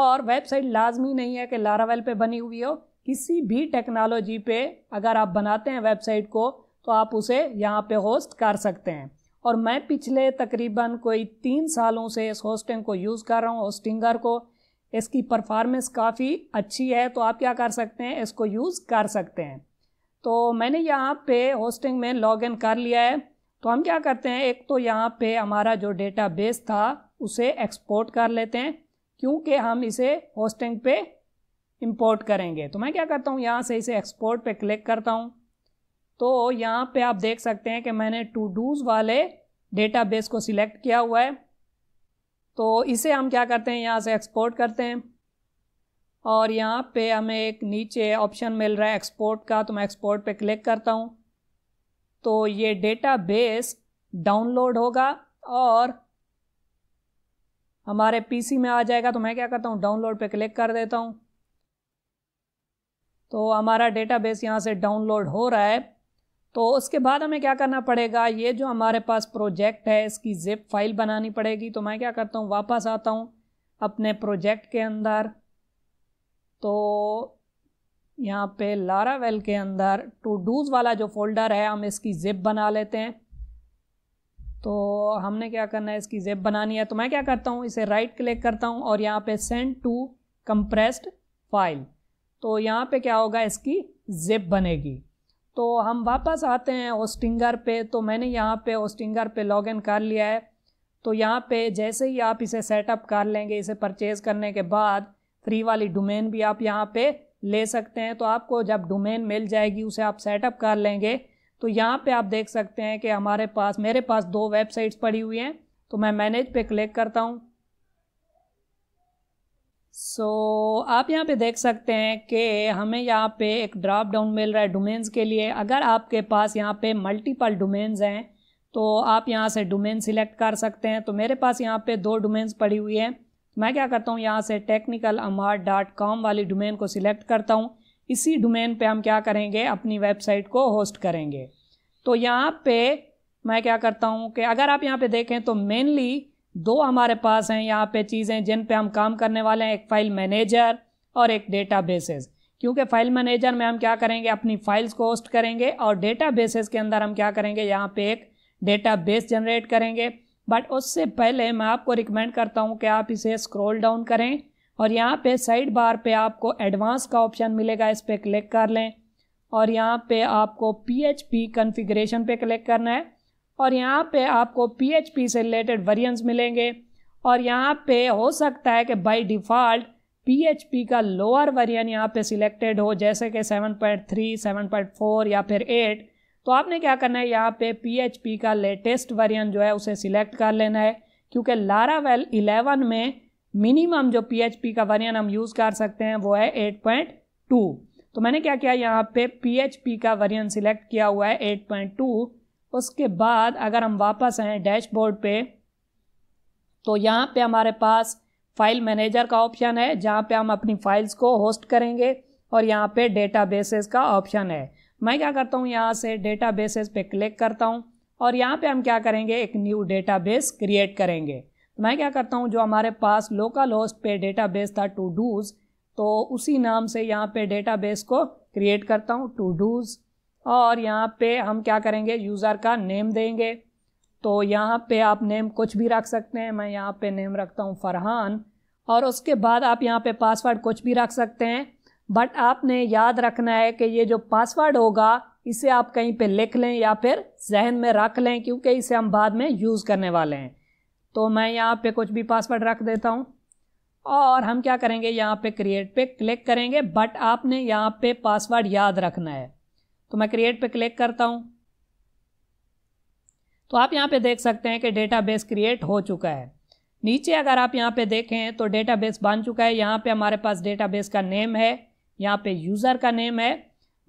और वेबसाइट लाजमी नहीं है कि लारावेल पे बनी हुई हो किसी भी टेक्नोलॉजी पे अगर आप बनाते हैं वेबसाइट को तो आप उसे यहाँ पे होस्ट कर सकते हैं और मैं पिछले तकरीबन कोई तीन सालों से इस होस्टिंग को यूज़ कर रहा हूँ होस्टिंगर को इसकी परफॉर्मेंस काफ़ी अच्छी है तो आप क्या कर सकते हैं इसको यूज़ कर सकते हैं तो मैंने यहाँ पे होस्टिंग में लॉगिन कर लिया है तो हम क्या करते हैं एक तो यहाँ पे हमारा जो डेटा बेस था उसे एक्सपोर्ट कर लेते हैं क्योंकि हम इसे होस्टिंग पे इंपोर्ट करेंगे तो मैं क्या करता हूँ यहाँ से इसे एक्सपोर्ट पे क्लिक करता हूँ तो यहाँ पे आप देख सकते हैं कि मैंने टू डूज वाले बेस को सिलेक्ट किया हुआ है तो इसे हम क्या करते हैं यहाँ से एक्सपोर्ट करते हैं और यहाँ पे हमें एक नीचे ऑप्शन मिल रहा है एक्सपोर्ट का तो मैं एक्सपोर्ट पे क्लिक करता हूँ तो ये डेटा बेस डाउनलोड होगा और हमारे पीसी में आ जाएगा तो मैं क्या करता हूँ डाउनलोड पे क्लिक कर देता हूँ तो हमारा डेटा बेस यहाँ से डाउनलोड हो रहा है तो उसके बाद हमें क्या करना पड़ेगा ये जो हमारे पास प्रोजेक्ट है इसकी जिप फाइल बनानी पड़ेगी तो मैं क्या करता हूँ वापस आता हूँ अपने प्रोजेक्ट के अंदर तो यहाँ पे लारावेल के अंदर टू डूज वाला जो फोल्डर है हम इसकी जिप बना लेते हैं तो हमने क्या करना है इसकी जिप बनानी है तो मैं क्या करता हूँ इसे राइट क्लिक करता हूँ और यहाँ पे सेंड टू कंप्रेस्ड फाइल तो यहाँ पे क्या होगा इसकी जिप बनेगी तो हम वापस आते हैं होस्टिंगर पे तो मैंने यहाँ पे होस्टिंगर पे लॉगिन कर लिया है तो यहाँ पे जैसे ही आप इसे सेटअप कर लेंगे इसे परचेज़ करने के बाद फ्री वाली डोमेन भी आप यहाँ पे ले सकते हैं तो आपको जब डोमेन मिल जाएगी उसे आप सेटअप कर लेंगे तो यहाँ पे आप देख सकते हैं कि हमारे पास मेरे पास दो वेबसाइट्स पड़ी हुई हैं तो मैं मैनेज पे क्लिक करता हूँ सो so, आप यहाँ पे देख सकते हैं कि हमें यहाँ पे एक ड्रॉप डाउन मिल रहा है डोमेन्स के लिए अगर आपके पास यहाँ पे मल्टीपल डोमेन्स हैं तो आप यहाँ से डोमेन सिलेक्ट कर सकते हैं तो मेरे पास यहाँ पे दो डोमेन्स पड़ी हुई हैं मैं क्या करता हूँ यहाँ से टेक्निकल अमार डॉट कॉम वाली डोमेन को सिलेक्ट करता हूँ इसी डोमेन पे हम क्या करेंगे अपनी वेबसाइट को होस्ट करेंगे तो यहाँ पे मैं क्या करता हूँ कि अगर आप यहाँ पे देखें तो मेनली दो हमारे पास हैं यहाँ पे चीज़ें जिन पे हम काम करने वाले हैं एक फ़ाइल मैनेजर और एक डेटा क्योंकि फ़ाइल मैनेजर में हम क्या करेंगे अपनी फाइल्स को होस्ट करेंगे और डेटा के अंदर हम क्या करेंगे यहाँ पर एक डेटा बेस जनरेट करेंगे बट उससे पहले मैं आपको रिकमेंड करता हूँ कि आप इसे स्क्रॉल डाउन करें और यहाँ पे साइड बार पे आपको एडवांस का ऑप्शन मिलेगा इस पर क्लिक कर लें और यहाँ पे आपको पी एच पी कन्फिग्रेशन पे क्लिक करना है और यहाँ पे आपको पी एच पी से रिलेटेड वेरियंस मिलेंगे और यहाँ पे हो सकता है कि बाय डिफ़ॉल्ट पी का लोअर वेरियन यहाँ पे सिलेक्टेड हो जैसे कि 7.3, 7.4 या फिर एट तो आपने क्या करना है यहाँ पे पी का लेटेस्ट वर्जन जो है उसे सिलेक्ट कर लेना है क्योंकि लारा वेल इलेवन में मिनिमम जो पी का वर्जन हम यूज़ कर सकते हैं वो है एट पॉइंट टू तो मैंने क्या किया यहाँ पे पी का वर्जन सिलेक्ट किया हुआ है एट पॉइंट टू उसके बाद अगर हम वापस आएँ डैशबोर्ड पे तो यहाँ पे हमारे पास फाइल मैनेजर का ऑप्शन है जहाँ पर हम अपनी फाइल्स को होस्ट करेंगे और यहाँ पर डेटा का ऑप्शन है मैं क्या करता हूँ यहाँ से डेटा बेसिस पे क्लिक करता हूँ और यहाँ पे हम क्या करेंगे एक न्यू डेटा बेस क्रिएट करेंगे तो मैं क्या करता हूँ जो हमारे पास लोकल होस्ट पे डेटा बेस था टू डूज़ तो उसी नाम से यहाँ पे डेटा बेस को क्रिएट करता हूँ टू डूज़ और यहाँ पे हम क्या करेंगे यूज़र का नेम देंगे तो यहाँ पे आप नेम कुछ भी रख सकते हैं मैं यहाँ पे नेम रखता हूँ फरहान और उसके बाद आप यहाँ पे पासवर्ड कुछ भी रख सकते हैं बट आपने याद रखना है कि ये जो पासवर्ड होगा इसे आप कहीं पे लिख लें या फिर जहन में रख लें क्योंकि इसे हम बाद में यूज़ करने वाले हैं तो मैं यहाँ पे कुछ भी पासवर्ड रख देता हूँ और हम क्या करेंगे यहाँ पे क्रिएट पे क्लिक करेंगे बट आपने यहाँ पे पासवर्ड याद रखना है तो मैं क्रिएट पे क्लिक करता हूँ तो आप यहाँ पे देख सकते हैं कि डेटाबेस क्रिएट हो चुका है नीचे अगर आप यहाँ पे देखें तो डेटाबेस बन चुका है यहाँ पे हमारे पास डेटाबेस का नेम है यहाँ पे यूज़र का नेम है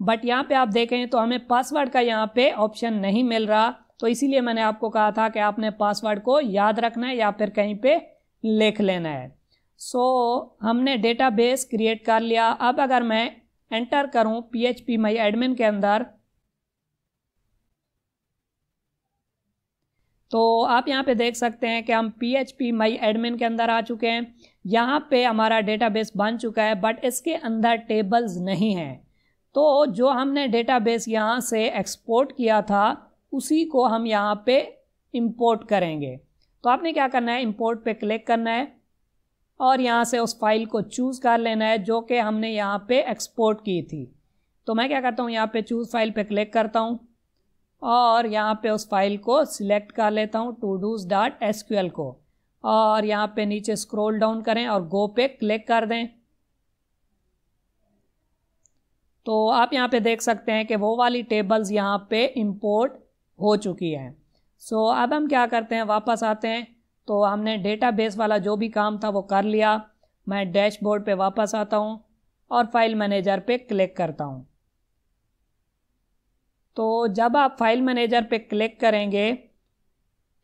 बट यहाँ पे आप देखें तो हमें पासवर्ड का यहाँ पे ऑप्शन नहीं मिल रहा तो इसीलिए मैंने आपको कहा था कि आपने पासवर्ड को याद रखना है या फिर कहीं पे लिख लेना है सो so, हमने डेटाबेस क्रिएट कर लिया अब अगर मैं एंटर करूँ P H P my admin के अंदर तो आप यहाँ पे देख सकते हैं कि हम P H P my admin के अंदर आ चुके हैं यहाँ पे हमारा डेटाबेस बन चुका है बट इसके अंदर टेबल्स नहीं हैं तो जो हमने डेटाबेस यहाँ से एक्सपोर्ट किया था उसी को हम यहाँ पे इंपोर्ट करेंगे तो आपने क्या करना है इंपोर्ट पे क्लिक करना है और यहाँ से उस फाइल को चूज़ कर लेना है जो कि हमने यहाँ पर एक्सपोर्ट की थी तो मैं क्या करता हूँ यहाँ पर चूज़ फाइल पर क्लिक करता हूँ और यहाँ पे उस फाइल को सिलेक्ट कर लेता हूँ टू डूज डॉट एस को और यहाँ पे नीचे स्क्रॉल डाउन करें और गो पे क्लिक कर दें तो आप यहाँ पे देख सकते हैं कि वो वाली टेबल्स यहाँ पे इंपोर्ट हो चुकी हैं सो so, अब हम क्या करते हैं वापस आते हैं तो हमने डेटाबेस वाला जो भी काम था वो कर लिया मैं डैशबोर्ड पे वापस आता हूँ और फाइल मैनेजर पे क्लिक करता हूँ तो जब आप फाइल मैनेजर पे क्लिक करेंगे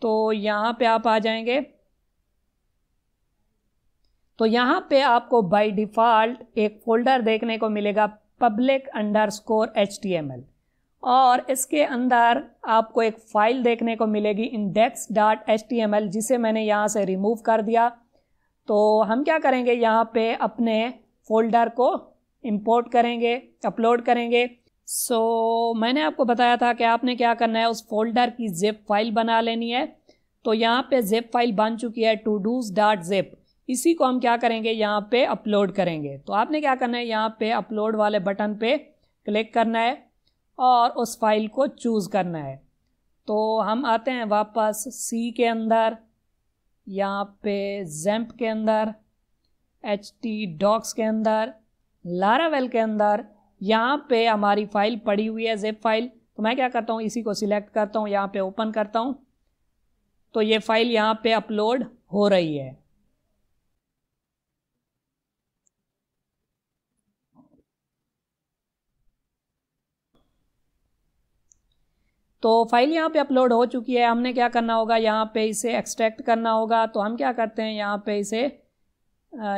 तो यहाँ पे आप आ जाएंगे तो यहाँ पे आपको बाय डिफ़ॉल्ट एक फ़ोल्डर देखने को मिलेगा public underscore H T M L और इसके अंदर आपको एक फ़ाइल देखने को मिलेगी index dot H T M L जिसे मैंने यहाँ से रिमूव कर दिया तो हम क्या करेंगे यहाँ पे अपने फ़ोल्डर को इंपोर्ट करेंगे अपलोड करेंगे सो so, मैंने आपको बताया था कि आपने क्या करना है उस फोल्डर की जेप फाइल बना लेनी है तो यहाँ पे जेप फाइल बन चुकी है टू डूज डॉट जेप इसी को हम क्या करेंगे यहाँ पे अपलोड करेंगे तो आपने क्या करना है यहाँ पे अपलोड वाले बटन पे क्लिक करना है और उस फाइल को चूज़ करना है तो हम आते हैं वापस सी के अंदर यहाँ पे जैम्प के अंदर एच टी डॉक्स के अंदर लारावेल के अंदर यहाँ पे हमारी फाइल पड़ी हुई है जेप फाइल तो मैं क्या करता हूँ इसी को सिलेक्ट करता हूँ यहाँ पे ओपन करता हूँ तो ये फाइल यहाँ पे अपलोड हो रही है तो फाइल यहाँ पे अपलोड हो चुकी है हमने क्या करना होगा यहाँ पे इसे एक्सट्रैक्ट करना होगा तो हम क्या करते हैं यहाँ पे इसे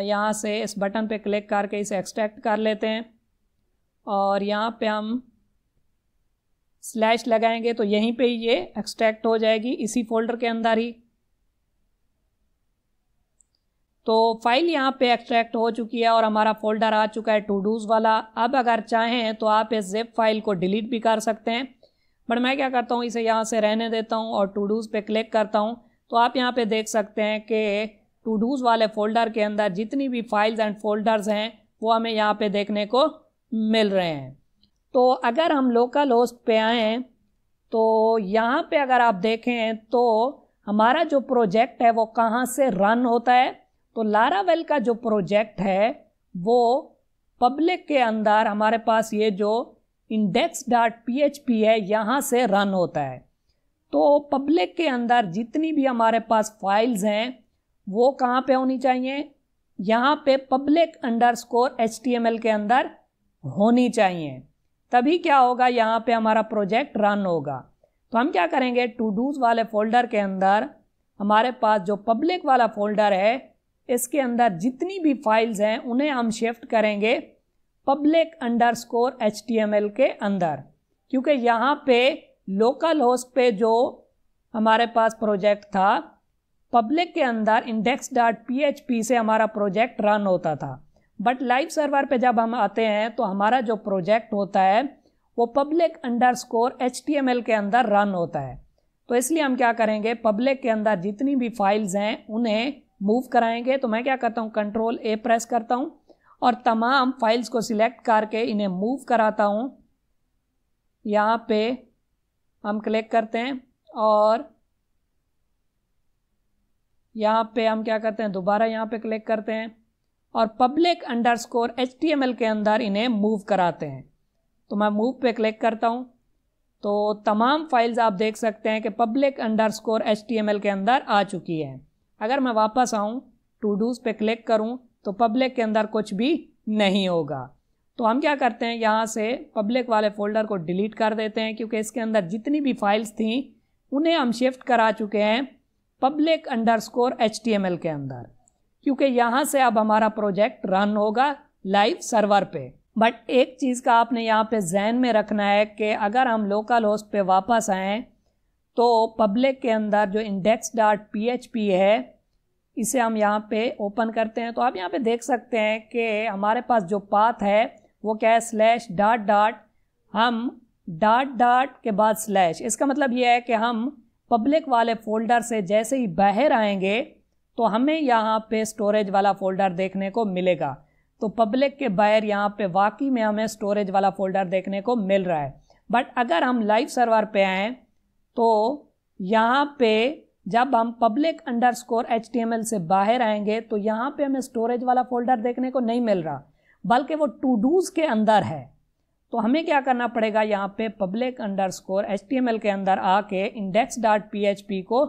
यहाँ से इस बटन पे क्लिक करके इसे एक्सट्रैक्ट कर लेते हैं और यहाँ पे हम स्लैश लगाएंगे तो यहीं पे ये एक्सट्रैक्ट हो जाएगी इसी फोल्डर के अंदर ही तो फाइल यहाँ पे एक्सट्रैक्ट हो चुकी है और हमारा फोल्डर आ चुका है टू डूज़ वाला अब अगर चाहें तो आप इस जेप फाइल को डिलीट भी कर सकते हैं बट मैं क्या करता हूँ इसे यहाँ से रहने देता हूँ और टू डूज़ पे क्लिक करता हूँ तो आप यहाँ पे देख सकते हैं कि टू डूज़ वाले फोल्डर के अंदर जितनी भी फाइल्स एंड फोल्डर्स हैं वो हमें यहाँ पे देखने को मिल रहे हैं तो अगर हम लोकल होस्ट पे आएँ तो यहाँ पे अगर आप देखें तो हमारा जो प्रोजेक्ट है वो कहाँ से रन होता है तो लारावेल का जो प्रोजेक्ट है वो पब्लिक के अंदर हमारे पास ये जो इंडेक्स डॉट पी है यहाँ से रन होता है तो पब्लिक के अंदर जितनी भी हमारे पास फाइल्स हैं वो कहाँ पे होनी चाहिए यहाँ पे पब्लिक अंडर स्कोर के अंदर होनी चाहिए तभी क्या होगा यहाँ पे हमारा प्रोजेक्ट रन होगा तो हम क्या करेंगे टू डूज वाले फोल्डर के अंदर हमारे पास जो पब्लिक वाला फोल्डर है इसके अंदर जितनी भी फाइल्स हैं उन्हें हम शिफ्ट करेंगे पब्लिक अंडर स्कोर एच के अंदर क्योंकि यहाँ पे लोकल होस्ट पे जो हमारे पास प्रोजेक्ट था पब्लिक के अंदर इंडेक्स डॉट पी से हमारा प्रोजेक्ट रन होता था बट लाइव सर्वर पे जब हम आते हैं तो हमारा जो प्रोजेक्ट होता है वो पब्लिक अंडर स्कोर एच के अंदर रन होता है तो इसलिए हम क्या करेंगे पब्लिक के अंदर जितनी भी फाइल्स हैं उन्हें मूव कराएंगे तो मैं क्या करता हूँ कंट्रोल ए प्रेस करता हूँ और तमाम फाइल्स को सिलेक्ट करके इन्हें मूव कराता हूँ यहाँ पे हम क्लिक करते हैं और यहाँ पे हम क्या करते हैं दोबारा यहाँ पे क्लिक करते हैं और पब्लिक अंडर स्कोर एच के अंदर इन्हें मूव कराते हैं तो मैं मूव पे क्लिक करता हूँ तो तमाम फाइल्स आप देख सकते हैं कि पब्लिक अंडर स्कोर एच के अंदर आ चुकी है अगर मैं वापस आऊँ टू डूज पे क्लिक करूँ तो पब्लिक के अंदर कुछ भी नहीं होगा तो हम क्या करते हैं यहाँ से पब्लिक वाले फोल्डर को डिलीट कर देते हैं क्योंकि इसके अंदर जितनी भी फाइल्स थी उन्हें हम शिफ्ट करा चुके हैं पब्लिक अंडर एच के अंदर क्योंकि यहाँ से अब हमारा प्रोजेक्ट रन होगा लाइव सर्वर पे बट एक चीज़ का आपने यहाँ पे जहन में रखना है कि अगर हम लोकल होस्ट पे वापस आएँ तो पब्लिक के अंदर जो index dot P H P है इसे हम यहाँ पे ओपन करते हैं तो आप यहाँ पे देख सकते हैं कि हमारे पास जो पाथ है वो क्या है स्लैश डॉट डॉट हम डॉट डॉट के बाद स्लैश इसका मतलब ये है कि हम पब्लिक वाले फोल्डर से जैसे ही बाहर आएंगे तो हमें यहाँ पे स्टोरेज वाला फोल्डर देखने को मिलेगा तो पब्लिक के बाहर यहाँ पे वाकई में हमें स्टोरेज वाला फोल्डर देखने को मिल रहा है बट अगर हम लाइव सर्वर पे आए तो यहाँ पे जब हम पब्लिक अंडर स्कोर एच से बाहर आएंगे तो यहाँ पे हमें स्टोरेज वाला फोल्डर देखने को नहीं मिल रहा बल्कि वो टू डूज के अंदर है तो हमें क्या करना पड़ेगा यहाँ पे पब्लिक अंडर स्कोर एच के अंदर आके इंडेक्स डॉट पी को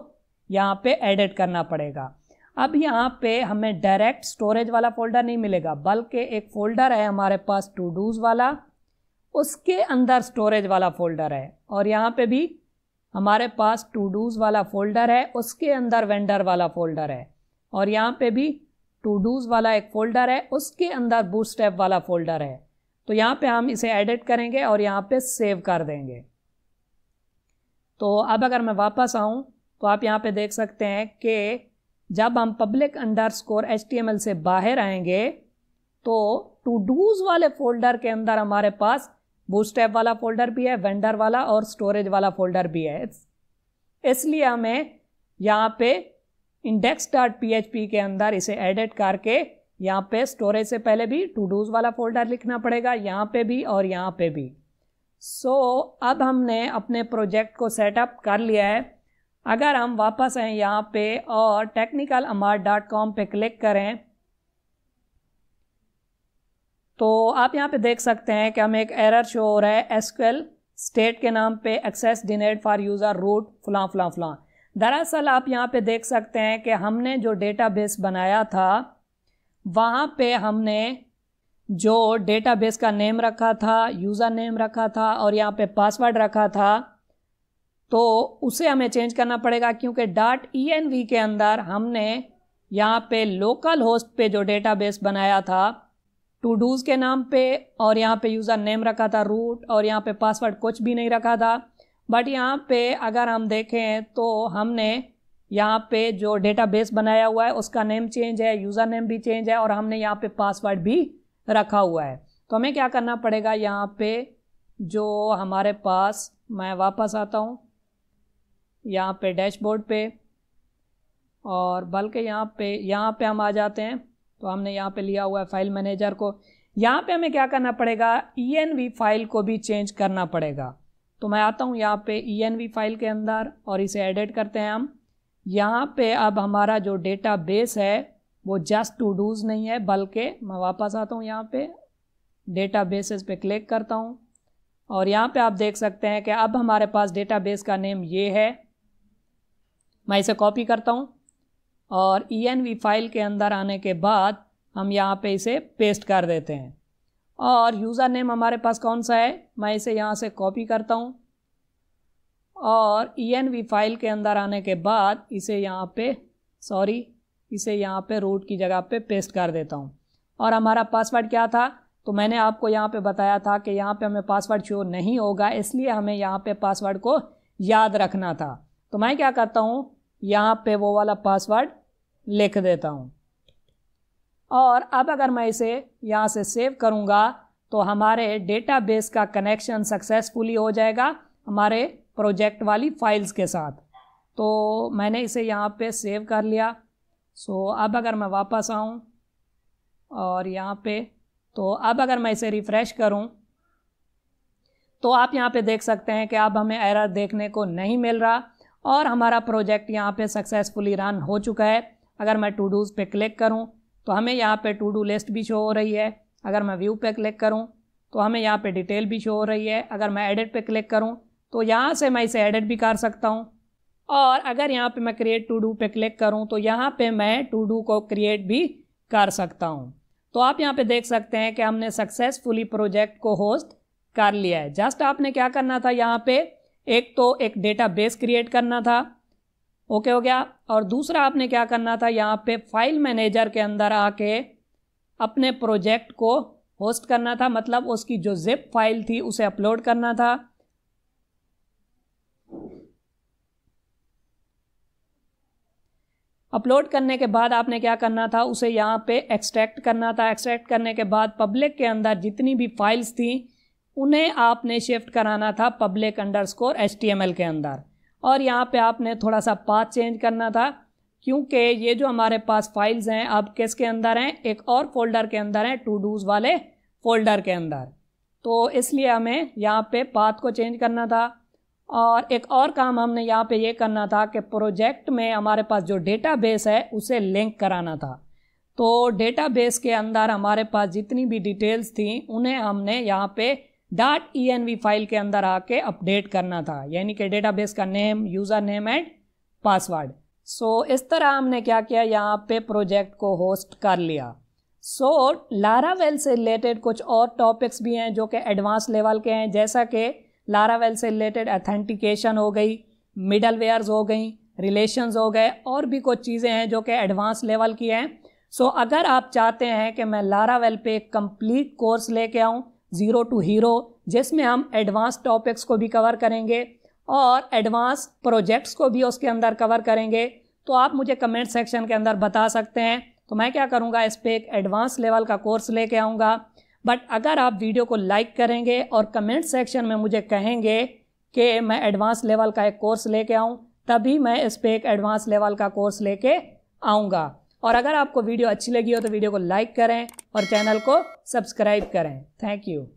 यहाँ पे एडिट करना पड़ेगा अब यहाँ पे हमें डायरेक्ट स्टोरेज वाला फोल्डर नहीं मिलेगा बल्कि एक फ़ोल्डर है हमारे पास टू डूज़ वाला उसके अंदर स्टोरेज वाला फ़ोल्डर है और यहाँ पे भी हमारे पास टू डूज़ वाला फ़ोल्डर है उसके अंदर वेंडर वाला फ़ोल्डर है और यहाँ पे भी टू डूज़ वाला एक फ़ोल्डर है उसके अंदर बूस्ट वाला फ़ोल्डर है तो यहाँ पे हम इसे एडिट करेंगे और यहाँ पे सेव कर देंगे तो अब अगर मैं वापस आऊँ तो आप यहाँ पे देख सकते हैं कि जब हम पब्लिक अंडर स्कोर से बाहर आएंगे तो टू डूज वाले फोल्डर के अंदर हमारे पास बूस्टैप वाला फोल्डर भी है वेंडर वाला और स्टोरेज वाला फोल्डर भी है इसलिए हमें यहाँ पे इंडेक्स डॉट पी के अंदर इसे एडिट करके यहाँ पे स्टोरेज से पहले भी टू डूज वाला फोल्डर लिखना पड़ेगा यहाँ पे भी और यहाँ पे भी सो so, अब हमने अपने प्रोजेक्ट को सेटअप कर लिया है अगर हम वापस आए यहाँ पे और टेक्निकल अमार डॉट कॉम पर क्लिक करें तो आप यहाँ पे देख सकते हैं कि हमें एक एरर शो हो रहा है एसक्यूएल स्टेट के नाम पे access denied for user root फलां फलां फलां दरअसल आप यहाँ पे देख सकते हैं कि हमने जो डेटाबेस बनाया था वहाँ पे हमने जो डेटाबेस का नेम रखा था यूज़र नेम रखा था और यहाँ पे पासवर्ड रखा था तो उसे हमें चेंज करना पड़ेगा क्योंकि डॉट ई एन वी के अंदर हमने यहाँ पे लोकल होस्ट पे जो डेटाबेस बनाया था टू डूज के नाम पे और यहाँ पे यूज़र नेम रखा था रूट और यहाँ पे पासवर्ड कुछ भी नहीं रखा था बट यहाँ पे अगर हम देखें तो हमने यहाँ पे जो डेटाबेस बनाया हुआ है उसका नेम चेंज है यूज़र नेम भी चेंज है और हमने यहाँ पे पासवर्ड भी रखा हुआ है तो हमें क्या करना पड़ेगा यहाँ पे जो हमारे पास मैं वापस आता हूँ यहाँ पे डैशबोर्ड पे और बल्कि यहाँ पे यहाँ पे हम आ जाते हैं तो हमने यहाँ पे लिया हुआ है फाइल मैनेजर को यहाँ पे हमें क्या करना पड़ेगा ई e फाइल को भी चेंज करना पड़ेगा तो मैं आता हूँ यहाँ पे ई e फाइल के अंदर और इसे एडिट करते हैं हम यहाँ पे अब हमारा जो डेटा बेस है वो जस्ट टू डूज़ नहीं है बल्कि मैं वापस आता हूँ यहाँ पे डेटा बेसिस पे क्लिक करता हूँ और यहाँ पे आप देख सकते हैं कि अब हमारे पास डेटा बेस का नेम ये है मैं इसे कॉपी करता हूँ और ई एन वी फाइल के अंदर आने के बाद हम यहाँ पे इसे पेस्ट कर देते हैं और यूज़र नेम हमारे पास कौन सा है मैं इसे यहाँ से कॉपी करता हूँ और ई एन वी फाइल के अंदर आने के बाद इसे यहाँ पे सॉरी इसे यहाँ पे रूट की जगह पे पेस्ट कर देता हूँ और हमारा पासवर्ड क्या था तो मैंने आपको यहाँ पे बताया था कि यहाँ पे हमें पासवर्ड शो नहीं होगा इसलिए हमें यहाँ पे पासवर्ड को याद रखना था तो मैं क्या करता हूँ यहाँ पे वो वाला पासवर्ड लिख देता हूँ और अब अगर मैं इसे यहाँ से सेव करूँगा तो हमारे डेटाबेस का कनेक्शन सक्सेसफुली हो जाएगा हमारे प्रोजेक्ट वाली फाइल्स के साथ तो मैंने इसे यहाँ पे सेव कर लिया सो अब अगर मैं वापस आऊँ और यहाँ पे तो अब अगर मैं इसे रिफ़्रेश करूँ तो आप यहाँ पे देख सकते हैं कि अब हमें एरर देखने को नहीं मिल रहा और हमारा प्रोजेक्ट यहाँ पे सक्सेसफुली रन हो चुका है अगर मैं टू डूज़ पे क्लिक करूँ तो हमें यहाँ पे टू डू लिस्ट भी शो हो रही है अगर मैं व्यू पे क्लिक करूँ तो हमें यहाँ पे डिटेल भी शो हो रही है अगर मैं एडिट पे क्लिक करूँ तो यहाँ से मैं इसे एडिट भी कर सकता हूँ और अगर यहाँ पे मैं क्रिएट टू डू पे क्लिक करूँ तो यहाँ पे मैं टू डू को क्रिएट भी कर सकता हूँ तो आप यहाँ पे देख सकते हैं कि हमने सक्सेसफुली प्रोजेक्ट को होस्ट कर लिया है जस्ट आपने क्या करना था यहाँ पे एक तो एक डेटा बेस क्रिएट करना था ओके हो गया और दूसरा आपने क्या करना था यहाँ पे फाइल मैनेजर के अंदर आके अपने प्रोजेक्ट को होस्ट करना था मतलब उसकी जो जिप फाइल थी उसे अपलोड करना था अपलोड करने के बाद आपने क्या करना था उसे यहाँ पे एक्सट्रैक्ट करना था एक्सट्रैक्ट करने के बाद पब्लिक के अंदर जितनी भी फाइल्स थी उन्हें आपने शिफ्ट कराना था पब्लिक अंडर स्कोर एच के अंदर और यहाँ पे आपने थोड़ा सा पाथ चेंज करना था क्योंकि ये जो हमारे पास फाइल्स हैं अब किसके अंदर हैं एक और फोल्डर के अंदर हैं टू डूज वाले फोल्डर के अंदर तो इसलिए हमें यहाँ पे पाथ को चेंज करना था और एक और काम हमने यहाँ पे ये करना था कि प्रोजेक्ट में हमारे पास जो डेटा बेस है उसे लिंक कराना था तो डेटा बेस के अंदर हमारे पास जितनी भी डिटेल्स थी उन्हें हमने यहाँ पे डॉट ई फाइल के अंदर आके अपडेट करना था यानी कि डेटाबेस का name user name and password so इस तरह हमने क्या किया यहाँ पे प्रोजेक्ट को होस्ट कर लिया सो लारावेल से रिलेटेड कुछ और टॉपिक्स भी हैं जो कि एडवांस लेवल के हैं जैसा कि लारावेल से रिलेटेड अथेंटिकेशन हो गई मिडल वेयर्स हो गई रिलेशंस हो गए और भी कुछ चीज़ें हैं जो कि एडवांस लेवल की हैं सो so, अगर आप चाहते हैं कि मैं लारावेल पे कंप्लीट कोर्स लेके आऊँ ज़ीरो टू हीरो जिसमें हम एडवांस टॉपिक्स को भी कवर करेंगे और एडवांस प्रोजेक्ट्स को भी उसके अंदर कवर करेंगे तो आप मुझे कमेंट सेक्शन के अंदर बता सकते हैं तो मैं क्या करूँगा इस पर एक एडवांस लेवल का कोर्स लेके आऊँगा बट अगर आप वीडियो को लाइक करेंगे और कमेंट सेक्शन में मुझे कहेंगे कि मैं एडवांस लेवल का एक कोर्स लेके आऊँ तभी मैं इस पर एक एडवांस लेवल का कोर्स लेके आऊँगा और अगर आपको वीडियो अच्छी लगी हो तो वीडियो को लाइक करें और चैनल को सब्सक्राइब करें थैंक यू